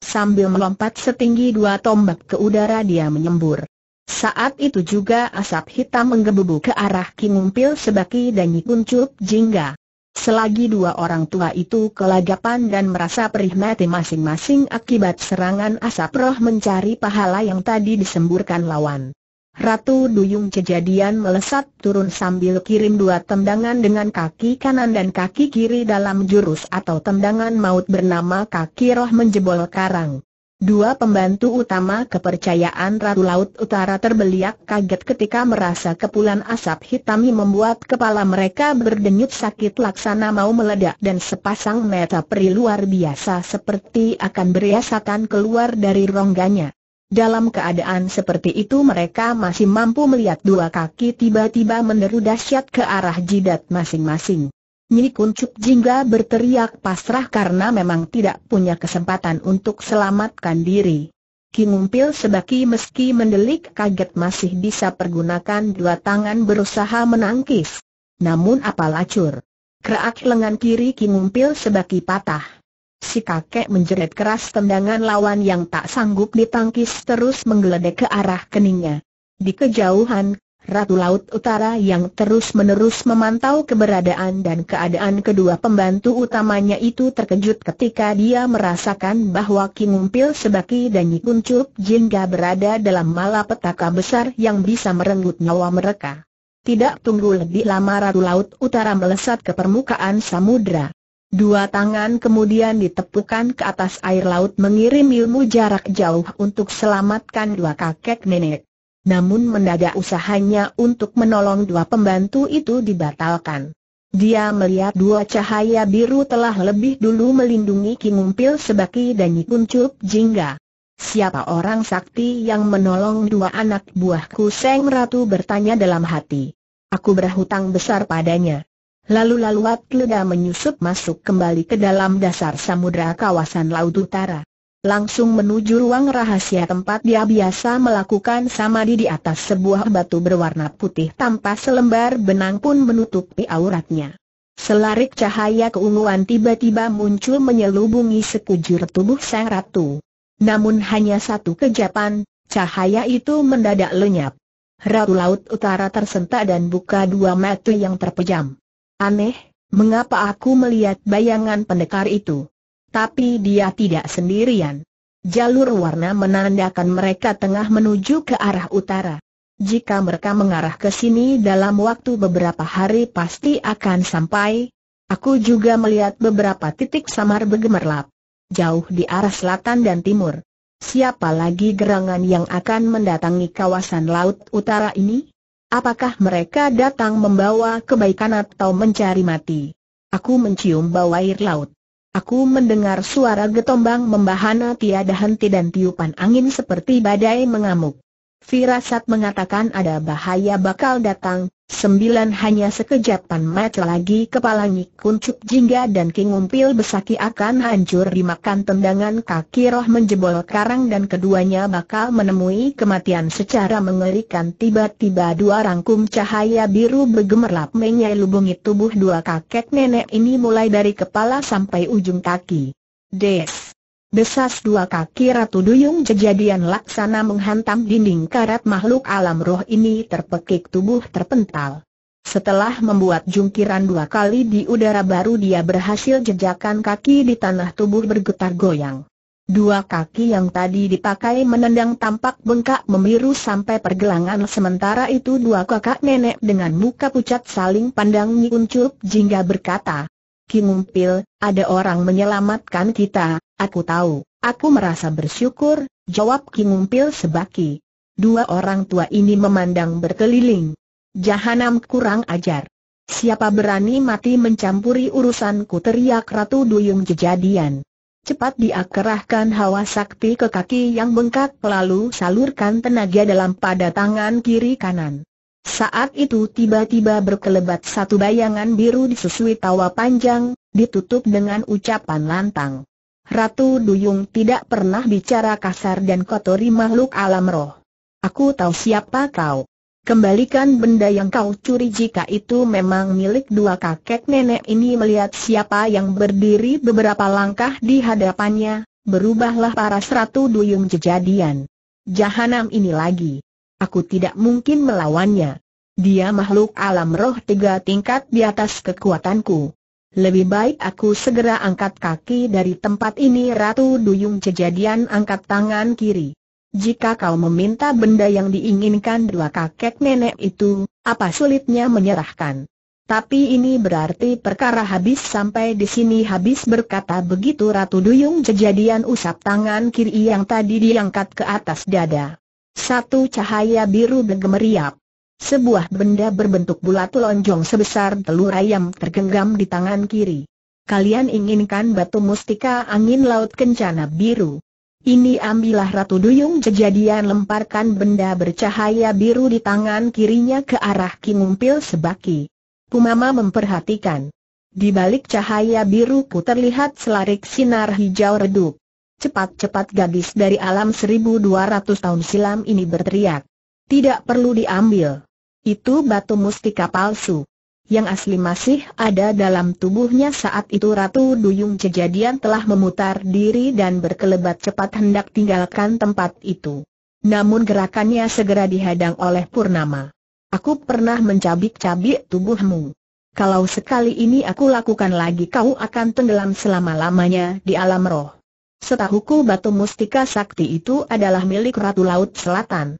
Sambil melompat setinggi dua tombak ke udara dia menyembur. Saat itu juga asap hitam menggebu ke arah Kingumpil Sebaki dan Nyikuncup Jingga. Selagi dua orang tua itu kelagapan dan merasa perih mati masing-masing akibat serangan asap roh mencari pahala yang tadi disemburkan lawan. Ratu Duyung kejadian melesat turun sambil kirim dua tendangan dengan kaki kanan dan kaki kiri dalam jurus atau tendangan maut bernama kaki roh menjebol karang. Dua pembantu utama kepercayaan Ratu Laut Utara terbeliak kaget ketika merasa kepulan asap hitam membuat kepala mereka berdenyut sakit laksana mau meledak dan sepasang mata peri luar biasa seperti akan beriasakan keluar dari rongganya. Dalam keadaan seperti itu mereka masih mampu melihat dua kaki tiba-tiba menderu dahsyat ke arah jidat masing-masing. Nyi Kuncup Jingga berteriak pasrah karena memang tidak punya kesempatan untuk selamatkan diri. Kingumpil sebaki meski mendelik kaget masih bisa pergunakan dua tangan berusaha menangkis. Namun apa lacur? Kerak lengan kiri Kingumpil sebaki patah. Si kakek menjerit keras tendangan lawan yang tak sanggup ditangkis terus menggeledek ke arah keningnya. Di kejauhan, Ratu Laut Utara yang terus-menerus memantau keberadaan dan keadaan kedua pembantu utamanya itu terkejut ketika dia merasakan bahwa King Umpil Sebaki dan Nyikun Jingga berada dalam malapetaka besar yang bisa merenggut nyawa mereka. Tidak tunggu lebih lama Ratu Laut Utara melesat ke permukaan samudera. Dua tangan kemudian ditepukan ke atas air laut mengirim ilmu jarak jauh untuk selamatkan dua kakek nenek. Namun mendadak usahanya untuk menolong dua pembantu itu dibatalkan. Dia melihat dua cahaya biru telah lebih dulu melindungi Kingumpil Sebaki dan Yikuncup Jingga. Siapa orang sakti yang menolong dua anak buahku? Seng Ratu bertanya dalam hati. Aku berhutang besar padanya. Lalu laluat leda menyusup masuk kembali ke dalam dasar samudra kawasan Laut Utara. Langsung menuju ruang rahasia tempat dia biasa melakukan samadi di atas sebuah batu berwarna putih tanpa selembar benang pun menutupi auratnya. Selarik cahaya keunguan tiba-tiba muncul menyelubungi sekujur tubuh sang ratu. Namun hanya satu kejapan, cahaya itu mendadak lenyap. Ratu Laut Utara tersentak dan buka dua mata yang terpejam. Aneh, mengapa aku melihat bayangan pendekar itu? Tapi dia tidak sendirian. Jalur warna menandakan mereka tengah menuju ke arah utara. Jika mereka mengarah ke sini dalam waktu beberapa hari pasti akan sampai. Aku juga melihat beberapa titik samar bergemerlap. Jauh di arah selatan dan timur. Siapa lagi gerangan yang akan mendatangi kawasan laut utara ini? Apakah mereka datang membawa kebaikan atau mencari mati? Aku mencium bau air laut. Aku mendengar suara getombang membahana tiada henti dan tiupan angin seperti badai mengamuk. Firasat mengatakan ada bahaya bakal datang, sembilan hanya sekejapan mata lagi kepala kuncup jingga dan kingumpil besaki akan hancur dimakan tendangan kaki roh menjebol karang dan keduanya bakal menemui kematian secara mengerikan tiba-tiba dua rangkum cahaya biru bergemerlap menyelubungi tubuh dua kakek nenek ini mulai dari kepala sampai ujung kaki. Des. Desas dua kaki Ratu Duyung kejadian laksana menghantam dinding karat makhluk alam roh ini terpekik tubuh terpental. Setelah membuat jungkiran dua kali di udara baru dia berhasil jejakan kaki di tanah tubuh bergetar goyang. Dua kaki yang tadi dipakai menendang tampak bengkak memiru sampai pergelangan sementara itu dua kakak nenek dengan muka pucat saling pandang nyuncup jingga berkata, Kingumpil, ada orang menyelamatkan kita, aku tahu, aku merasa bersyukur, jawab Kingumpil sebaki. Dua orang tua ini memandang berkeliling. Jahanam kurang ajar. Siapa berani mati mencampuri urusanku teriak Ratu Duyung Jejadian. Cepat dia hawa sakti ke kaki yang bengkak lalu salurkan tenaga dalam pada tangan kiri kanan. Saat itu tiba-tiba berkelebat satu bayangan biru disusui tawa panjang, ditutup dengan ucapan lantang. Ratu Duyung tidak pernah bicara kasar dan kotori makhluk alam roh. Aku tahu siapa kau. Kembalikan benda yang kau curi jika itu memang milik dua kakek nenek ini melihat siapa yang berdiri beberapa langkah di hadapannya, berubahlah para seratu duyung jejadian. Jahanam ini lagi. Aku tidak mungkin melawannya. Dia makhluk alam roh tiga tingkat di atas kekuatanku. Lebih baik aku segera angkat kaki dari tempat ini Ratu Duyung kejadian angkat tangan kiri. Jika kau meminta benda yang diinginkan dua kakek nenek itu, apa sulitnya menyerahkan? Tapi ini berarti perkara habis sampai di sini habis berkata begitu Ratu Duyung kejadian usap tangan kiri yang tadi diangkat ke atas dada. Satu cahaya biru bergemeriap. Sebuah benda berbentuk bulat lonjong sebesar telur ayam tergenggam di tangan kiri. Kalian inginkan batu mustika angin laut kencana biru. Ini ambillah Ratu Duyung kejadian lemparkan benda bercahaya biru di tangan kirinya ke arah Kingumpil Sebaki. Pumama memperhatikan. Di balik cahaya biruku terlihat selarik sinar hijau redup. Cepat-cepat gadis dari alam 1200 tahun silam ini berteriak. Tidak perlu diambil. Itu batu mustika palsu. Yang asli masih ada dalam tubuhnya saat itu Ratu Duyung kejadian telah memutar diri dan berkelebat cepat hendak tinggalkan tempat itu. Namun gerakannya segera dihadang oleh Purnama. Aku pernah mencabik-cabik tubuhmu. Kalau sekali ini aku lakukan lagi kau akan tenggelam selama-lamanya di alam roh. Setahuku batu mustika sakti itu adalah milik Ratu Laut Selatan.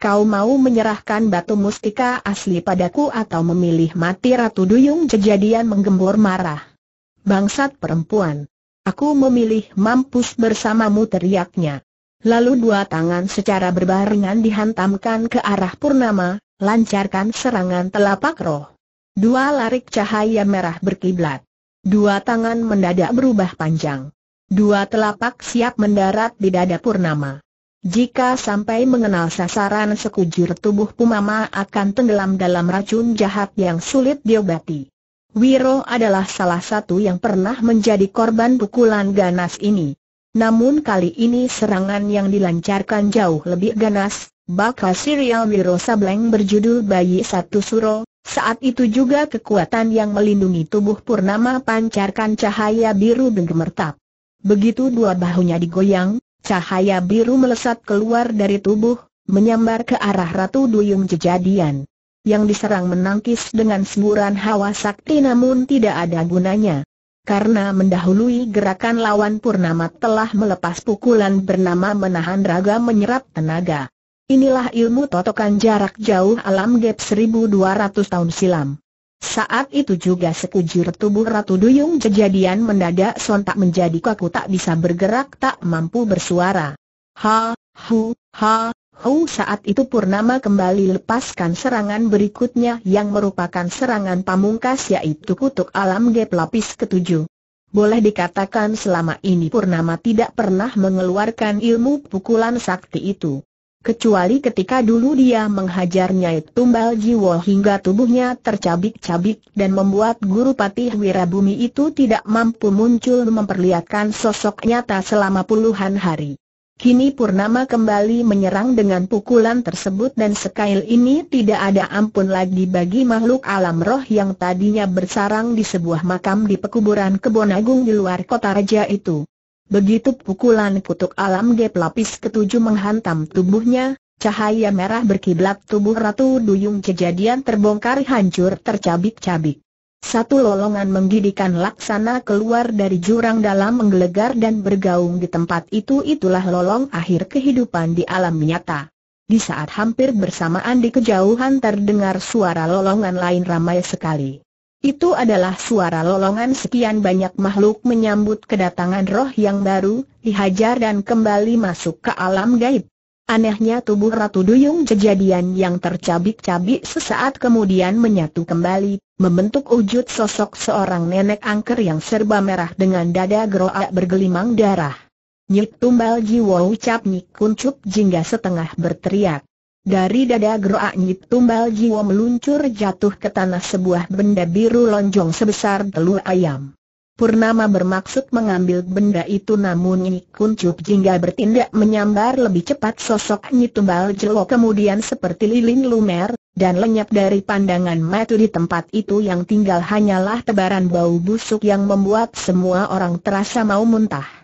Kau mau menyerahkan batu mustika asli padaku atau memilih mati Ratu Duyung kejadian menggembur marah. Bangsat perempuan. Aku memilih mampus bersamamu teriaknya. Lalu dua tangan secara berbarengan dihantamkan ke arah Purnama, lancarkan serangan telapak roh. Dua larik cahaya merah berkiblat. Dua tangan mendadak berubah panjang. Dua telapak siap mendarat di dada Purnama. Jika sampai mengenal sasaran sekujur tubuh Pumama akan tenggelam dalam racun jahat yang sulit diobati. Wiro adalah salah satu yang pernah menjadi korban pukulan ganas ini. Namun kali ini serangan yang dilancarkan jauh lebih ganas, bakal serial Wiro Sableng berjudul Bayi Satu Suro, saat itu juga kekuatan yang melindungi tubuh Purnama pancarkan cahaya biru gemertap. Begitu dua bahunya digoyang, cahaya biru melesat keluar dari tubuh, menyambar ke arah Ratu Duyung Jejadian. Yang diserang menangkis dengan semburan hawa sakti namun tidak ada gunanya. Karena mendahului gerakan lawan Purnama telah melepas pukulan bernama menahan raga menyerap tenaga. Inilah ilmu totokan jarak jauh alam gap 1200 tahun silam. Saat itu juga sekujur tubuh Ratu Duyung kejadian mendadak sontak menjadi kaku tak bisa bergerak tak mampu bersuara. Ha, hu, ha, hu saat itu Purnama kembali lepaskan serangan berikutnya yang merupakan serangan pamungkas yaitu kutuk alam gap lapis ketujuh. Boleh dikatakan selama ini Purnama tidak pernah mengeluarkan ilmu pukulan sakti itu. Kecuali ketika dulu dia menghajarnya Tumbal Jiwo hingga tubuhnya tercabik-cabik dan membuat Guru Patih Wirabumi itu tidak mampu muncul memperlihatkan sosok nyata selama puluhan hari. Kini Purnama kembali menyerang dengan pukulan tersebut dan sekail ini tidak ada ampun lagi bagi makhluk alam roh yang tadinya bersarang di sebuah makam di pekuburan kebonagung di luar kota raja itu. Begitu pukulan kutuk alam gap lapis ketujuh menghantam tubuhnya, cahaya merah berkiblat tubuh Ratu Duyung kejadian terbongkar hancur tercabik-cabik. Satu lolongan menggidikan laksana keluar dari jurang dalam menggelegar dan bergaung di tempat itu itulah lolong akhir kehidupan di alam nyata. Di saat hampir bersamaan di kejauhan terdengar suara lolongan lain ramai sekali. Itu adalah suara lolongan sekian banyak makhluk menyambut kedatangan roh yang baru, dihajar dan kembali masuk ke alam gaib. Anehnya tubuh Ratu Duyung kejadian yang tercabik-cabik sesaat kemudian menyatu kembali, membentuk wujud sosok seorang nenek angker yang serba merah dengan dada groa bergelimang darah. Nyik tumbal jiwa ucap Nyik kuncup jingga setengah berteriak. Dari dada nyit tumbal jiwa meluncur jatuh ke tanah sebuah benda biru lonjong sebesar telur ayam. Purnama bermaksud mengambil benda itu namun Nyi Kuncup jingga bertindak menyambar lebih cepat sosok Nyi Tumbal Jelok kemudian seperti lilin lumer, dan lenyap dari pandangan mata di tempat itu yang tinggal hanyalah tebaran bau busuk yang membuat semua orang terasa mau muntah.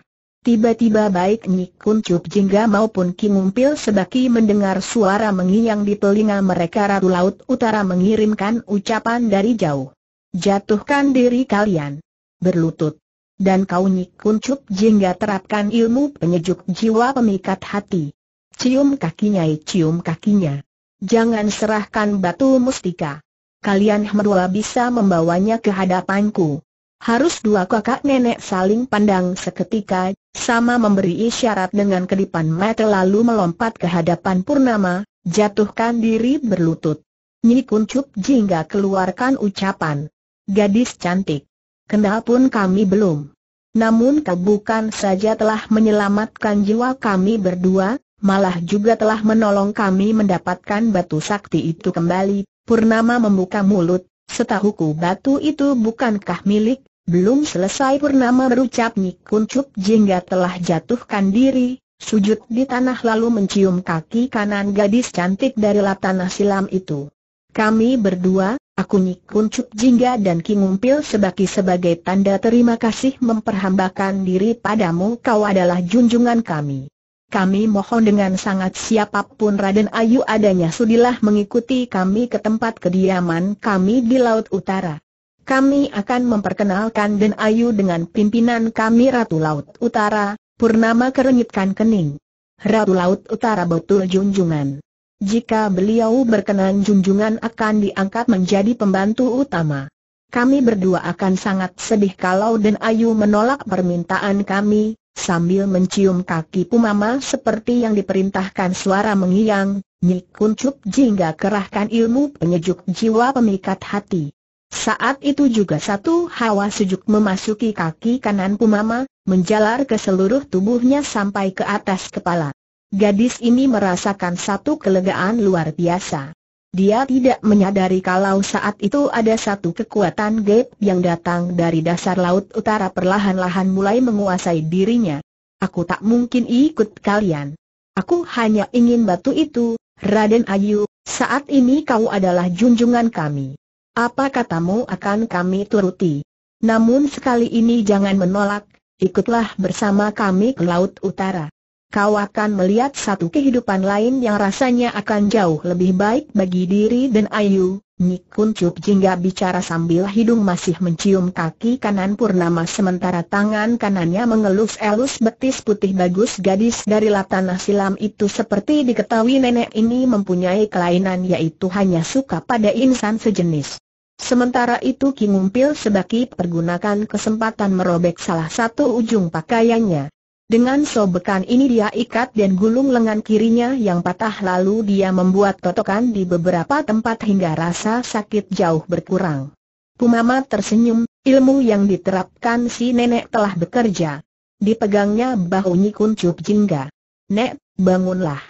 Tiba-tiba baik Nyikun Kuncup Jingga maupun Kimumpil Sebaki mendengar suara mengiang di telinga mereka Ratu Laut Utara mengirimkan ucapan dari jauh. Jatuhkan diri kalian. Berlutut. Dan kau nyik Kuncup Jingga terapkan ilmu penyejuk jiwa pemikat hati. Cium kakinya eh, cium kakinya. Jangan serahkan batu mustika. Kalian berdua bisa membawanya ke hadapanku. Harus dua kakak nenek saling pandang seketika, sama memberi isyarat dengan kedipan mata lalu melompat ke hadapan Purnama, jatuhkan diri berlutut. Nyi Kuncup jingga keluarkan ucapan. Gadis cantik. Kendal pun kami belum. Namun kau bukan saja telah menyelamatkan jiwa kami berdua, malah juga telah menolong kami mendapatkan batu sakti itu kembali. Purnama membuka mulut, setahuku batu itu bukankah milik belum selesai Purnama berucap Nik Kuncup Jingga telah jatuhkan diri, sujud di tanah lalu mencium kaki kanan gadis cantik dari latanah silam itu. Kami berdua, aku Nik Kuncup Jingga dan Ki Ngumpil sebagai tanda terima kasih memperhambakan diri padamu kau adalah junjungan kami. Kami mohon dengan sangat siapapun Raden Ayu adanya sudilah mengikuti kami ke tempat kediaman kami di Laut Utara kami akan memperkenalkan Den Ayu dengan pimpinan kami Ratu Laut Utara, Purnama kerengitkan kening. Ratu Laut Utara betul junjungan. Jika beliau berkenan junjungan akan diangkat menjadi pembantu utama. Kami berdua akan sangat sedih kalau Den Ayu menolak permintaan kami, sambil mencium kaki Pumama seperti yang diperintahkan suara mengiang, Nyi Kuncup jingga kerahkan ilmu penyejuk jiwa pemikat hati. Saat itu juga satu hawa sejuk memasuki kaki kanan Pumama, menjalar ke seluruh tubuhnya sampai ke atas kepala. Gadis ini merasakan satu kelegaan luar biasa. Dia tidak menyadari kalau saat itu ada satu kekuatan gaib yang datang dari dasar laut utara perlahan-lahan mulai menguasai dirinya. Aku tak mungkin ikut kalian. Aku hanya ingin batu itu, Raden Ayu, saat ini kau adalah junjungan kami. Apa katamu akan kami turuti? Namun sekali ini jangan menolak, ikutlah bersama kami ke Laut Utara. Kau akan melihat satu kehidupan lain yang rasanya akan jauh lebih baik bagi diri dan Ayu. Nikun Cup jingga bicara sambil hidung masih mencium kaki kanan Purnama sementara tangan kanannya mengelus-elus betis putih bagus gadis dari latanah silam itu seperti diketahui nenek ini mempunyai kelainan yaitu hanya suka pada insan sejenis. Sementara itu Ki Ngumpil sebaki pergunakan kesempatan merobek salah satu ujung pakaiannya. Dengan sobekan ini dia ikat dan gulung lengan kirinya yang patah lalu dia membuat totokan di beberapa tempat hingga rasa sakit jauh berkurang. Pumama tersenyum, ilmu yang diterapkan si nenek telah bekerja. Dipegangnya bahu kuncup Jingga. Nek, bangunlah.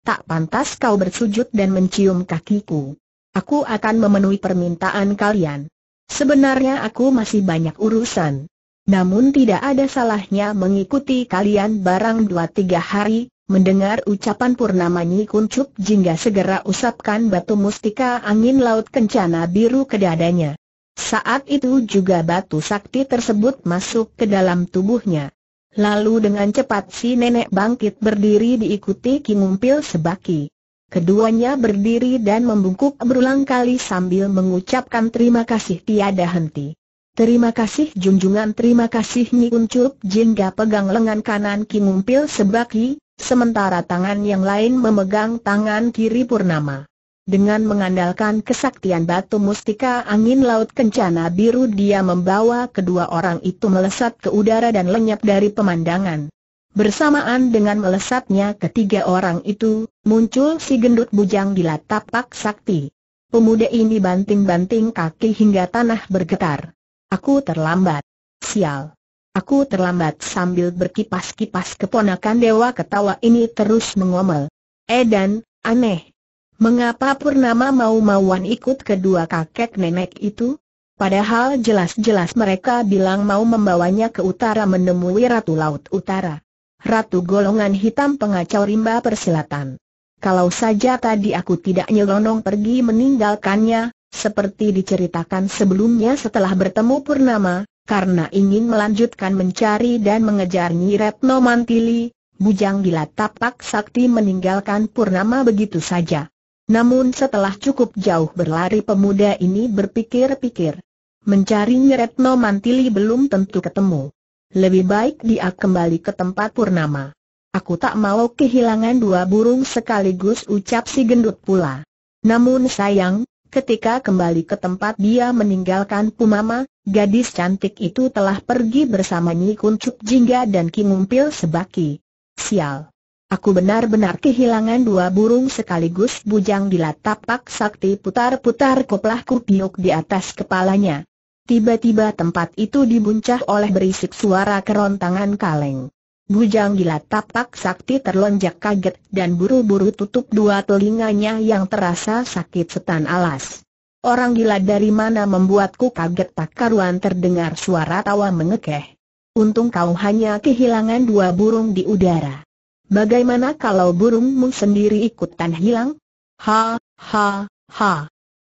Tak pantas kau bersujud dan mencium kakiku. Aku akan memenuhi permintaan kalian. Sebenarnya aku masih banyak urusan. Namun tidak ada salahnya mengikuti kalian barang dua tiga hari, Mendengar ucapan Purnama Nyi Kuncup Jingga segera usapkan batu mustika angin laut kencana biru ke dadanya. Saat itu juga batu sakti tersebut masuk ke dalam tubuhnya. Lalu dengan cepat si nenek bangkit berdiri diikuti Kingumpil Sebaki. Keduanya berdiri dan membungkuk berulang kali sambil mengucapkan terima kasih tiada henti. Terima kasih junjungan terima kasih Nyi Uncup Jingga pegang lengan kanan Ki Ngumpil Sebaki, sementara tangan yang lain memegang tangan kiri Purnama. Dengan mengandalkan kesaktian batu mustika angin laut kencana biru dia membawa kedua orang itu melesat ke udara dan lenyap dari pemandangan. Bersamaan dengan melesatnya ketiga orang itu, muncul si gendut bujang di tapak sakti. Pemuda ini banting-banting kaki hingga tanah bergetar. Aku terlambat. Sial. Aku terlambat sambil berkipas-kipas keponakan dewa ketawa ini terus mengomel. Edan, eh, aneh. Mengapa Purnama mau-mauan ikut kedua kakek nenek itu? Padahal jelas-jelas mereka bilang mau membawanya ke utara menemui Ratu Laut Utara. Ratu Golongan Hitam Pengacau Rimba Persilatan. Kalau saja tadi aku tidak nyelonong pergi meninggalkannya, seperti diceritakan sebelumnya setelah bertemu Purnama, karena ingin melanjutkan mencari dan mengejar Nyi Retno Mantili, Bujang Gila Tapak Sakti meninggalkan Purnama begitu saja. Namun setelah cukup jauh berlari pemuda ini berpikir-pikir. Mencari Nyi Retno Mantili belum tentu ketemu. Lebih baik dia kembali ke tempat Purnama. Aku tak mau kehilangan dua burung sekaligus ucap si gendut pula. Namun sayang, ketika kembali ke tempat dia meninggalkan Pumama, gadis cantik itu telah pergi bersama Nyi Jingga dan Ki Sebaki. Sial. Aku benar-benar kehilangan dua burung sekaligus bujang di tapak sakti putar-putar koplah kupiuk di atas kepalanya. Tiba-tiba tempat itu dibuncah oleh berisik suara kerontangan kaleng. Bujang gila tapak sakti terlonjak kaget dan buru-buru tutup dua telinganya yang terasa sakit setan alas. Orang gila dari mana membuatku kaget tak karuan terdengar suara tawa mengekeh. Untung kau hanya kehilangan dua burung di udara. Bagaimana kalau burungmu sendiri ikutan hilang? Ha, ha, ha.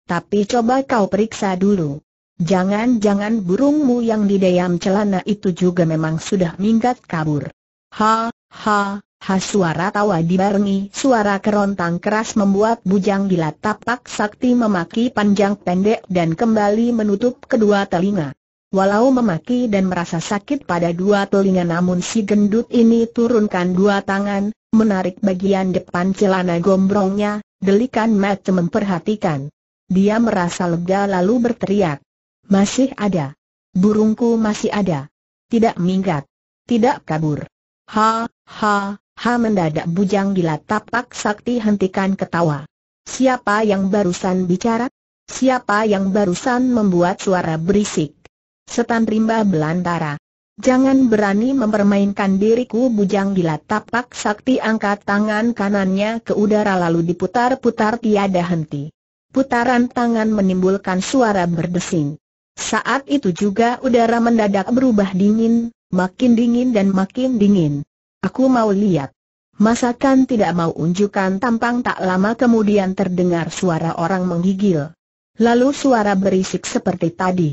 Tapi coba kau periksa dulu. Jangan-jangan burungmu yang di dalam celana itu juga memang sudah minggat kabur. Ha, ha, ha suara tawa dibarengi suara kerontang keras membuat bujang gila tapak sakti memaki panjang pendek dan kembali menutup kedua telinga. Walau memaki dan merasa sakit pada dua telinga namun si gendut ini turunkan dua tangan, menarik bagian depan celana gombrongnya, delikan mat memperhatikan. Dia merasa lega lalu berteriak. Masih ada. Burungku masih ada. Tidak minggat. Tidak kabur. Ha, ha, ha mendadak bujang gila tapak sakti hentikan ketawa. Siapa yang barusan bicara? Siapa yang barusan membuat suara berisik? Setan rimba belantara. Jangan berani mempermainkan diriku bujang gila tapak sakti angkat tangan kanannya ke udara lalu diputar-putar tiada henti. Putaran tangan menimbulkan suara berdesing. Saat itu juga udara mendadak berubah dingin, makin dingin dan makin dingin. Aku mau lihat. Masakan tidak mau unjukkan tampang tak lama kemudian terdengar suara orang menggigil. Lalu suara berisik seperti tadi.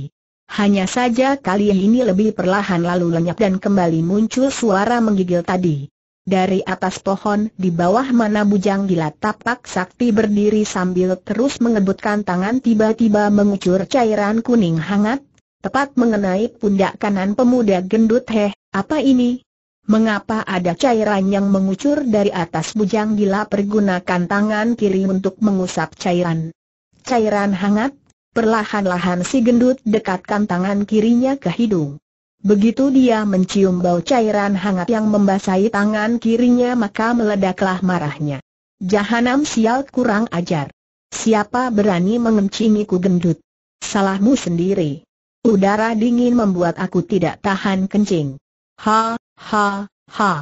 Hanya saja kali ini lebih perlahan lalu lenyap dan kembali muncul suara menggigil tadi. Dari atas pohon di bawah mana bujang gila tapak sakti berdiri sambil terus mengebutkan tangan tiba-tiba mengucur cairan kuning hangat, tepat mengenai pundak kanan pemuda gendut heh, apa ini? Mengapa ada cairan yang mengucur dari atas bujang gila pergunakan tangan kiri untuk mengusap cairan? Cairan hangat, perlahan-lahan si gendut dekatkan tangan kirinya ke hidung. Begitu dia mencium bau cairan hangat yang membasahi tangan kirinya maka meledaklah marahnya. Jahanam sial kurang ajar. Siapa berani mengencingiku gendut? Salahmu sendiri. Udara dingin membuat aku tidak tahan kencing. Ha, ha, ha.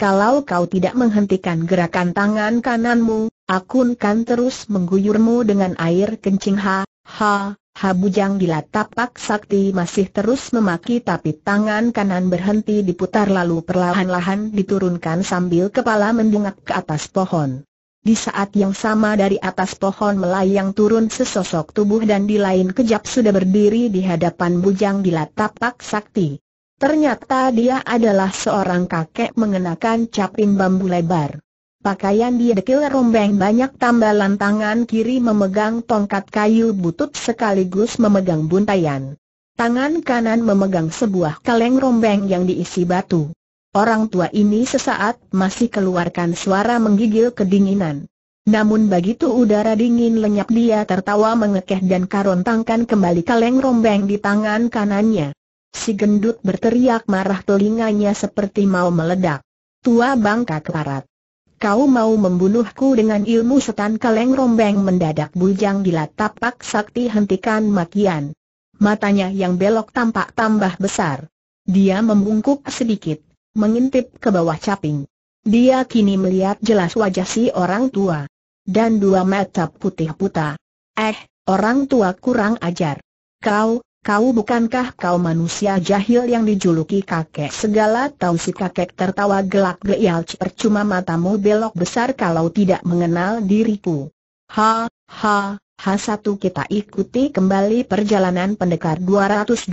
Kalau kau tidak menghentikan gerakan tangan kananmu, aku akan terus mengguyurmu dengan air kencing ha, ha, Habujang bila tapak sakti masih terus memaki tapi tangan kanan berhenti diputar lalu perlahan-lahan diturunkan sambil kepala mendongak ke atas pohon. Di saat yang sama dari atas pohon melayang turun sesosok tubuh dan di lain kejap sudah berdiri di hadapan bujang gila tapak sakti. Ternyata dia adalah seorang kakek mengenakan caping bambu lebar. Pakaian dia dekil rombeng banyak tambalan tangan kiri memegang tongkat kayu butut sekaligus memegang buntayan. Tangan kanan memegang sebuah kaleng rombeng yang diisi batu. Orang tua ini sesaat masih keluarkan suara menggigil kedinginan. Namun begitu udara dingin lenyap dia tertawa mengekeh dan karontangkan kembali kaleng rombeng di tangan kanannya. Si gendut berteriak marah telinganya seperti mau meledak. Tua bangka keparat. Kau mau membunuhku dengan ilmu setan kaleng rombeng mendadak bujang gila tapak sakti hentikan makian. Matanya yang belok tampak tambah besar. Dia membungkuk sedikit, mengintip ke bawah caping. Dia kini melihat jelas wajah si orang tua. Dan dua mata putih puta. Eh, orang tua kurang ajar. Kau, Kau bukankah kau manusia jahil yang dijuluki kakek segala tahu si kakek tertawa gelak gelial percuma matamu belok besar kalau tidak mengenal diriku. Ha, ha, ha satu kita ikuti kembali perjalanan pendekar 212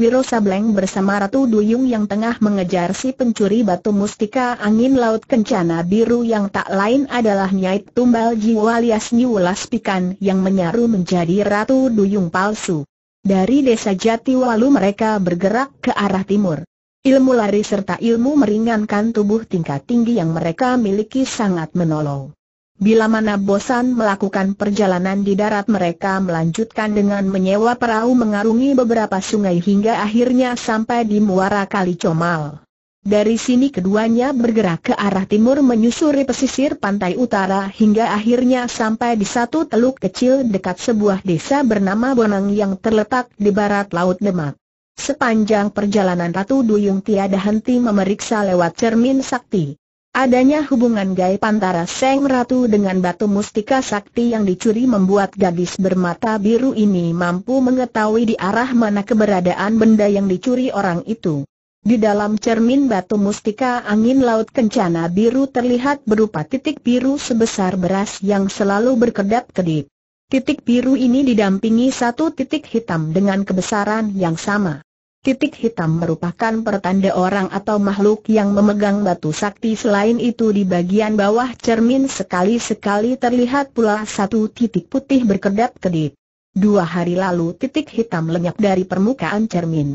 Wiro Sableng bersama Ratu Duyung yang tengah mengejar si pencuri batu mustika angin laut kencana biru yang tak lain adalah Nyai Tumbal Jiwa alias Nyulas Pikan yang menyaru menjadi Ratu Duyung palsu. Dari desa Jatiwalu mereka bergerak ke arah timur. Ilmu lari serta ilmu meringankan tubuh tingkat tinggi yang mereka miliki sangat menolong. Bila mana bosan melakukan perjalanan di darat mereka melanjutkan dengan menyewa perahu mengarungi beberapa sungai hingga akhirnya sampai di muara Kali Comal. Dari sini keduanya bergerak ke arah timur menyusuri pesisir pantai utara hingga akhirnya sampai di satu teluk kecil dekat sebuah desa bernama Bonang yang terletak di barat Laut Demak. Sepanjang perjalanan Ratu Duyung tiada henti memeriksa lewat cermin sakti. Adanya hubungan gaib antara Seng Ratu dengan batu mustika sakti yang dicuri membuat gadis bermata biru ini mampu mengetahui di arah mana keberadaan benda yang dicuri orang itu. Di dalam cermin batu mustika angin laut kencana biru terlihat berupa titik biru sebesar beras yang selalu berkedap-kedip. Titik biru ini didampingi satu titik hitam dengan kebesaran yang sama. Titik hitam merupakan pertanda orang atau makhluk yang memegang batu sakti selain itu di bagian bawah cermin sekali-sekali terlihat pula satu titik putih berkedap-kedip. Dua hari lalu titik hitam lenyap dari permukaan cermin.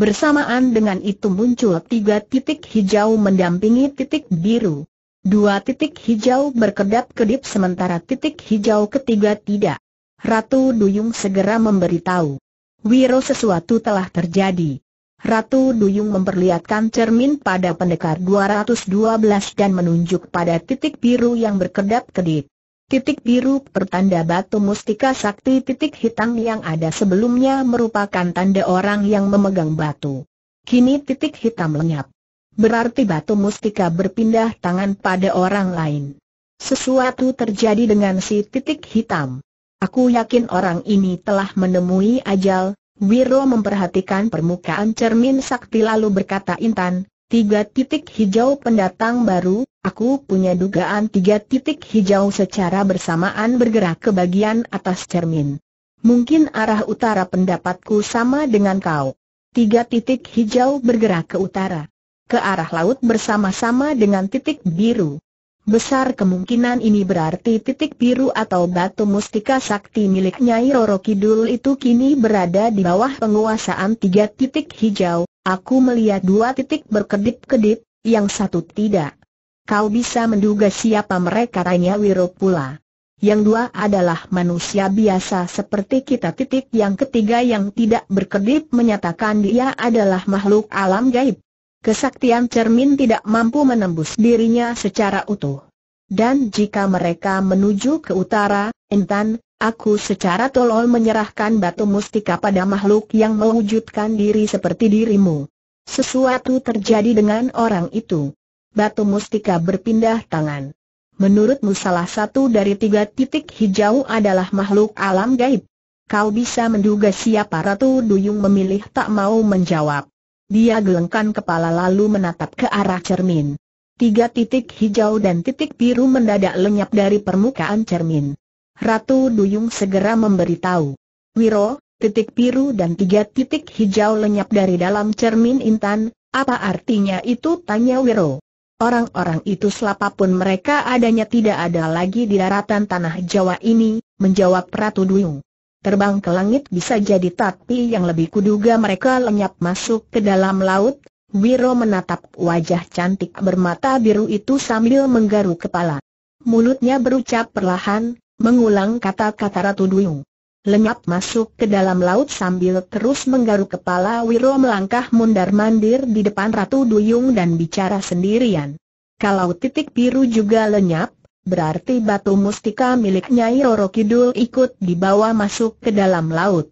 Bersamaan dengan itu muncul tiga titik hijau mendampingi titik biru. Dua titik hijau berkedap-kedip sementara titik hijau ketiga tidak. Ratu Duyung segera memberitahu. Wiro sesuatu telah terjadi. Ratu Duyung memperlihatkan cermin pada pendekar 212 dan menunjuk pada titik biru yang berkedap-kedip. Titik biru pertanda batu mustika sakti titik hitam yang ada sebelumnya merupakan tanda orang yang memegang batu. Kini titik hitam lenyap. Berarti batu mustika berpindah tangan pada orang lain. Sesuatu terjadi dengan si titik hitam. Aku yakin orang ini telah menemui ajal, Wiro memperhatikan permukaan cermin sakti lalu berkata Intan, Tiga titik hijau pendatang baru, aku punya dugaan tiga titik hijau secara bersamaan bergerak ke bagian atas cermin. Mungkin arah utara pendapatku sama dengan kau. Tiga titik hijau bergerak ke utara. Ke arah laut bersama-sama dengan titik biru. Besar kemungkinan ini berarti titik biru atau batu mustika sakti milik Nyai Roro Kidul itu kini berada di bawah penguasaan tiga titik hijau. Aku melihat dua titik berkedip-kedip, yang satu tidak. Kau bisa menduga siapa mereka tanya Wiro pula. Yang dua adalah manusia biasa seperti kita titik yang ketiga yang tidak berkedip menyatakan dia adalah makhluk alam gaib kesaktian cermin tidak mampu menembus dirinya secara utuh. Dan jika mereka menuju ke utara, Intan, aku secara tolol menyerahkan batu mustika pada makhluk yang mewujudkan diri seperti dirimu. Sesuatu terjadi dengan orang itu. Batu mustika berpindah tangan. Menurutmu salah satu dari tiga titik hijau adalah makhluk alam gaib. Kau bisa menduga siapa Ratu Duyung memilih tak mau menjawab. Dia gelengkan kepala lalu menatap ke arah cermin. Tiga titik hijau dan titik biru mendadak lenyap dari permukaan cermin. Ratu Duyung segera memberitahu. Wiro, titik biru dan tiga titik hijau lenyap dari dalam cermin intan, apa artinya itu tanya Wiro. Orang-orang itu selapapun mereka adanya tidak ada lagi di daratan tanah Jawa ini, menjawab Ratu Duyung terbang ke langit bisa jadi tapi yang lebih kuduga mereka lenyap masuk ke dalam laut. Wiro menatap wajah cantik bermata biru itu sambil menggaruk kepala. Mulutnya berucap perlahan, mengulang kata-kata Ratu Duyung. Lenyap masuk ke dalam laut sambil terus menggaruk kepala Wiro melangkah mundar-mandir di depan Ratu Duyung dan bicara sendirian. Kalau titik biru juga lenyap, berarti batu mustika milik Nyai Roro Kidul ikut dibawa masuk ke dalam laut.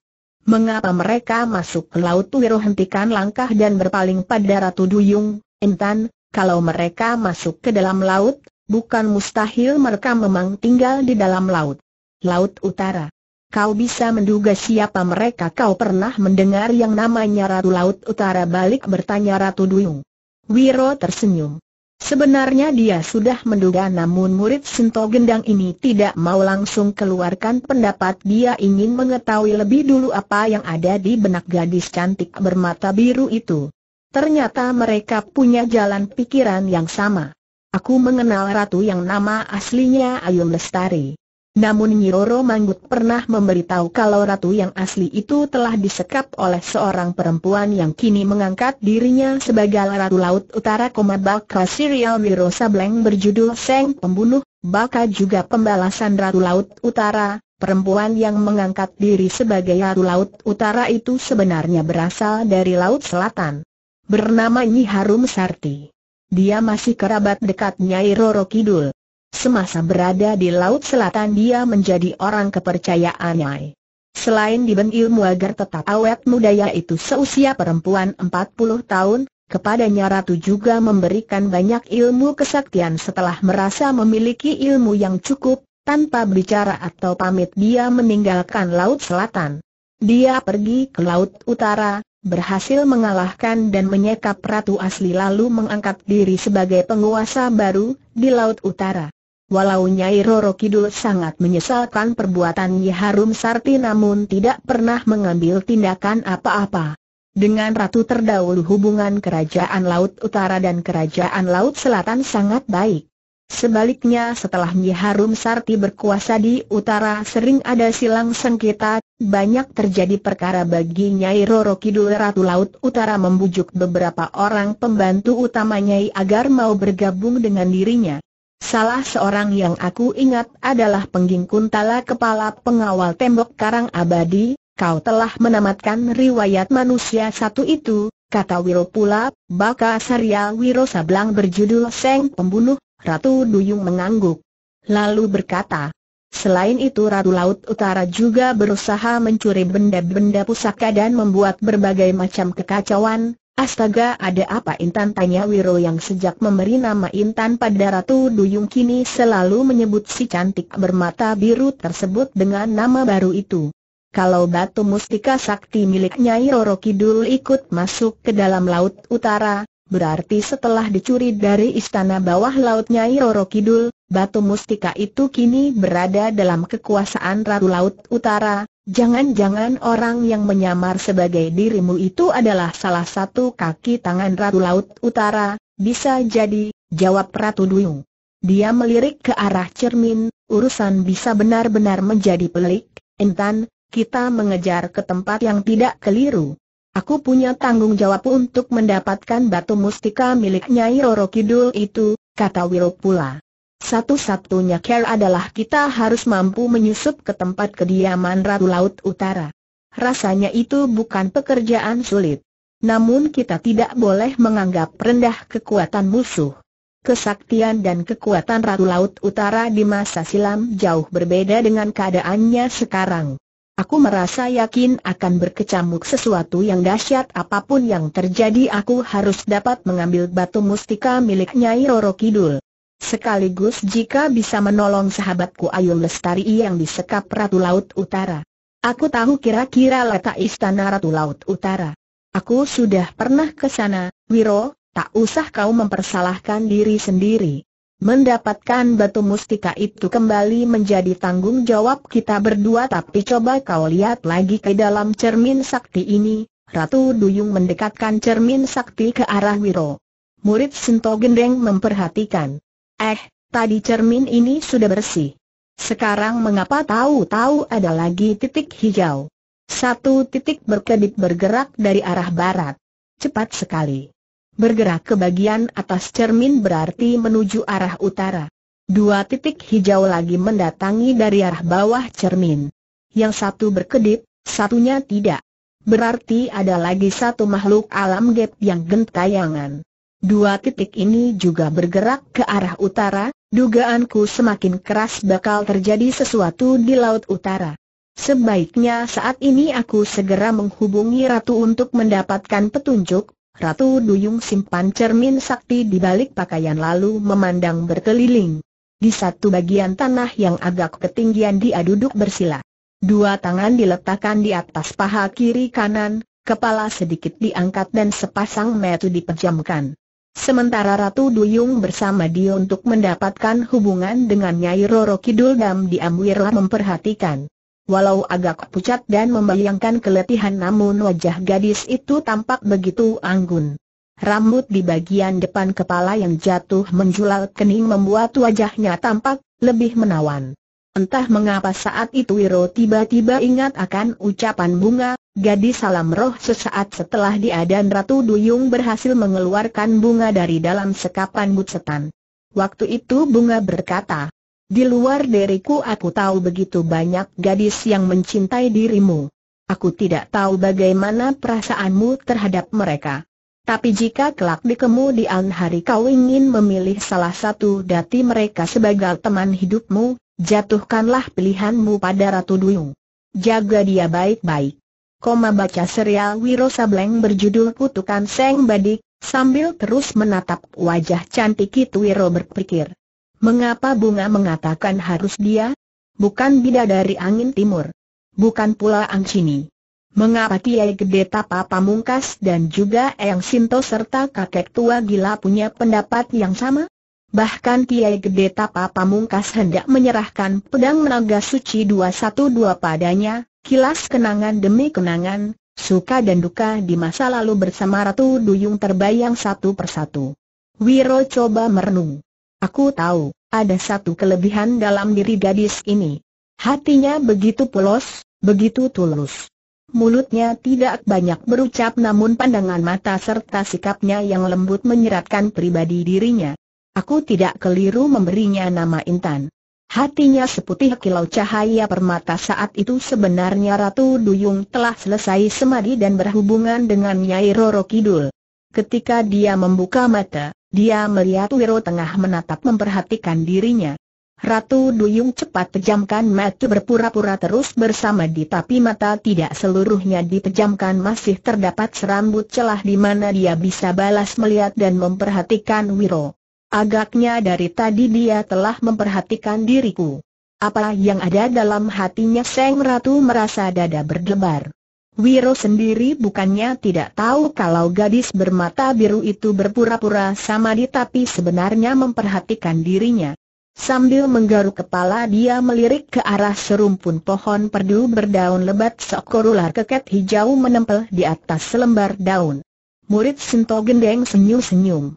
Mengapa mereka masuk ke laut? Wiro hentikan langkah dan berpaling pada Ratu Duyung, Intan, kalau mereka masuk ke dalam laut, bukan mustahil mereka memang tinggal di dalam laut. Laut Utara. Kau bisa menduga siapa mereka kau pernah mendengar yang namanya Ratu Laut Utara balik bertanya Ratu Duyung. Wiro tersenyum. Sebenarnya dia sudah menduga namun murid Sinto Gendang ini tidak mau langsung keluarkan pendapat dia ingin mengetahui lebih dulu apa yang ada di benak gadis cantik bermata biru itu. Ternyata mereka punya jalan pikiran yang sama. Aku mengenal ratu yang nama aslinya Ayun Lestari. Namun Nyiroro Manggut pernah memberitahu kalau ratu yang asli itu telah disekap oleh seorang perempuan yang kini mengangkat dirinya sebagai ratu laut utara Bakal serial Wiro Sableng berjudul Seng Pembunuh, bakal juga pembalasan ratu laut utara. Perempuan yang mengangkat diri sebagai ratu laut utara itu sebenarnya berasal dari laut selatan. Bernama Nyi Harum Sarti. Dia masih kerabat dekat Nyai Roro Kidul. Semasa berada di Laut Selatan dia menjadi orang kepercayaan Nyai. Selain diben ilmu agar tetap awet muda itu seusia perempuan 40 tahun, kepadanya Ratu juga memberikan banyak ilmu kesaktian setelah merasa memiliki ilmu yang cukup, tanpa bicara atau pamit dia meninggalkan Laut Selatan. Dia pergi ke Laut Utara, berhasil mengalahkan dan menyekap Ratu asli lalu mengangkat diri sebagai penguasa baru di Laut Utara. Walau Nyai Roro Kidul sangat menyesalkan perbuatan Nyi Harum Sarti namun tidak pernah mengambil tindakan apa-apa. Dengan ratu terdahulu hubungan kerajaan Laut Utara dan kerajaan Laut Selatan sangat baik. Sebaliknya setelah Nyi Harum Sarti berkuasa di utara sering ada silang sengketa, banyak terjadi perkara bagi Nyai Roro Kidul Ratu Laut Utara membujuk beberapa orang pembantu utamanya agar mau bergabung dengan dirinya. Salah seorang yang aku ingat adalah Pengging Kuntala kepala pengawal tembok Karang Abadi, kau telah menamatkan riwayat manusia satu itu, kata Wiro pula, baka serial Wiro Sablang berjudul Seng Pembunuh, Ratu Duyung mengangguk. Lalu berkata, selain itu Ratu Laut Utara juga berusaha mencuri benda-benda pusaka dan membuat berbagai macam kekacauan, Astaga ada apa Intan tanya Wiro yang sejak memberi nama Intan pada Ratu Duyung kini selalu menyebut si cantik bermata biru tersebut dengan nama baru itu. Kalau batu mustika sakti milik Nyai Roro Kidul ikut masuk ke dalam Laut Utara, berarti setelah dicuri dari istana bawah laut Nyai Roro Kidul, batu mustika itu kini berada dalam kekuasaan Ratu Laut Utara, Jangan-jangan orang yang menyamar sebagai dirimu itu adalah salah satu kaki tangan Ratu Laut Utara, bisa jadi, jawab Ratu Duyung. Dia melirik ke arah cermin, urusan bisa benar-benar menjadi pelik, entan, kita mengejar ke tempat yang tidak keliru. Aku punya tanggung jawab untuk mendapatkan batu mustika milik Nyai Roro Kidul itu, kata Wiro pula. Satu-satunya care adalah kita harus mampu menyusup ke tempat kediaman Ratu Laut Utara. Rasanya itu bukan pekerjaan sulit. Namun kita tidak boleh menganggap rendah kekuatan musuh. Kesaktian dan kekuatan Ratu Laut Utara di masa silam jauh berbeda dengan keadaannya sekarang. Aku merasa yakin akan berkecamuk sesuatu yang dahsyat apapun yang terjadi aku harus dapat mengambil batu mustika milik Nyai Roro Kidul. Sekaligus jika bisa menolong sahabatku Ayu Lestari yang disekap Ratu Laut Utara. Aku tahu kira-kira letak istana Ratu Laut Utara. Aku sudah pernah ke sana, Wiro, tak usah kau mempersalahkan diri sendiri. Mendapatkan batu mustika itu kembali menjadi tanggung jawab kita berdua tapi coba kau lihat lagi ke dalam cermin sakti ini, Ratu Duyung mendekatkan cermin sakti ke arah Wiro. Murid Sinto Gendeng memperhatikan. Eh, tadi cermin ini sudah bersih. Sekarang mengapa tahu-tahu ada lagi titik hijau? Satu titik berkedip bergerak dari arah barat. Cepat sekali. Bergerak ke bagian atas cermin berarti menuju arah utara. Dua titik hijau lagi mendatangi dari arah bawah cermin. Yang satu berkedip, satunya tidak. Berarti ada lagi satu makhluk alam gap yang gentayangan. Dua titik ini juga bergerak ke arah utara, dugaanku semakin keras bakal terjadi sesuatu di Laut Utara. Sebaiknya saat ini aku segera menghubungi Ratu untuk mendapatkan petunjuk, Ratu Duyung simpan cermin sakti di balik pakaian lalu memandang berkeliling. Di satu bagian tanah yang agak ketinggian dia duduk bersila. Dua tangan diletakkan di atas paha kiri kanan, kepala sedikit diangkat dan sepasang metu dipejamkan. Sementara Ratu Duyung bersama dia untuk mendapatkan hubungan dengan Nyai Roro Kidul Dam di Diamwirlah memperhatikan. Walau agak pucat dan membayangkan keletihan namun wajah gadis itu tampak begitu anggun. Rambut di bagian depan kepala yang jatuh menjulal kening membuat wajahnya tampak lebih menawan. Entah mengapa saat itu Wiro tiba-tiba ingat akan ucapan bunga, gadis salam roh sesaat setelah dia dan Ratu Duyung berhasil mengeluarkan bunga dari dalam sekapan butsetan. Waktu itu bunga berkata, di luar diriku aku tahu begitu banyak gadis yang mencintai dirimu. Aku tidak tahu bagaimana perasaanmu terhadap mereka. Tapi jika kelak di kemudian hari kau ingin memilih salah satu dati mereka sebagai teman hidupmu, Jatuhkanlah pilihanmu pada Ratu Duyung. Jaga dia baik-baik. Koma baca serial Wiro Sableng berjudul Kutukan Seng Badik, sambil terus menatap wajah cantik itu Wiro berpikir. Mengapa bunga mengatakan harus dia? Bukan bidadari angin timur. Bukan pula Angcini. Mengapa Kiai Gede Tapa Pamungkas dan juga Eyang Sinto serta kakek tua gila punya pendapat yang sama? Bahkan Kiai Gede Tapa Pamungkas hendak menyerahkan pedang naga suci 212 padanya, kilas kenangan demi kenangan, suka dan duka di masa lalu bersama Ratu Duyung terbayang satu persatu. Wiro coba merenung. Aku tahu, ada satu kelebihan dalam diri gadis ini. Hatinya begitu polos, begitu tulus. Mulutnya tidak banyak berucap namun pandangan mata serta sikapnya yang lembut menyeratkan pribadi dirinya. Aku tidak keliru memberinya nama Intan. Hatinya seputih kilau cahaya permata saat itu sebenarnya Ratu Duyung telah selesai semadi dan berhubungan dengan Nyai Roro Kidul. Ketika dia membuka mata, dia melihat Wiro tengah menatap memperhatikan dirinya. Ratu Duyung cepat pejamkan mata berpura-pura terus bersama di tapi mata tidak seluruhnya dipejamkan masih terdapat serambut celah di mana dia bisa balas melihat dan memperhatikan Wiro. Agaknya dari tadi dia telah memperhatikan diriku. Apa yang ada dalam hatinya Seng Ratu merasa dada berdebar. Wiro sendiri bukannya tidak tahu kalau gadis bermata biru itu berpura-pura sama di tapi sebenarnya memperhatikan dirinya. Sambil menggaruk kepala dia melirik ke arah serumpun pohon perdu berdaun lebat seekor ular keket hijau menempel di atas selembar daun. Murid Sinto Gendeng senyum-senyum.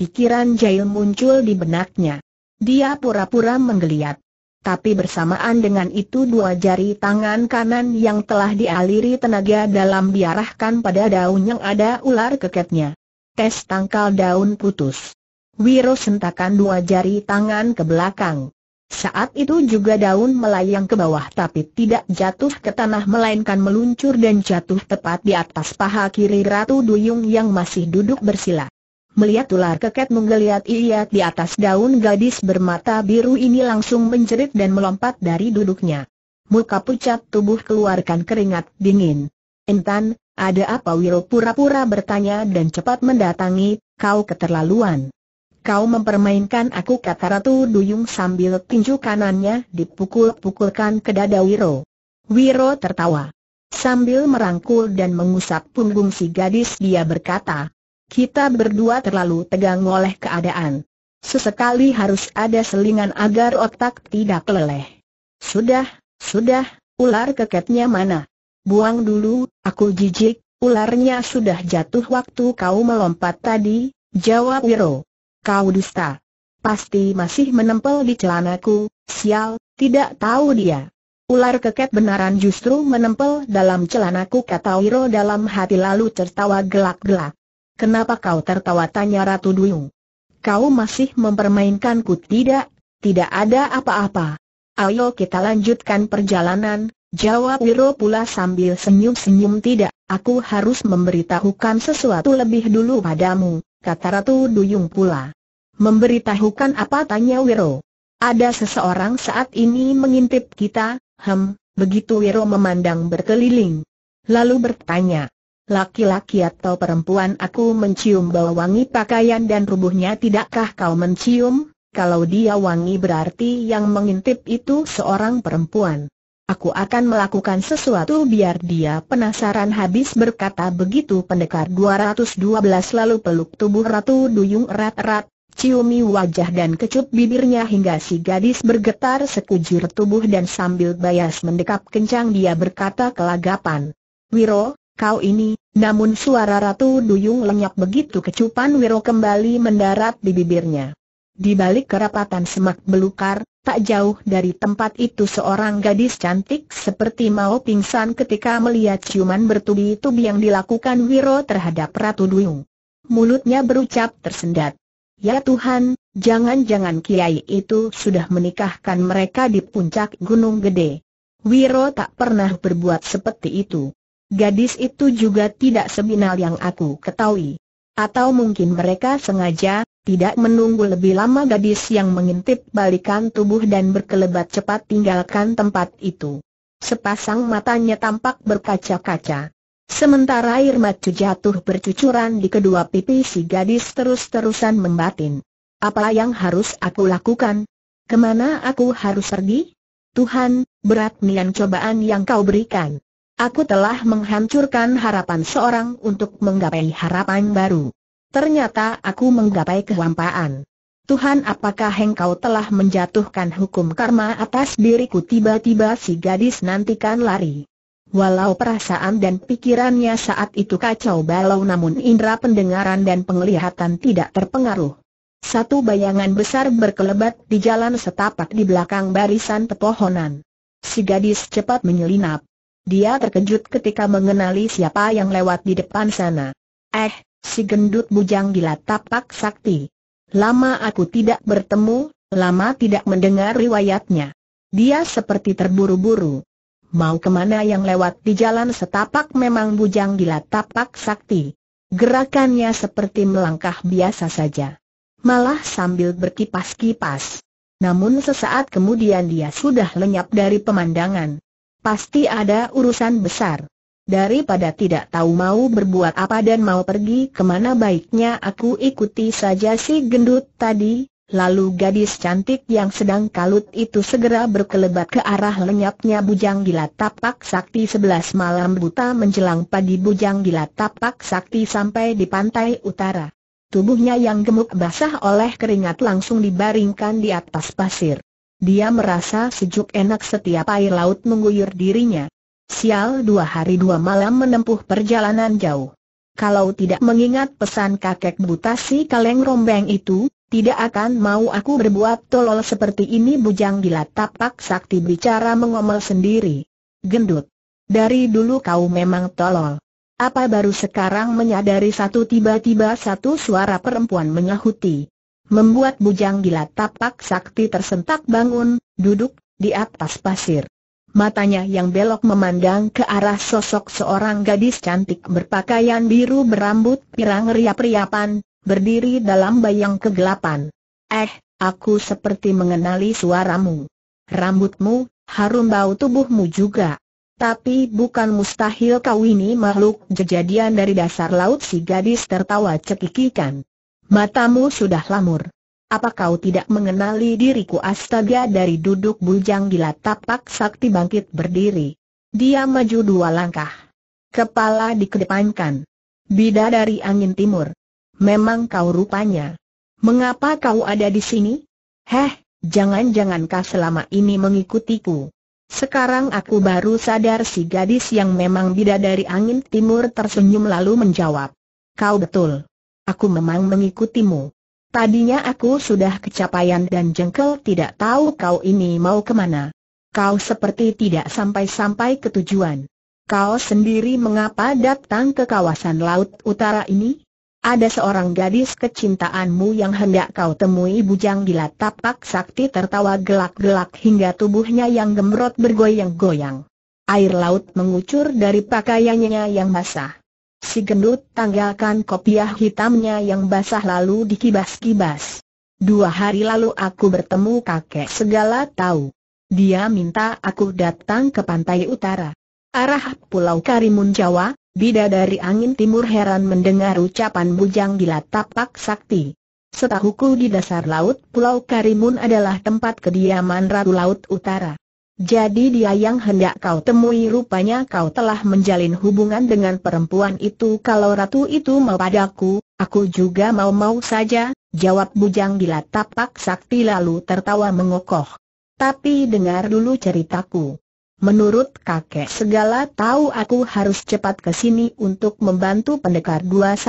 Pikiran Jail muncul di benaknya. Dia pura-pura menggeliat. Tapi bersamaan dengan itu dua jari tangan kanan yang telah dialiri tenaga dalam diarahkan pada daun yang ada ular keketnya. Tes tangkal daun putus. Wiro sentakan dua jari tangan ke belakang. Saat itu juga daun melayang ke bawah tapi tidak jatuh ke tanah melainkan meluncur dan jatuh tepat di atas paha kiri Ratu Duyung yang masih duduk bersila. Melihat ular keket menggeliat iat di atas daun gadis bermata biru ini langsung menjerit dan melompat dari duduknya. Muka pucat tubuh keluarkan keringat dingin. Intan, ada apa Wiro pura-pura bertanya dan cepat mendatangi, kau keterlaluan. Kau mempermainkan aku kata Ratu Duyung sambil tinju kanannya dipukul-pukulkan ke dada Wiro. Wiro tertawa. Sambil merangkul dan mengusap punggung si gadis dia berkata, kita berdua terlalu tegang oleh keadaan. Sesekali harus ada selingan agar otak tidak leleh. Sudah, sudah, ular keketnya mana? Buang dulu, aku jijik, ularnya sudah jatuh waktu kau melompat tadi, jawab Wiro. Kau dusta. Pasti masih menempel di celanaku, sial, tidak tahu dia. Ular keket benaran justru menempel dalam celanaku kata Wiro dalam hati lalu tertawa gelak-gelak. Kenapa kau tertawa tanya Ratu Duyung? Kau masih mempermainkanku tidak? Tidak ada apa-apa. Ayo kita lanjutkan perjalanan, jawab Wiro pula sambil senyum-senyum tidak, aku harus memberitahukan sesuatu lebih dulu padamu, kata Ratu Duyung pula. Memberitahukan apa tanya Wiro? Ada seseorang saat ini mengintip kita, hem, begitu Wiro memandang berkeliling. Lalu bertanya, laki-laki atau perempuan aku mencium bau wangi pakaian dan tubuhnya tidakkah kau mencium? Kalau dia wangi berarti yang mengintip itu seorang perempuan. Aku akan melakukan sesuatu biar dia penasaran habis berkata begitu pendekar 212 lalu peluk tubuh Ratu Duyung erat-erat, ciumi wajah dan kecup bibirnya hingga si gadis bergetar sekujur tubuh dan sambil bayas mendekap kencang dia berkata kelagapan. Wiro, kau ini, namun suara Ratu Duyung lenyap begitu kecupan Wiro kembali mendarat di bibirnya. Di balik kerapatan semak belukar, tak jauh dari tempat itu seorang gadis cantik seperti mau pingsan ketika melihat ciuman bertubi-tubi yang dilakukan Wiro terhadap Ratu Duyung. Mulutnya berucap tersendat. Ya Tuhan, jangan-jangan Kiai itu sudah menikahkan mereka di puncak Gunung Gede. Wiro tak pernah berbuat seperti itu. Gadis itu juga tidak sebinal yang aku ketahui. Atau mungkin mereka sengaja, tidak menunggu lebih lama gadis yang mengintip balikan tubuh dan berkelebat cepat tinggalkan tempat itu. Sepasang matanya tampak berkaca-kaca. Sementara air mata jatuh bercucuran di kedua pipi si gadis terus-terusan membatin. Apa yang harus aku lakukan? Kemana aku harus pergi? Tuhan, berat nian cobaan yang kau berikan. Aku telah menghancurkan harapan seorang untuk menggapai harapan baru. Ternyata aku menggapai kehampaan. Tuhan apakah engkau telah menjatuhkan hukum karma atas diriku tiba-tiba si gadis nantikan lari. Walau perasaan dan pikirannya saat itu kacau balau namun indera pendengaran dan penglihatan tidak terpengaruh. Satu bayangan besar berkelebat di jalan setapak di belakang barisan pepohonan. Si gadis cepat menyelinap. Dia terkejut ketika mengenali siapa yang lewat di depan sana. Eh, si gendut bujang gila tapak sakti. Lama aku tidak bertemu, lama tidak mendengar riwayatnya. Dia seperti terburu-buru. Mau kemana yang lewat di jalan setapak memang bujang gila tapak sakti. Gerakannya seperti melangkah biasa saja. Malah sambil berkipas-kipas. Namun sesaat kemudian dia sudah lenyap dari pemandangan. Pasti ada urusan besar. Daripada tidak tahu mau berbuat apa dan mau pergi kemana baiknya aku ikuti saja si gendut tadi. Lalu gadis cantik yang sedang kalut itu segera berkelebat ke arah lenyapnya Bujang Gila Tapak Sakti sebelas malam buta menjelang pagi Bujang Gila Tapak Sakti sampai di pantai utara. Tubuhnya yang gemuk basah oleh keringat langsung dibaringkan di atas pasir. Dia merasa sejuk enak setiap air laut mengguyur dirinya. Sial dua hari dua malam menempuh perjalanan jauh. Kalau tidak mengingat pesan kakek buta si kaleng rombeng itu, tidak akan mau aku berbuat tolol seperti ini bujang gila tapak sakti bicara mengomel sendiri. Gendut. Dari dulu kau memang tolol. Apa baru sekarang menyadari satu tiba-tiba satu suara perempuan menyahuti membuat bujang gila tapak sakti tersentak bangun, duduk di atas pasir. Matanya yang belok memandang ke arah sosok seorang gadis cantik berpakaian biru berambut pirang riap-riapan, berdiri dalam bayang kegelapan. Eh, aku seperti mengenali suaramu. Rambutmu, harum bau tubuhmu juga. Tapi bukan mustahil kau ini makhluk jejadian dari dasar laut si gadis tertawa cekikikan. Matamu sudah lamur. Apa kau tidak mengenali diriku astaga dari duduk bujang gila tapak sakti bangkit berdiri. Dia maju dua langkah. Kepala dikedepankan. Bida dari angin timur. Memang kau rupanya. Mengapa kau ada di sini? Heh, jangan-jangan kau selama ini mengikutiku. Sekarang aku baru sadar si gadis yang memang bida dari angin timur tersenyum lalu menjawab. Kau betul aku memang mengikutimu. Tadinya aku sudah kecapaian dan jengkel tidak tahu kau ini mau kemana. Kau seperti tidak sampai-sampai ke tujuan. Kau sendiri mengapa datang ke kawasan laut utara ini? Ada seorang gadis kecintaanmu yang hendak kau temui bujang gila tapak sakti tertawa gelak-gelak hingga tubuhnya yang gemrot bergoyang-goyang. Air laut mengucur dari pakaiannya yang basah. Si gendut tanggalkan kopiah hitamnya yang basah lalu dikibas-kibas. Dua hari lalu aku bertemu kakek segala tahu. Dia minta aku datang ke pantai utara. Arah Pulau Karimun Jawa, Bida dari angin timur heran mendengar ucapan bujang di tapak sakti. Setahuku di dasar laut Pulau Karimun adalah tempat kediaman Ratu Laut Utara. Jadi dia yang hendak kau temui rupanya kau telah menjalin hubungan dengan perempuan itu Kalau ratu itu mau padaku, aku juga mau-mau saja, jawab bujang gila tapak sakti lalu tertawa mengokoh Tapi dengar dulu ceritaku Menurut kakek segala tahu aku harus cepat ke sini untuk membantu pendekar 212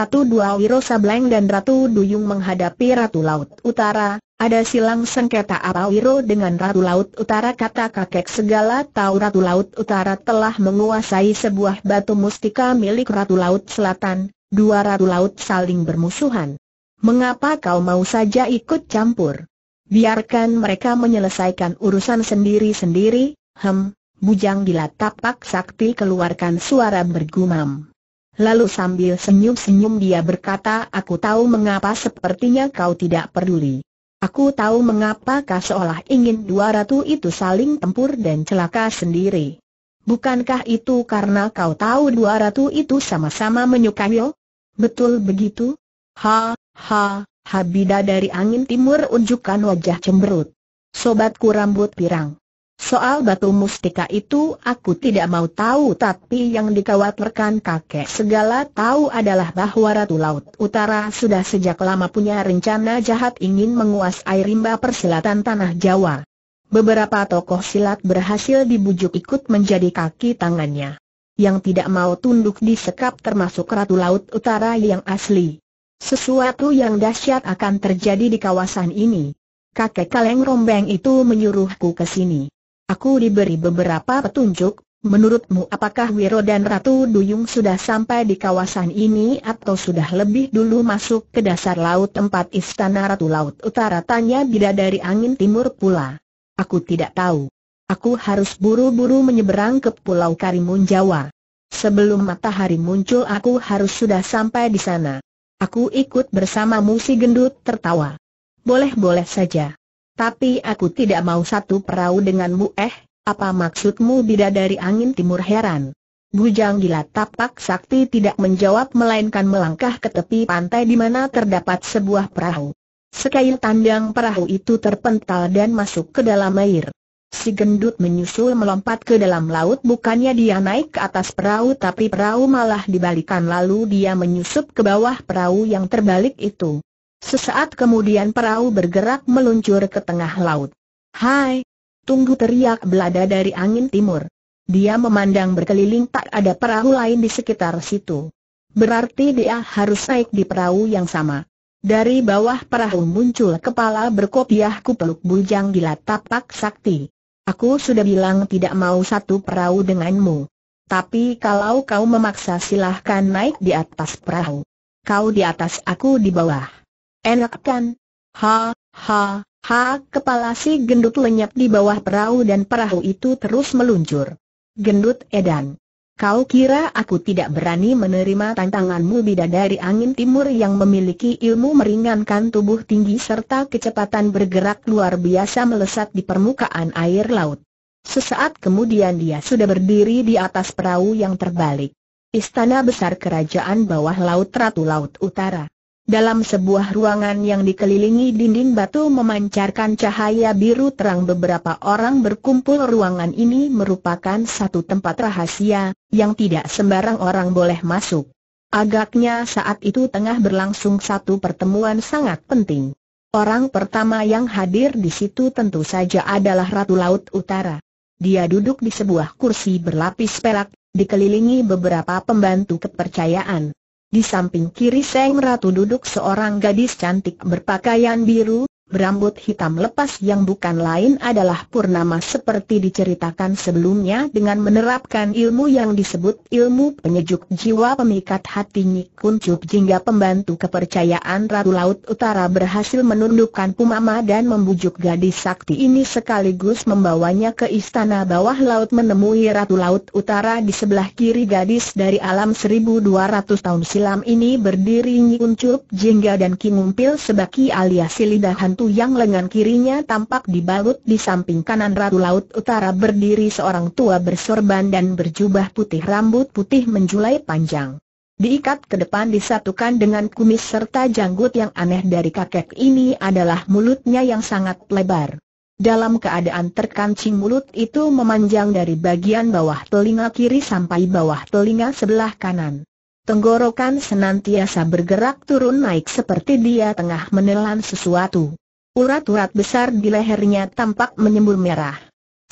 Wiro Sableng dan Ratu Duyung menghadapi Ratu Laut Utara, ada silang sengketa Arawiro dengan Ratu Laut Utara kata kakek segala tahu Ratu Laut Utara telah menguasai sebuah batu mustika milik Ratu Laut Selatan, dua Ratu Laut saling bermusuhan. Mengapa kau mau saja ikut campur? Biarkan mereka menyelesaikan urusan sendiri-sendiri, hem, bujang gila tapak sakti keluarkan suara bergumam. Lalu sambil senyum-senyum dia berkata aku tahu mengapa sepertinya kau tidak peduli. Aku tahu mengapakah seolah ingin dua ratu itu saling tempur dan celaka sendiri. Bukankah itu karena kau tahu dua ratu itu sama-sama yo? Betul begitu? Ha, ha, Habida dari angin timur unjukkan wajah cemberut. Sobatku rambut pirang. Soal batu mustika itu aku tidak mau tahu tapi yang dikhawatirkan kakek segala tahu adalah bahwa Ratu Laut Utara sudah sejak lama punya rencana jahat ingin menguasai rimba persilatan Tanah Jawa. Beberapa tokoh silat berhasil dibujuk ikut menjadi kaki tangannya. Yang tidak mau tunduk disekap termasuk Ratu Laut Utara yang asli. Sesuatu yang dahsyat akan terjadi di kawasan ini. Kakek Kaleng Rombeng itu menyuruhku ke sini. Aku diberi beberapa petunjuk, menurutmu apakah Wiro dan Ratu Duyung sudah sampai di kawasan ini atau sudah lebih dulu masuk ke dasar laut tempat istana Ratu Laut Utara? Tanya Bidadari Angin Timur pula. Aku tidak tahu. Aku harus buru-buru menyeberang ke Pulau Karimun Jawa. Sebelum matahari muncul aku harus sudah sampai di sana. Aku ikut bersama Musi gendut tertawa. Boleh-boleh saja. Tapi aku tidak mau satu perahu denganmu eh, apa maksudmu bidadari angin timur heran? Bujang gila tapak sakti tidak menjawab melainkan melangkah ke tepi pantai di mana terdapat sebuah perahu. Sekail tandang perahu itu terpental dan masuk ke dalam air. Si gendut menyusul melompat ke dalam laut bukannya dia naik ke atas perahu tapi perahu malah dibalikan lalu dia menyusup ke bawah perahu yang terbalik itu. Sesaat kemudian perahu bergerak meluncur ke tengah laut. Hai! Tunggu teriak belada dari angin timur. Dia memandang berkeliling tak ada perahu lain di sekitar situ. Berarti dia harus naik di perahu yang sama. Dari bawah perahu muncul kepala berkopiah kupeluk bujang gila tapak sakti. Aku sudah bilang tidak mau satu perahu denganmu. Tapi kalau kau memaksa silahkan naik di atas perahu. Kau di atas aku di bawah. Enak kan? Ha, ha, ha, kepala si gendut lenyap di bawah perahu dan perahu itu terus meluncur. Gendut edan. Kau kira aku tidak berani menerima tantanganmu bidadari angin timur yang memiliki ilmu meringankan tubuh tinggi serta kecepatan bergerak luar biasa melesat di permukaan air laut. Sesaat kemudian dia sudah berdiri di atas perahu yang terbalik. Istana Besar Kerajaan Bawah Laut Ratu Laut Utara dalam sebuah ruangan yang dikelilingi dinding batu memancarkan cahaya biru terang beberapa orang berkumpul ruangan ini merupakan satu tempat rahasia, yang tidak sembarang orang boleh masuk. Agaknya saat itu tengah berlangsung satu pertemuan sangat penting. Orang pertama yang hadir di situ tentu saja adalah Ratu Laut Utara. Dia duduk di sebuah kursi berlapis perak, dikelilingi beberapa pembantu kepercayaan. Di samping kiri Seng Ratu duduk seorang gadis cantik berpakaian biru, berambut hitam lepas yang bukan lain adalah Purnama seperti diceritakan sebelumnya dengan menerapkan ilmu yang disebut ilmu penyejuk jiwa pemikat hati Kuncup jingga pembantu kepercayaan Ratu Laut Utara berhasil menundukkan Pumama dan membujuk gadis sakti ini sekaligus membawanya ke istana bawah laut menemui Ratu Laut Utara di sebelah kiri gadis dari alam 1200 tahun silam ini berdiri Nyikuncup jingga dan Kingumpil sebagai alias lidah hantu yang lengan kirinya tampak dibalut di samping kanan Ratu Laut Utara berdiri seorang tua bersorban dan berjubah putih rambut putih menjulai panjang. Diikat ke depan disatukan dengan kumis serta janggut yang aneh dari kakek ini adalah mulutnya yang sangat lebar. Dalam keadaan terkancing mulut itu memanjang dari bagian bawah telinga kiri sampai bawah telinga sebelah kanan. Tenggorokan senantiasa bergerak turun naik seperti dia tengah menelan sesuatu. Urat-urat besar di lehernya tampak menyembur merah.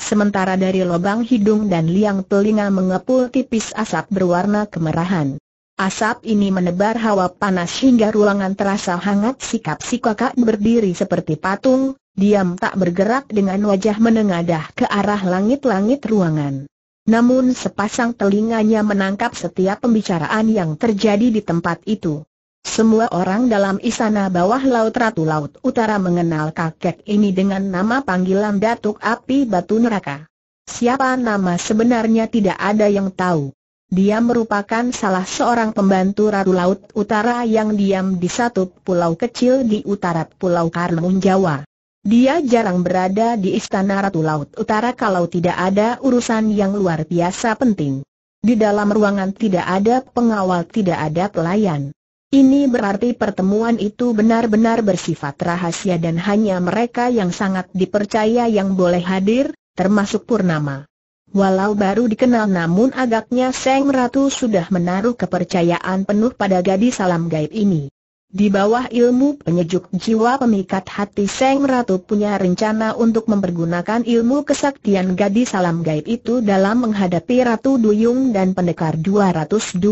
Sementara dari lubang hidung dan liang telinga mengepul tipis asap berwarna kemerahan. Asap ini menebar hawa panas hingga ruangan terasa hangat sikap si kakak berdiri seperti patung, diam tak bergerak dengan wajah menengadah ke arah langit-langit ruangan. Namun sepasang telinganya menangkap setiap pembicaraan yang terjadi di tempat itu. Semua orang dalam istana bawah laut Ratu Laut Utara mengenal kakek ini dengan nama panggilan Datuk Api Batu Neraka. Siapa nama sebenarnya tidak ada yang tahu. Dia merupakan salah seorang pembantu Ratu Laut Utara yang diam di satu pulau kecil di utara Pulau Karimun Jawa. Dia jarang berada di istana Ratu Laut Utara kalau tidak ada urusan yang luar biasa penting. Di dalam ruangan tidak ada pengawal tidak ada pelayan. Ini berarti pertemuan itu benar-benar bersifat rahasia dan hanya mereka yang sangat dipercaya yang boleh hadir, termasuk Purnama. Walau baru dikenal namun agaknya Seng Ratu sudah menaruh kepercayaan penuh pada gadis salam gaib ini. Di bawah ilmu penyejuk jiwa pemikat hati Seng Ratu punya rencana untuk mempergunakan ilmu kesaktian gadis salam gaib itu dalam menghadapi Ratu Duyung dan Pendekar 212.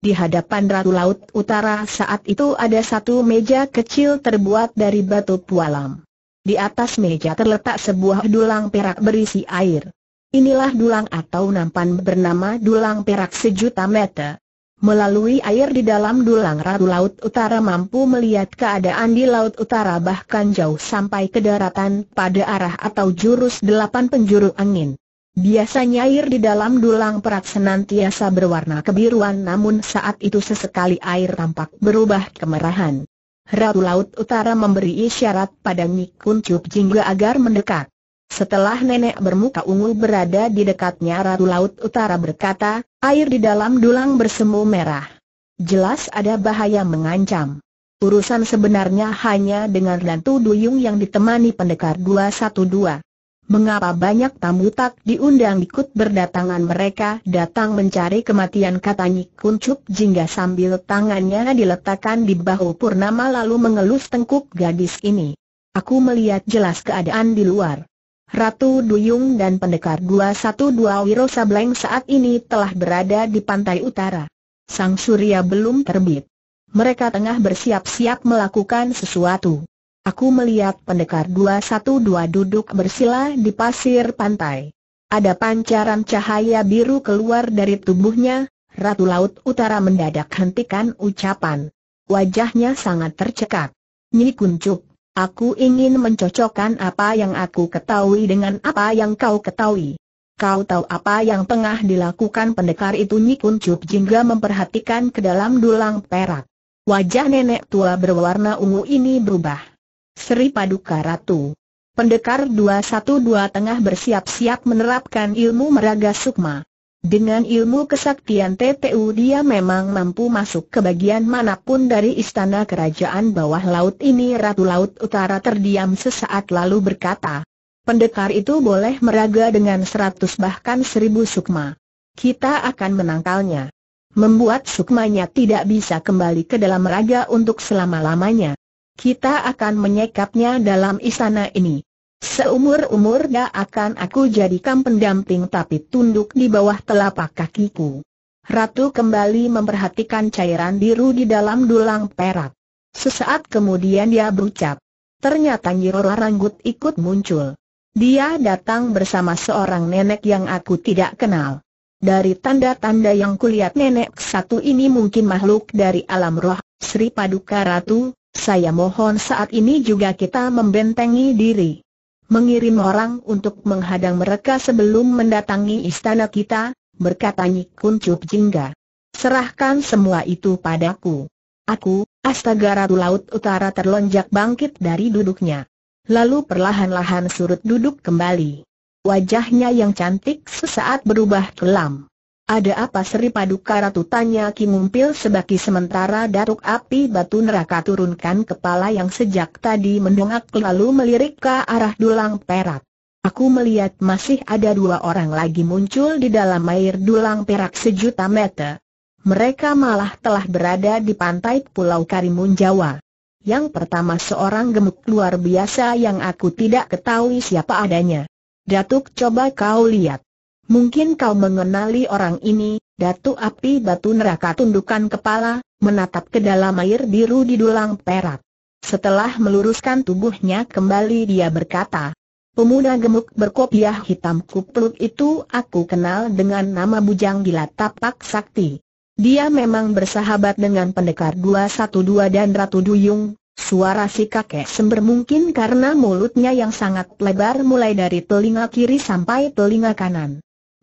Di hadapan Ratu Laut Utara saat itu ada satu meja kecil terbuat dari batu pualam. Di atas meja terletak sebuah dulang perak berisi air. Inilah dulang atau nampan bernama dulang perak sejuta meter. Melalui air di dalam dulang Ratu Laut Utara mampu melihat keadaan di Laut Utara bahkan jauh sampai ke daratan pada arah atau jurus delapan penjuru angin. Biasanya air di dalam dulang perak senantiasa berwarna kebiruan namun saat itu sesekali air tampak berubah kemerahan. Ratu Laut Utara memberi isyarat pada Nikun Cup Jingga agar mendekat. Setelah nenek bermuka ungu berada di dekatnya Ratu Laut Utara berkata, air di dalam dulang bersemu merah. Jelas ada bahaya mengancam. Urusan sebenarnya hanya dengan Lantu Duyung yang ditemani pendekar 212 mengapa banyak tamu tak diundang ikut berdatangan mereka datang mencari kematian katanya kuncup jingga sambil tangannya diletakkan di bahu Purnama lalu mengelus tengkuk gadis ini. Aku melihat jelas keadaan di luar. Ratu Duyung dan pendekar 212 Wiro Sableng saat ini telah berada di pantai utara. Sang Surya belum terbit. Mereka tengah bersiap-siap melakukan sesuatu. Aku melihat pendekar 212 duduk bersila di pasir pantai. Ada pancaran cahaya biru keluar dari tubuhnya, Ratu Laut Utara mendadak hentikan ucapan. Wajahnya sangat tercekat. Nyi Kuncup, aku ingin mencocokkan apa yang aku ketahui dengan apa yang kau ketahui. Kau tahu apa yang tengah dilakukan pendekar itu Nyi Kuncup jingga memperhatikan ke dalam dulang perak. Wajah nenek tua berwarna ungu ini berubah. Sri Paduka Ratu. Pendekar 212 tengah bersiap-siap menerapkan ilmu meraga sukma. Dengan ilmu kesaktian TTU dia memang mampu masuk ke bagian manapun dari istana kerajaan bawah laut ini Ratu Laut Utara terdiam sesaat lalu berkata Pendekar itu boleh meraga dengan seratus bahkan seribu sukma Kita akan menangkalnya Membuat sukmanya tidak bisa kembali ke dalam raga untuk selama-lamanya kita akan menyekapnya dalam istana ini. Seumur-umur dia akan aku jadikan pendamping tapi tunduk di bawah telapak kakiku. Ratu kembali memperhatikan cairan biru di dalam dulang perak. Sesaat kemudian dia berucap. Ternyata Nyirora Ranggut ikut muncul. Dia datang bersama seorang nenek yang aku tidak kenal. Dari tanda-tanda yang kulihat nenek satu ini mungkin makhluk dari alam roh, Sri Paduka Ratu, saya mohon saat ini juga kita membentengi diri. Mengirim orang untuk menghadang mereka sebelum mendatangi istana kita, berkata Nyik Jingga. Serahkan semua itu padaku. Aku, Astaga Ratu Laut Utara terlonjak bangkit dari duduknya. Lalu perlahan-lahan surut duduk kembali. Wajahnya yang cantik sesaat berubah kelam. Ada apa Sri Paduka Ratu tanya Ki Mumpil sebagai sementara Datuk Api Batu Neraka turunkan kepala yang sejak tadi mendongak lalu melirik ke arah dulang perak. Aku melihat masih ada dua orang lagi muncul di dalam air dulang perak sejuta meter. Mereka malah telah berada di pantai Pulau Karimun Jawa. Yang pertama seorang gemuk luar biasa yang aku tidak ketahui siapa adanya. Datuk coba kau lihat. Mungkin kau mengenali orang ini, Datu Api Batu Neraka tundukkan kepala, menatap ke dalam air biru di dulang perak. Setelah meluruskan tubuhnya kembali dia berkata, Pemuda gemuk berkopiah hitam kupluk itu aku kenal dengan nama Bujang Gila Tapak Sakti. Dia memang bersahabat dengan pendekar 212 dan Ratu Duyung, Suara si kakek sember mungkin karena mulutnya yang sangat lebar mulai dari telinga kiri sampai telinga kanan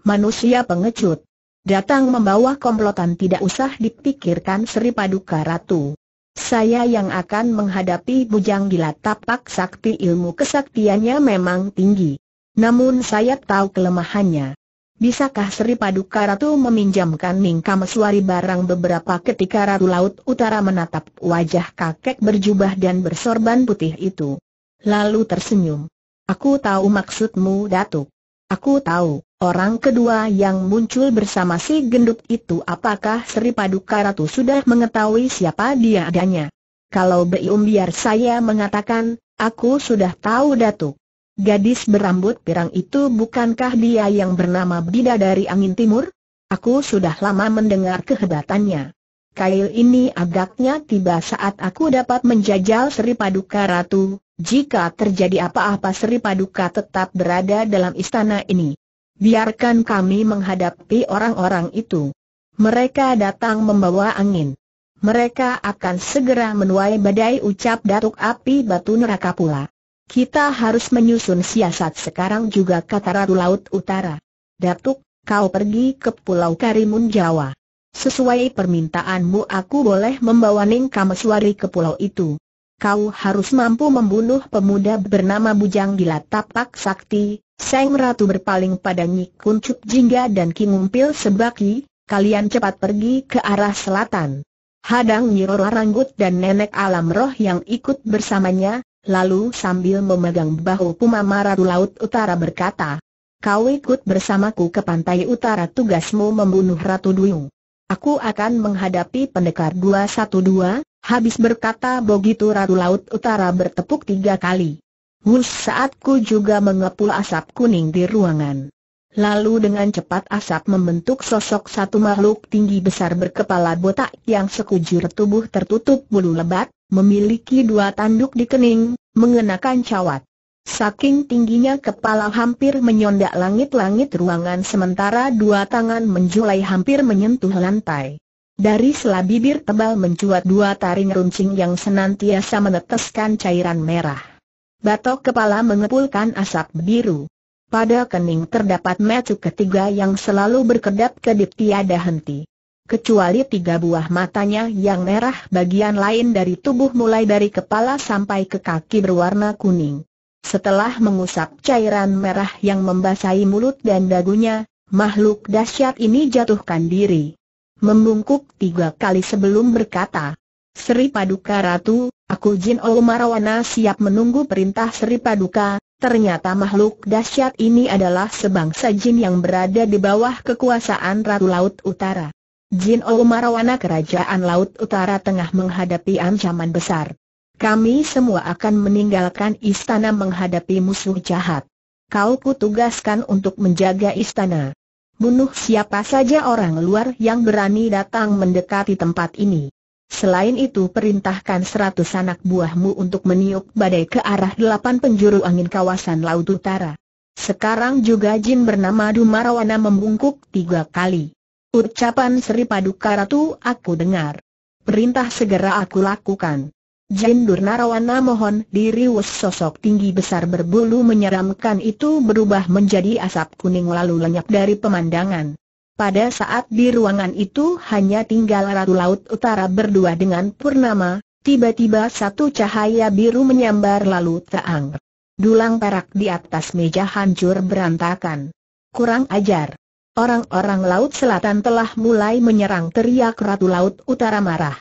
manusia pengecut. Datang membawa komplotan tidak usah dipikirkan Sri Paduka Ratu. Saya yang akan menghadapi bujang gila tapak sakti ilmu kesaktiannya memang tinggi. Namun saya tahu kelemahannya. Bisakah Sri Paduka Ratu meminjamkan Ningka Suari barang beberapa ketika Ratu Laut Utara menatap wajah kakek berjubah dan bersorban putih itu. Lalu tersenyum. Aku tahu maksudmu Datuk. Aku tahu. Orang kedua yang muncul bersama si gendut itu apakah Sri Paduka Ratu sudah mengetahui siapa dia adanya? Kalau Beium biar saya mengatakan, aku sudah tahu Datuk. Gadis berambut pirang itu bukankah dia yang bernama Bidadari Angin Timur? Aku sudah lama mendengar kehebatannya. Kail ini agaknya tiba saat aku dapat menjajal Sri Paduka Ratu, jika terjadi apa-apa Sri Paduka tetap berada dalam istana ini biarkan kami menghadapi orang-orang itu. Mereka datang membawa angin. Mereka akan segera menuai badai ucap Datuk Api Batu Neraka pula. Kita harus menyusun siasat sekarang juga kata Ratu Laut Utara. Datuk, kau pergi ke Pulau Karimun Jawa. Sesuai permintaanmu aku boleh membawa Ning Kameswari ke pulau itu. Kau harus mampu membunuh pemuda bernama Bujang Gila Tapak Sakti, Seng Ratu berpaling pada Nyi Kuncup Jingga dan Ki Ngumpil Sebaki, kalian cepat pergi ke arah selatan. Hadang Nyirora Ranggut dan Nenek Alam Roh yang ikut bersamanya, lalu sambil memegang bahu Pumama Ratu Laut Utara berkata, Kau ikut bersamaku ke pantai utara tugasmu membunuh Ratu Duyung. Aku akan menghadapi pendekar 212, habis berkata begitu Ratu Laut Utara bertepuk tiga kali. Hus saatku juga mengepul asap kuning di ruangan. Lalu dengan cepat asap membentuk sosok satu makhluk tinggi besar berkepala botak yang sekujur tubuh tertutup bulu lebat, memiliki dua tanduk di kening, mengenakan cawat. Saking tingginya kepala hampir menyondak langit-langit ruangan sementara dua tangan menjulai hampir menyentuh lantai. Dari sela bibir tebal mencuat dua taring runcing yang senantiasa meneteskan cairan merah batok kepala mengepulkan asap biru. Pada kening terdapat mecu ketiga yang selalu berkedap-kedip tiada henti. Kecuali tiga buah matanya yang merah bagian lain dari tubuh mulai dari kepala sampai ke kaki berwarna kuning. Setelah mengusap cairan merah yang membasahi mulut dan dagunya, makhluk dahsyat ini jatuhkan diri membungkuk tiga kali sebelum berkata, Sri Paduka Ratu, aku Jin Olumarawana siap menunggu perintah Sri Paduka, ternyata makhluk dahsyat ini adalah sebangsa jin yang berada di bawah kekuasaan Ratu Laut Utara. Jin Olumarawana Kerajaan Laut Utara tengah menghadapi ancaman besar. Kami semua akan meninggalkan istana menghadapi musuh jahat. Kau kutugaskan untuk menjaga istana. Bunuh siapa saja orang luar yang berani datang mendekati tempat ini. Selain itu perintahkan seratus anak buahmu untuk meniup badai ke arah delapan penjuru angin kawasan Laut Utara. Sekarang juga jin bernama Dumarawana membungkuk tiga kali. Ucapan Sri Paduka Ratu aku dengar. Perintah segera aku lakukan. Jin Durnarawana mohon diri wes sosok tinggi besar berbulu menyeramkan itu berubah menjadi asap kuning lalu lenyap dari pemandangan. Pada saat di ruangan itu hanya tinggal Ratu Laut Utara berdua dengan Purnama, tiba-tiba satu cahaya biru menyambar lalu terang. Dulang perak di atas meja hancur berantakan. Kurang ajar. Orang-orang Laut Selatan telah mulai menyerang teriak Ratu Laut Utara marah.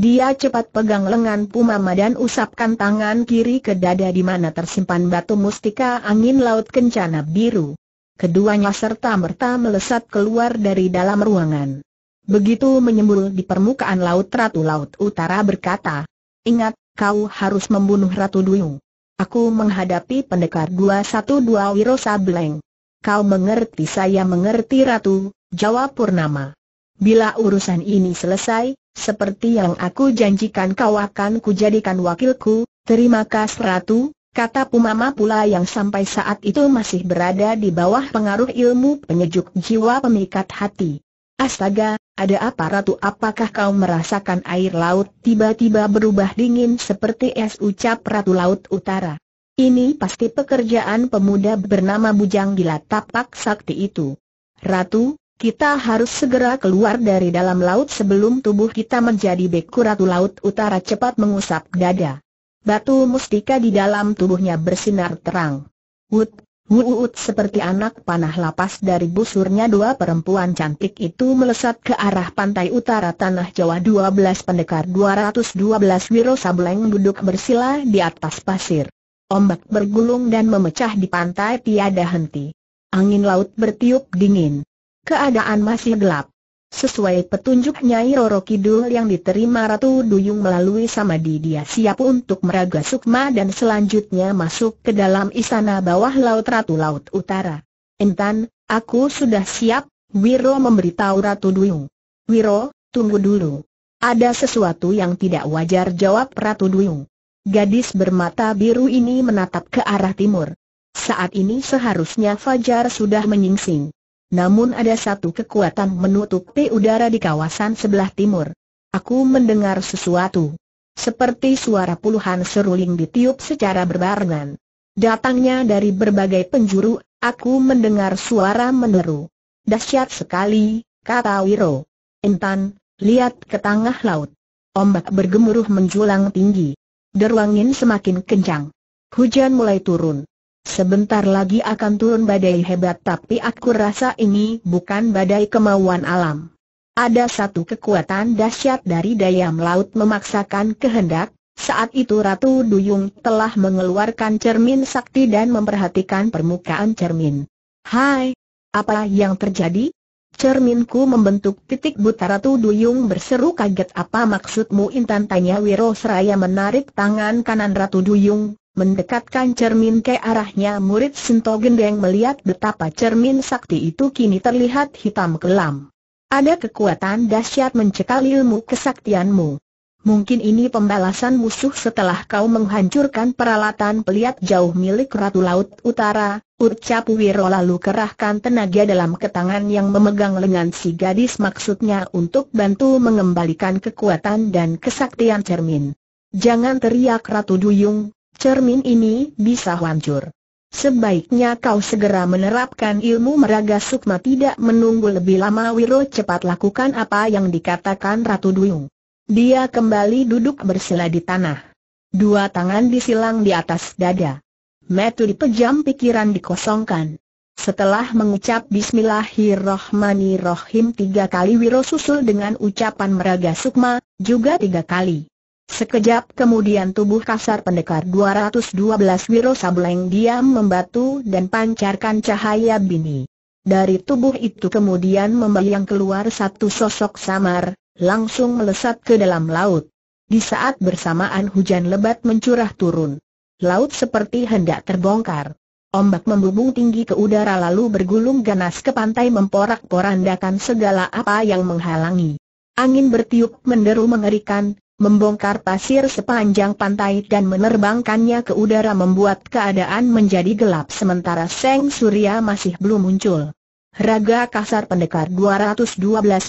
Dia cepat pegang lengan Pumama dan usapkan tangan kiri ke dada di mana tersimpan batu mustika angin laut kencana biru keduanya serta-merta melesat keluar dari dalam ruangan. Begitu menyembul di permukaan laut Ratu Laut Utara berkata, Ingat, kau harus membunuh Ratu Duyung. Aku menghadapi pendekar 212 Wiro Sableng. Kau mengerti saya mengerti Ratu, jawab Purnama. Bila urusan ini selesai, seperti yang aku janjikan kau akan kujadikan wakilku, terima kasih Ratu, Kata Pumama pula yang sampai saat itu masih berada di bawah pengaruh ilmu penyejuk jiwa pemikat hati. Astaga, ada apa Ratu apakah kau merasakan air laut tiba-tiba berubah dingin seperti es ucap Ratu Laut Utara? Ini pasti pekerjaan pemuda bernama Bujang Gila Tapak Sakti itu. Ratu, kita harus segera keluar dari dalam laut sebelum tubuh kita menjadi beku Ratu Laut Utara cepat mengusap dada. Batu mustika di dalam tubuhnya bersinar terang. Wut, wuut seperti anak panah lapas dari busurnya dua perempuan cantik itu melesat ke arah pantai utara Tanah Jawa 12 pendekar 212 Wiro Sableng duduk bersila di atas pasir. Ombak bergulung dan memecah di pantai tiada henti. Angin laut bertiup dingin. Keadaan masih gelap. Sesuai petunjuk Nyai Roro Kidul yang diterima Ratu Duyung melalui Samadi dia siap untuk meraga sukma dan selanjutnya masuk ke dalam istana bawah laut Ratu Laut Utara. Intan, aku sudah siap, Wiro memberitahu Ratu Duyung. Wiro, tunggu dulu. Ada sesuatu yang tidak wajar jawab Ratu Duyung. Gadis bermata biru ini menatap ke arah timur. Saat ini seharusnya Fajar sudah menyingsing namun ada satu kekuatan menutupi udara di kawasan sebelah timur. Aku mendengar sesuatu. Seperti suara puluhan seruling ditiup secara berbarengan. Datangnya dari berbagai penjuru, aku mendengar suara meneru. Dahsyat sekali, kata Wiro. Intan, lihat ke tengah laut. Ombak bergemuruh menjulang tinggi. Deru angin semakin kencang. Hujan mulai turun. Sebentar lagi akan turun badai hebat tapi aku rasa ini bukan badai kemauan alam. Ada satu kekuatan dahsyat dari daya laut memaksakan kehendak, saat itu Ratu Duyung telah mengeluarkan cermin sakti dan memperhatikan permukaan cermin. Hai, apa yang terjadi? Cerminku membentuk titik buta Ratu Duyung berseru kaget apa maksudmu Intan tanya Wiro Seraya menarik tangan kanan Ratu Duyung, Mendekatkan cermin ke arahnya murid Sinto Gendeng melihat betapa cermin sakti itu kini terlihat hitam kelam. Ada kekuatan dahsyat mencekal ilmu kesaktianmu. Mungkin ini pembalasan musuh setelah kau menghancurkan peralatan peliat jauh milik Ratu Laut Utara, ucap Wiro lalu kerahkan tenaga dalam ketangan yang memegang lengan si gadis maksudnya untuk bantu mengembalikan kekuatan dan kesaktian cermin. Jangan teriak Ratu Duyung, cermin ini bisa hancur. Sebaiknya kau segera menerapkan ilmu meraga sukma tidak menunggu lebih lama Wiro cepat lakukan apa yang dikatakan Ratu Duyung. Dia kembali duduk bersila di tanah. Dua tangan disilang di atas dada. Metu dipejam pikiran dikosongkan. Setelah mengucap Bismillahirrohmanirrohim tiga kali Wiro susul dengan ucapan meraga sukma, juga tiga kali. Sekejap kemudian tubuh kasar pendekar 212 Wiro Sableng diam membatu dan pancarkan cahaya bini. Dari tubuh itu kemudian membayang keluar satu sosok samar, langsung melesat ke dalam laut. Di saat bersamaan hujan lebat mencurah turun. Laut seperti hendak terbongkar. Ombak membubung tinggi ke udara lalu bergulung ganas ke pantai memporak-porandakan segala apa yang menghalangi. Angin bertiup menderu mengerikan, Membongkar pasir sepanjang pantai dan menerbangkannya ke udara membuat keadaan menjadi gelap sementara Seng Surya masih belum muncul. Raga kasar pendekar 212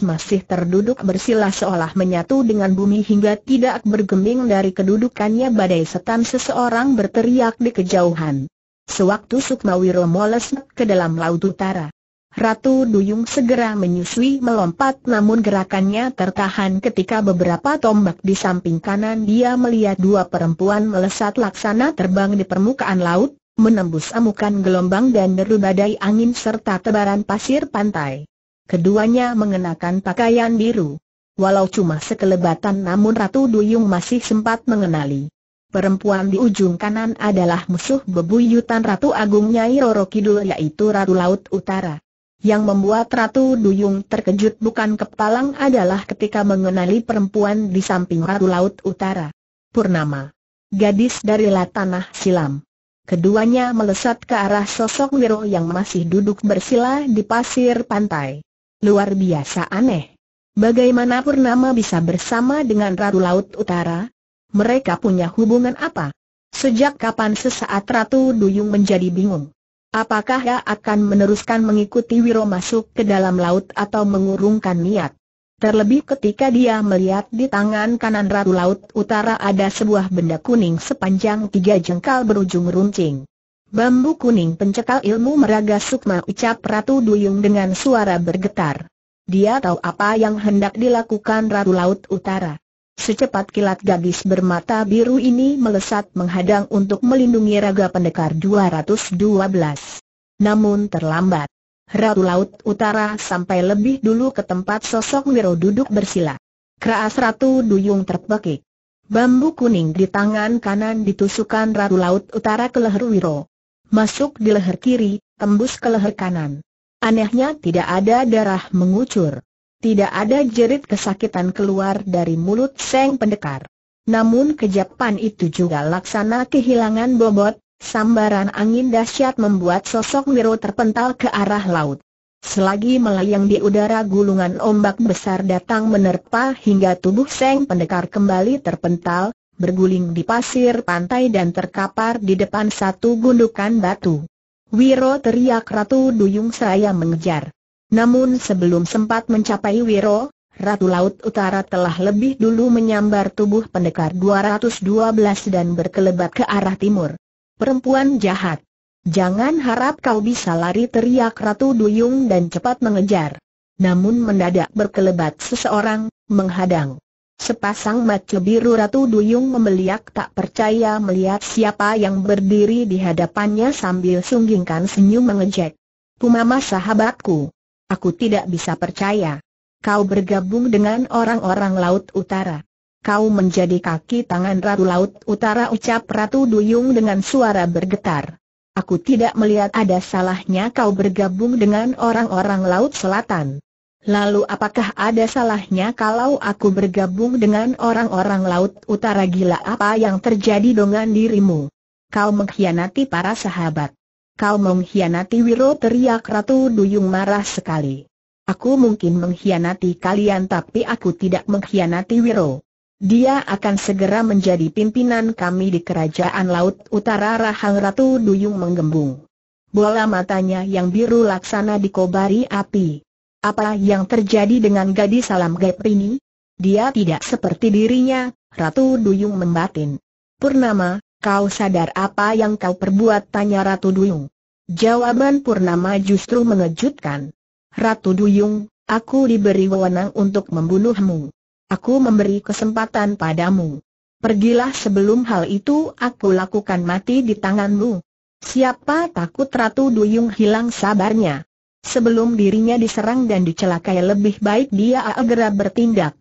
masih terduduk bersila seolah menyatu dengan bumi hingga tidak bergeming dari kedudukannya badai setan seseorang berteriak di kejauhan. Sewaktu Sukmawiro moles ke dalam laut utara. Ratu Duyung segera menyusui melompat namun gerakannya tertahan ketika beberapa tombak di samping kanan dia melihat dua perempuan melesat laksana terbang di permukaan laut, menembus amukan gelombang dan deru badai angin serta tebaran pasir pantai. Keduanya mengenakan pakaian biru. Walau cuma sekelebatan namun Ratu Duyung masih sempat mengenali. Perempuan di ujung kanan adalah musuh bebuyutan Ratu Agung Nyai Roro Kidul yaitu Ratu Laut Utara. Yang membuat Ratu Duyung terkejut bukan kepalang adalah ketika mengenali perempuan di samping Ratu Laut Utara. Purnama. Gadis dari Latanah Silam. Keduanya melesat ke arah sosok Wiro yang masih duduk bersila di pasir pantai. Luar biasa aneh. Bagaimana Purnama bisa bersama dengan Ratu Laut Utara? Mereka punya hubungan apa? Sejak kapan sesaat Ratu Duyung menjadi bingung? Apakah ia akan meneruskan mengikuti Wiro masuk ke dalam laut atau mengurungkan niat? Terlebih ketika dia melihat di tangan kanan Ratu Laut Utara ada sebuah benda kuning sepanjang tiga jengkal berujung runcing. Bambu kuning pencekal ilmu meraga sukma ucap Ratu Duyung dengan suara bergetar. Dia tahu apa yang hendak dilakukan Ratu Laut Utara. Secepat kilat gadis bermata biru ini melesat menghadang untuk melindungi raga pendekar 212. Namun terlambat. Ratu Laut Utara sampai lebih dulu ke tempat sosok Wiro duduk bersila. Keras Ratu Duyung terpekik. Bambu kuning di tangan kanan ditusukkan Ratu Laut Utara ke leher Wiro. Masuk di leher kiri, tembus ke leher kanan. Anehnya tidak ada darah mengucur. Tidak ada jerit kesakitan keluar dari mulut Seng Pendekar. Namun kejapan itu juga laksana kehilangan bobot, sambaran angin dahsyat membuat sosok Wiro terpental ke arah laut. Selagi melayang di udara gulungan ombak besar datang menerpa hingga tubuh Seng Pendekar kembali terpental, berguling di pasir pantai dan terkapar di depan satu gundukan batu. Wiro teriak Ratu Duyung saya mengejar. Namun sebelum sempat mencapai Wiro, Ratu Laut Utara telah lebih dulu menyambar tubuh pendekar 212 dan berkelebat ke arah timur. Perempuan jahat. Jangan harap kau bisa lari teriak Ratu Duyung dan cepat mengejar. Namun mendadak berkelebat seseorang, menghadang. Sepasang mata biru Ratu Duyung membeliak tak percaya melihat siapa yang berdiri di hadapannya sambil sunggingkan senyum mengejek. Pumama sahabatku, Aku tidak bisa percaya. Kau bergabung dengan orang-orang Laut Utara. Kau menjadi kaki tangan Ratu Laut Utara ucap Ratu Duyung dengan suara bergetar. Aku tidak melihat ada salahnya kau bergabung dengan orang-orang Laut Selatan. Lalu apakah ada salahnya kalau aku bergabung dengan orang-orang Laut Utara gila apa yang terjadi dengan dirimu? Kau mengkhianati para sahabat. Kau mengkhianati Wiro teriak Ratu Duyung marah sekali. Aku mungkin mengkhianati kalian tapi aku tidak mengkhianati Wiro. Dia akan segera menjadi pimpinan kami di Kerajaan Laut Utara Rahang Ratu Duyung menggembung. Bola matanya yang biru laksana dikobari api. Apa yang terjadi dengan gadis salam gaib ini? Dia tidak seperti dirinya, Ratu Duyung membatin. Purnama, Kau sadar apa yang kau perbuat? Tanya Ratu Duyung. Jawaban Purnama justru mengejutkan. Ratu Duyung, aku diberi wewenang untuk membunuhmu. Aku memberi kesempatan padamu. Pergilah sebelum hal itu aku lakukan mati di tanganmu. Siapa takut Ratu Duyung hilang sabarnya? Sebelum dirinya diserang dan dicelakai lebih baik dia segera bertindak.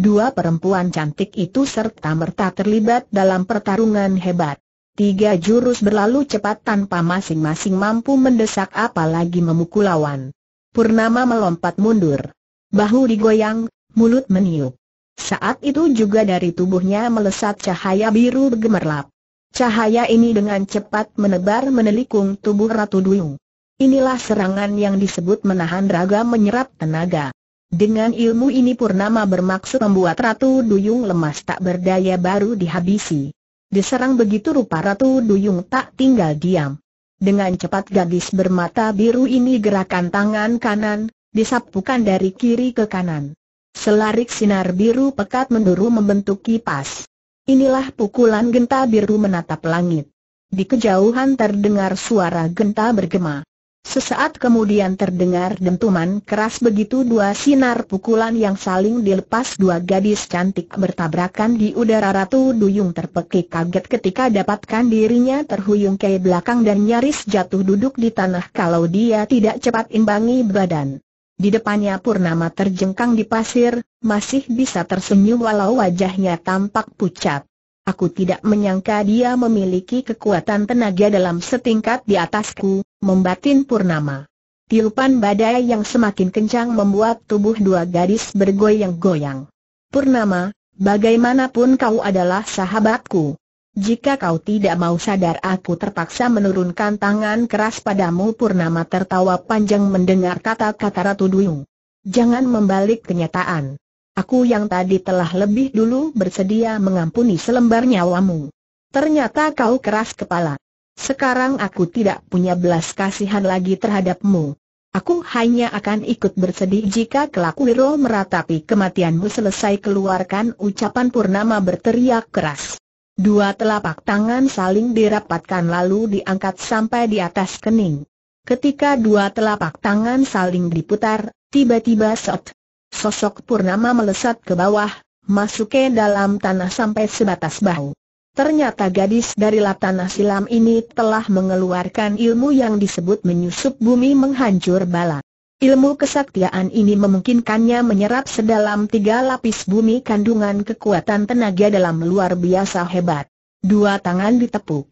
Dua perempuan cantik itu serta-merta terlibat dalam pertarungan hebat. Tiga jurus berlalu cepat tanpa masing-masing mampu mendesak apalagi memukul lawan. Purnama melompat mundur. Bahu digoyang, mulut meniup. Saat itu juga dari tubuhnya melesat cahaya biru bergemerlap. Cahaya ini dengan cepat menebar menelikung tubuh Ratu Duyung. Inilah serangan yang disebut menahan raga menyerap tenaga. Dengan ilmu ini Purnama bermaksud membuat Ratu Duyung lemas tak berdaya baru dihabisi. Diserang begitu rupa Ratu Duyung tak tinggal diam. Dengan cepat gadis bermata biru ini gerakan tangan kanan, disapukan dari kiri ke kanan. Selarik sinar biru pekat menduru membentuk kipas. Inilah pukulan genta biru menatap langit. Di kejauhan terdengar suara genta bergema. Sesaat kemudian terdengar dentuman keras begitu dua sinar pukulan yang saling dilepas dua gadis cantik bertabrakan di udara Ratu Duyung terpekik kaget ketika dapatkan dirinya terhuyung ke belakang dan nyaris jatuh duduk di tanah kalau dia tidak cepat imbangi badan. Di depannya Purnama terjengkang di pasir, masih bisa tersenyum walau wajahnya tampak pucat. Aku tidak menyangka dia memiliki kekuatan tenaga dalam setingkat di atasku, membatin Purnama. Tiupan badai yang semakin kencang membuat tubuh dua gadis bergoyang-goyang. Purnama, bagaimanapun kau adalah sahabatku. Jika kau tidak mau sadar aku terpaksa menurunkan tangan keras padamu Purnama tertawa panjang mendengar kata-kata Ratu Duyung. Jangan membalik kenyataan. Aku yang tadi telah lebih dulu bersedia mengampuni selembar nyawamu. Ternyata kau keras kepala. Sekarang aku tidak punya belas kasihan lagi terhadapmu. Aku hanya akan ikut bersedih jika kelak Wiro meratapi kematianmu selesai keluarkan ucapan Purnama berteriak keras. Dua telapak tangan saling dirapatkan lalu diangkat sampai di atas kening. Ketika dua telapak tangan saling diputar, tiba-tiba shot Sosok Purnama melesat ke bawah, masuk ke dalam tanah sampai sebatas bahu. Ternyata gadis dari lap tanah silam ini telah mengeluarkan ilmu yang disebut menyusup bumi menghancur bala. Ilmu kesaktian ini memungkinkannya menyerap sedalam tiga lapis bumi kandungan kekuatan tenaga dalam luar biasa hebat. Dua tangan ditepuk.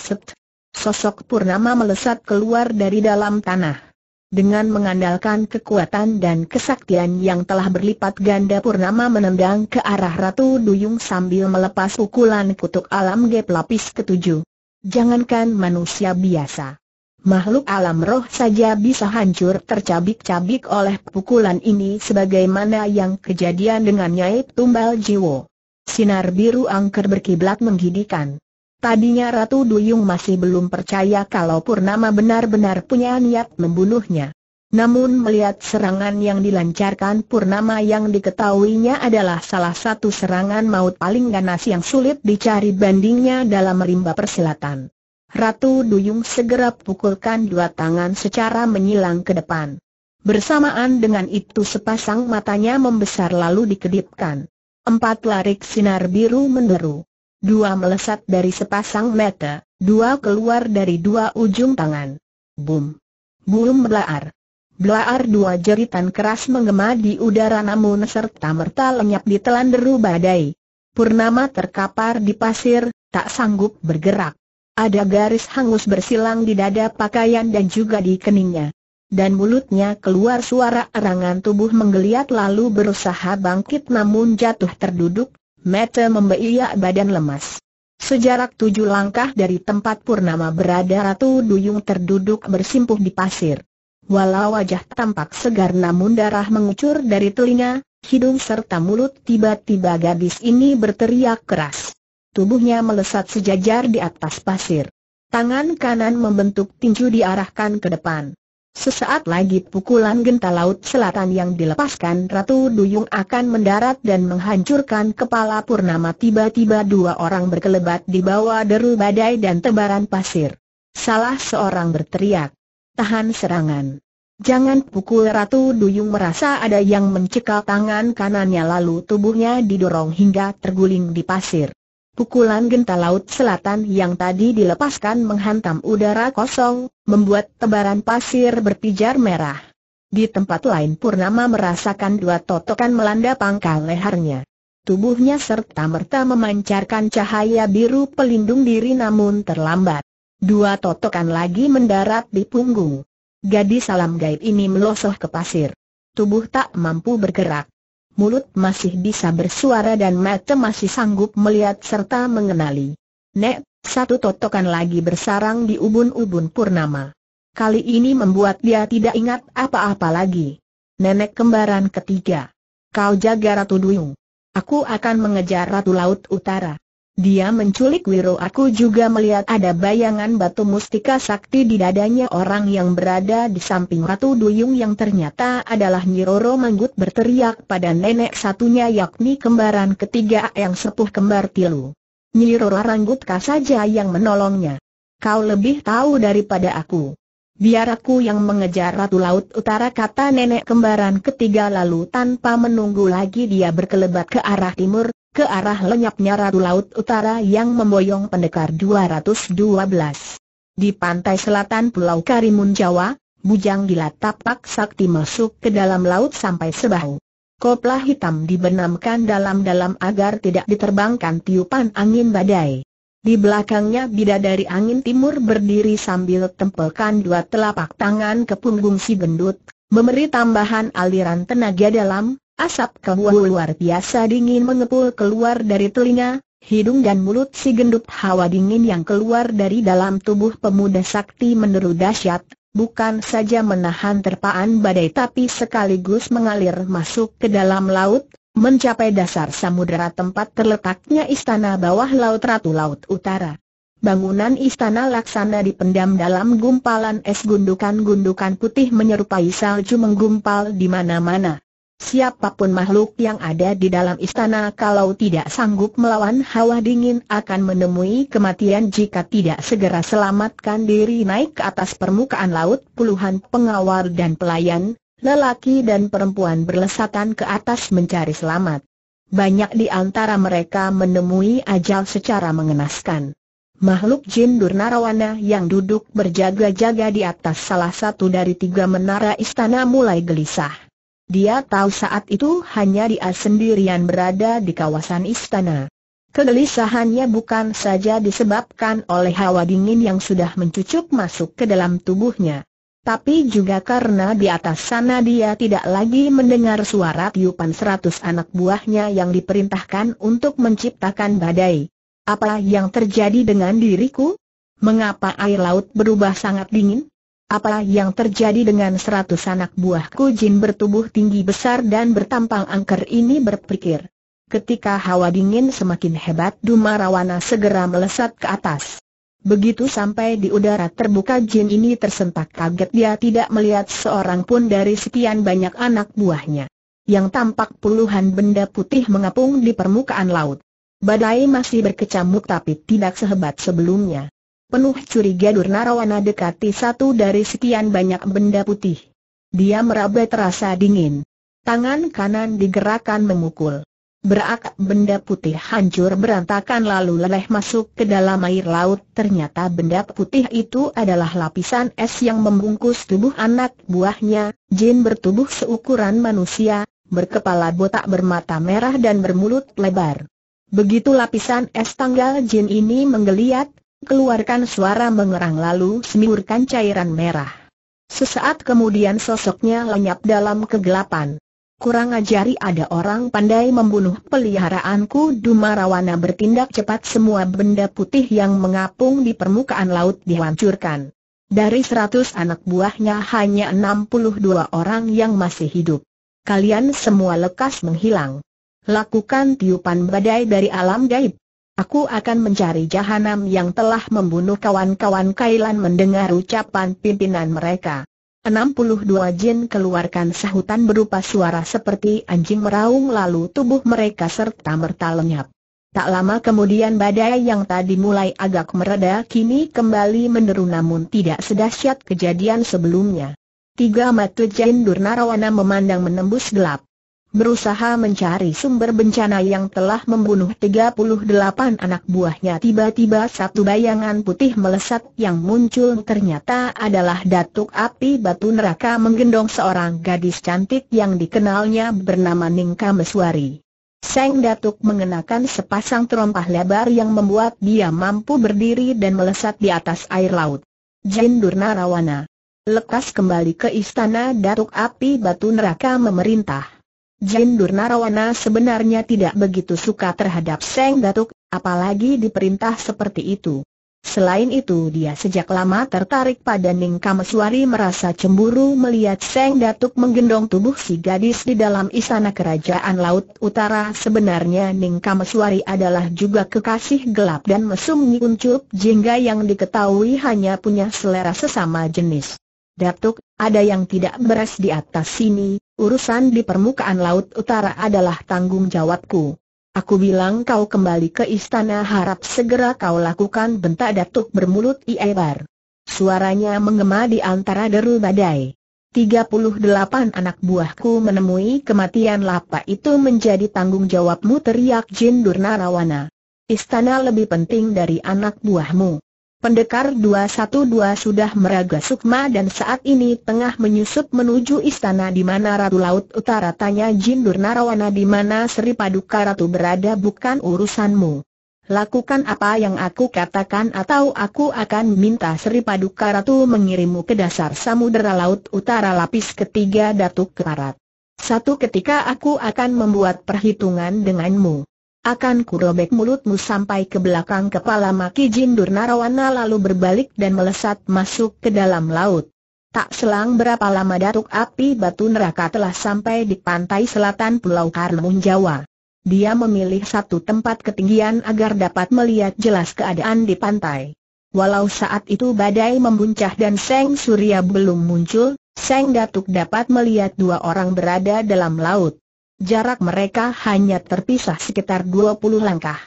Set. Sosok Purnama melesat keluar dari dalam tanah dengan mengandalkan kekuatan dan kesaktian yang telah berlipat ganda Purnama menendang ke arah Ratu Duyung sambil melepas pukulan kutuk alam gap lapis ketujuh. Jangankan manusia biasa. Makhluk alam roh saja bisa hancur tercabik-cabik oleh pukulan ini sebagaimana yang kejadian dengan Nyai Tumbal Jiwo. Sinar biru angker berkiblat menggidikan. Tadinya Ratu Duyung masih belum percaya kalau Purnama benar-benar punya niat membunuhnya. Namun melihat serangan yang dilancarkan Purnama yang diketahuinya adalah salah satu serangan maut paling ganas yang sulit dicari bandingnya dalam rimba persilatan. Ratu Duyung segera pukulkan dua tangan secara menyilang ke depan. Bersamaan dengan itu sepasang matanya membesar lalu dikedipkan. Empat larik sinar biru meneru dua melesat dari sepasang mata, dua keluar dari dua ujung tangan. Boom. Boom belaar! Belaar dua jeritan keras menggema di udara namun serta merta lenyap di telan deru badai. Purnama terkapar di pasir, tak sanggup bergerak. Ada garis hangus bersilang di dada pakaian dan juga di keningnya. Dan mulutnya keluar suara erangan tubuh menggeliat lalu berusaha bangkit namun jatuh terduduk, Mata membeiak badan lemas. Sejarak tujuh langkah dari tempat Purnama berada Ratu Duyung terduduk bersimpuh di pasir. Walau wajah tampak segar namun darah mengucur dari telinga, hidung serta mulut tiba-tiba gadis ini berteriak keras. Tubuhnya melesat sejajar di atas pasir. Tangan kanan membentuk tinju diarahkan ke depan. Sesaat lagi pukulan genta laut selatan yang dilepaskan Ratu Duyung akan mendarat dan menghancurkan kepala Purnama tiba-tiba dua orang berkelebat di bawah deru badai dan tebaran pasir. Salah seorang berteriak. Tahan serangan. Jangan pukul Ratu Duyung merasa ada yang mencekal tangan kanannya lalu tubuhnya didorong hingga terguling di pasir. Pukulan genta laut selatan yang tadi dilepaskan menghantam udara kosong, membuat tebaran pasir berpijar merah. Di tempat lain Purnama merasakan dua totokan melanda pangkal lehernya. Tubuhnya serta merta memancarkan cahaya biru pelindung diri namun terlambat. Dua totokan lagi mendarat di punggung. Gadis salam gaib ini melosoh ke pasir. Tubuh tak mampu bergerak mulut masih bisa bersuara dan mata masih sanggup melihat serta mengenali. Nek, satu totokan lagi bersarang di ubun-ubun purnama. Kali ini membuat dia tidak ingat apa-apa lagi. Nenek kembaran ketiga. Kau jaga Ratu Duyung. Aku akan mengejar Ratu Laut Utara. Dia menculik Wiro aku juga melihat ada bayangan batu mustika sakti di dadanya orang yang berada di samping Ratu Duyung yang ternyata adalah Nyiroro Manggut berteriak pada nenek satunya yakni kembaran ketiga yang sepuh kembar tilu. Nyiroro Ranggutka saja yang menolongnya. Kau lebih tahu daripada aku. Biar aku yang mengejar Ratu Laut Utara kata nenek kembaran ketiga lalu tanpa menunggu lagi dia berkelebat ke arah timur, ke arah lenyapnya Radu Laut Utara yang memboyong pendekar 212. Di pantai selatan Pulau Karimun Jawa, Bujang Gila Tapak Sakti masuk ke dalam laut sampai sebahu. Kopla hitam dibenamkan dalam-dalam agar tidak diterbangkan tiupan angin badai. Di belakangnya bidadari angin timur berdiri sambil tempelkan dua telapak tangan ke punggung si gendut, memberi tambahan aliran tenaga dalam, Asap keluar luar biasa dingin mengepul keluar dari telinga, hidung dan mulut si gendut hawa dingin yang keluar dari dalam tubuh pemuda sakti meneru dahsyat, bukan saja menahan terpaan badai tapi sekaligus mengalir masuk ke dalam laut, mencapai dasar samudera tempat terletaknya istana bawah laut Ratu Laut Utara. Bangunan istana laksana dipendam dalam gumpalan es gundukan-gundukan putih menyerupai salju menggumpal di mana-mana. Siapapun makhluk yang ada di dalam istana kalau tidak sanggup melawan hawa dingin akan menemui kematian jika tidak segera selamatkan diri naik ke atas permukaan laut puluhan pengawal dan pelayan, lelaki dan perempuan berlesatan ke atas mencari selamat. Banyak di antara mereka menemui ajal secara mengenaskan. Makhluk jin Durnarawana yang duduk berjaga-jaga di atas salah satu dari tiga menara istana mulai gelisah. Dia tahu saat itu hanya dia sendirian berada di kawasan istana. Kegelisahannya bukan saja disebabkan oleh hawa dingin yang sudah mencucuk masuk ke dalam tubuhnya. Tapi juga karena di atas sana dia tidak lagi mendengar suara tiupan seratus anak buahnya yang diperintahkan untuk menciptakan badai. Apa yang terjadi dengan diriku? Mengapa air laut berubah sangat dingin? Apa yang terjadi dengan seratus anak buahku jin bertubuh tinggi besar dan bertampang angker ini berpikir. Ketika hawa dingin semakin hebat Dumarawana segera melesat ke atas. Begitu sampai di udara terbuka jin ini tersentak kaget dia tidak melihat seorang pun dari sekian banyak anak buahnya. Yang tampak puluhan benda putih mengapung di permukaan laut. Badai masih berkecamuk tapi tidak sehebat sebelumnya. Penuh curiga Durnarawana dekati satu dari sekian banyak benda putih. Dia meraba terasa dingin. Tangan kanan digerakkan memukul. Berak benda putih hancur berantakan lalu leleh masuk ke dalam air laut. Ternyata benda putih itu adalah lapisan es yang membungkus tubuh anak buahnya, jin bertubuh seukuran manusia, berkepala botak bermata merah dan bermulut lebar. Begitu lapisan es tanggal jin ini menggeliat, keluarkan suara mengerang lalu semburkan cairan merah. Sesaat kemudian sosoknya lenyap dalam kegelapan. Kurang ajari ada orang pandai membunuh peliharaanku Dumarawana bertindak cepat semua benda putih yang mengapung di permukaan laut dihancurkan. Dari seratus anak buahnya hanya enam puluh dua orang yang masih hidup. Kalian semua lekas menghilang. Lakukan tiupan badai dari alam gaib. Aku akan mencari jahanam yang telah membunuh kawan-kawan Kailan mendengar ucapan pimpinan mereka. 62 jin keluarkan sahutan berupa suara seperti anjing meraung lalu tubuh mereka serta merta lenyap. Tak lama kemudian badai yang tadi mulai agak mereda kini kembali menerun namun tidak sedahsyat kejadian sebelumnya. Tiga mata jin Durnarawana memandang menembus gelap berusaha mencari sumber bencana yang telah membunuh 38 anak buahnya. Tiba-tiba satu bayangan putih melesat yang muncul ternyata adalah Datuk Api Batu Neraka menggendong seorang gadis cantik yang dikenalnya bernama Ningka Meswari. Seng Datuk mengenakan sepasang terompah lebar yang membuat dia mampu berdiri dan melesat di atas air laut. Jin Rawana Lekas kembali ke istana Datuk Api Batu Neraka memerintah. Jin Durnarawana sebenarnya tidak begitu suka terhadap Seng Datuk, apalagi diperintah seperti itu. Selain itu dia sejak lama tertarik pada Ning Kameswari merasa cemburu melihat Seng Datuk menggendong tubuh si gadis di dalam istana kerajaan Laut Utara Sebenarnya Ning Kameswari adalah juga kekasih gelap dan mesum Nyiuncup jingga yang diketahui hanya punya selera sesama jenis Datuk, ada yang tidak beres di atas sini, urusan di permukaan Laut Utara adalah tanggung jawabku. Aku bilang kau kembali ke istana harap segera kau lakukan bentak Datuk bermulut iebar. Suaranya menggema di antara deru badai. 38 anak buahku menemui kematian Lapa itu menjadi tanggung jawabmu teriak Jin Durnarawana. Istana lebih penting dari anak buahmu. Pendekar 212 sudah meraga sukma dan saat ini tengah menyusup menuju istana di mana Ratu Laut Utara tanya Jin Durnarawana di mana Sri Paduka Ratu berada bukan urusanmu. Lakukan apa yang aku katakan atau aku akan minta Sri Paduka Ratu mengirimmu ke dasar samudera Laut Utara lapis ketiga Datuk Keparat. Satu ketika aku akan membuat perhitungan denganmu. Akan kurobek mulutmu sampai ke belakang kepala Maki Jindur Narawana lalu berbalik dan melesat masuk ke dalam laut. Tak selang berapa lama datuk api batu neraka telah sampai di pantai selatan Pulau Karimun Jawa. Dia memilih satu tempat ketinggian agar dapat melihat jelas keadaan di pantai. Walau saat itu badai membuncah dan Seng Surya belum muncul, Seng Datuk dapat melihat dua orang berada dalam laut. Jarak mereka hanya terpisah sekitar 20 langkah.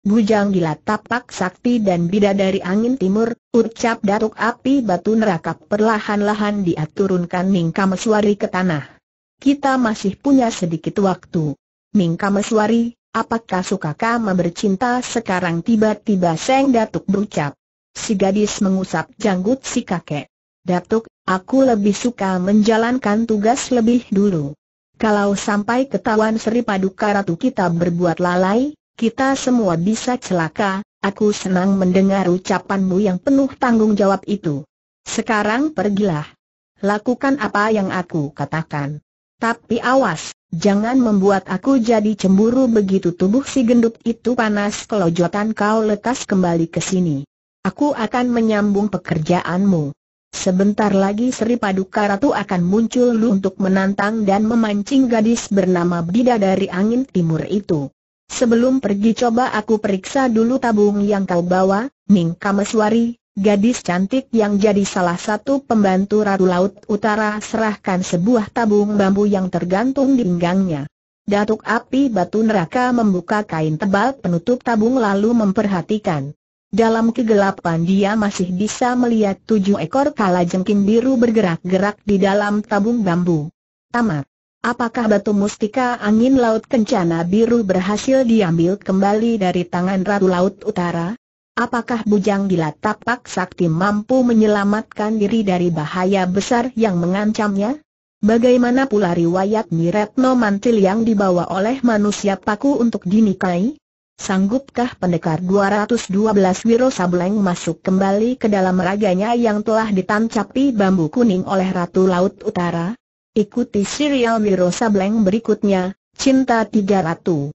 Bujang gila tapak sakti dan bida dari angin timur, ucap datuk api batu neraka perlahan-lahan dia turunkan Mingkameswari ke tanah. Kita masih punya sedikit waktu. Mingkameswari, apakah sukakah membercinta sekarang tiba-tiba Seng Datuk berucap. Si gadis mengusap janggut si kakek. Datuk, aku lebih suka menjalankan tugas lebih dulu. Kalau sampai ketahuan Sri Paduka Ratu kita berbuat lalai, kita semua bisa celaka, aku senang mendengar ucapanmu yang penuh tanggung jawab itu. Sekarang pergilah. Lakukan apa yang aku katakan. Tapi awas, jangan membuat aku jadi cemburu begitu tubuh si gendut itu panas kelojotan kau lekas kembali ke sini. Aku akan menyambung pekerjaanmu. Sebentar lagi Sri Paduka Ratu akan muncul untuk menantang dan memancing gadis bernama Bidadari Angin Timur itu. Sebelum pergi coba aku periksa dulu tabung yang kau bawa, Ning Kameswari, gadis cantik yang jadi salah satu pembantu Ratu Laut Utara serahkan sebuah tabung bambu yang tergantung di pinggangnya. Datuk api batu neraka membuka kain tebal penutup tabung lalu memperhatikan. Dalam kegelapan dia masih bisa melihat tujuh ekor kalajengking biru bergerak-gerak di dalam tabung bambu. Tamat. Apakah batu mustika angin laut kencana biru berhasil diambil kembali dari tangan Ratu Laut Utara? Apakah bujang gila tapak sakti mampu menyelamatkan diri dari bahaya besar yang mengancamnya? Bagaimana pula riwayat Nyi Mantil yang dibawa oleh manusia paku untuk dinikahi? Sanggupkah pendekar 212 Wiro Sableng masuk kembali ke dalam raganya yang telah ditancapi bambu kuning oleh Ratu Laut Utara? Ikuti serial Wiro Sableng berikutnya, Cinta Tiga Ratu.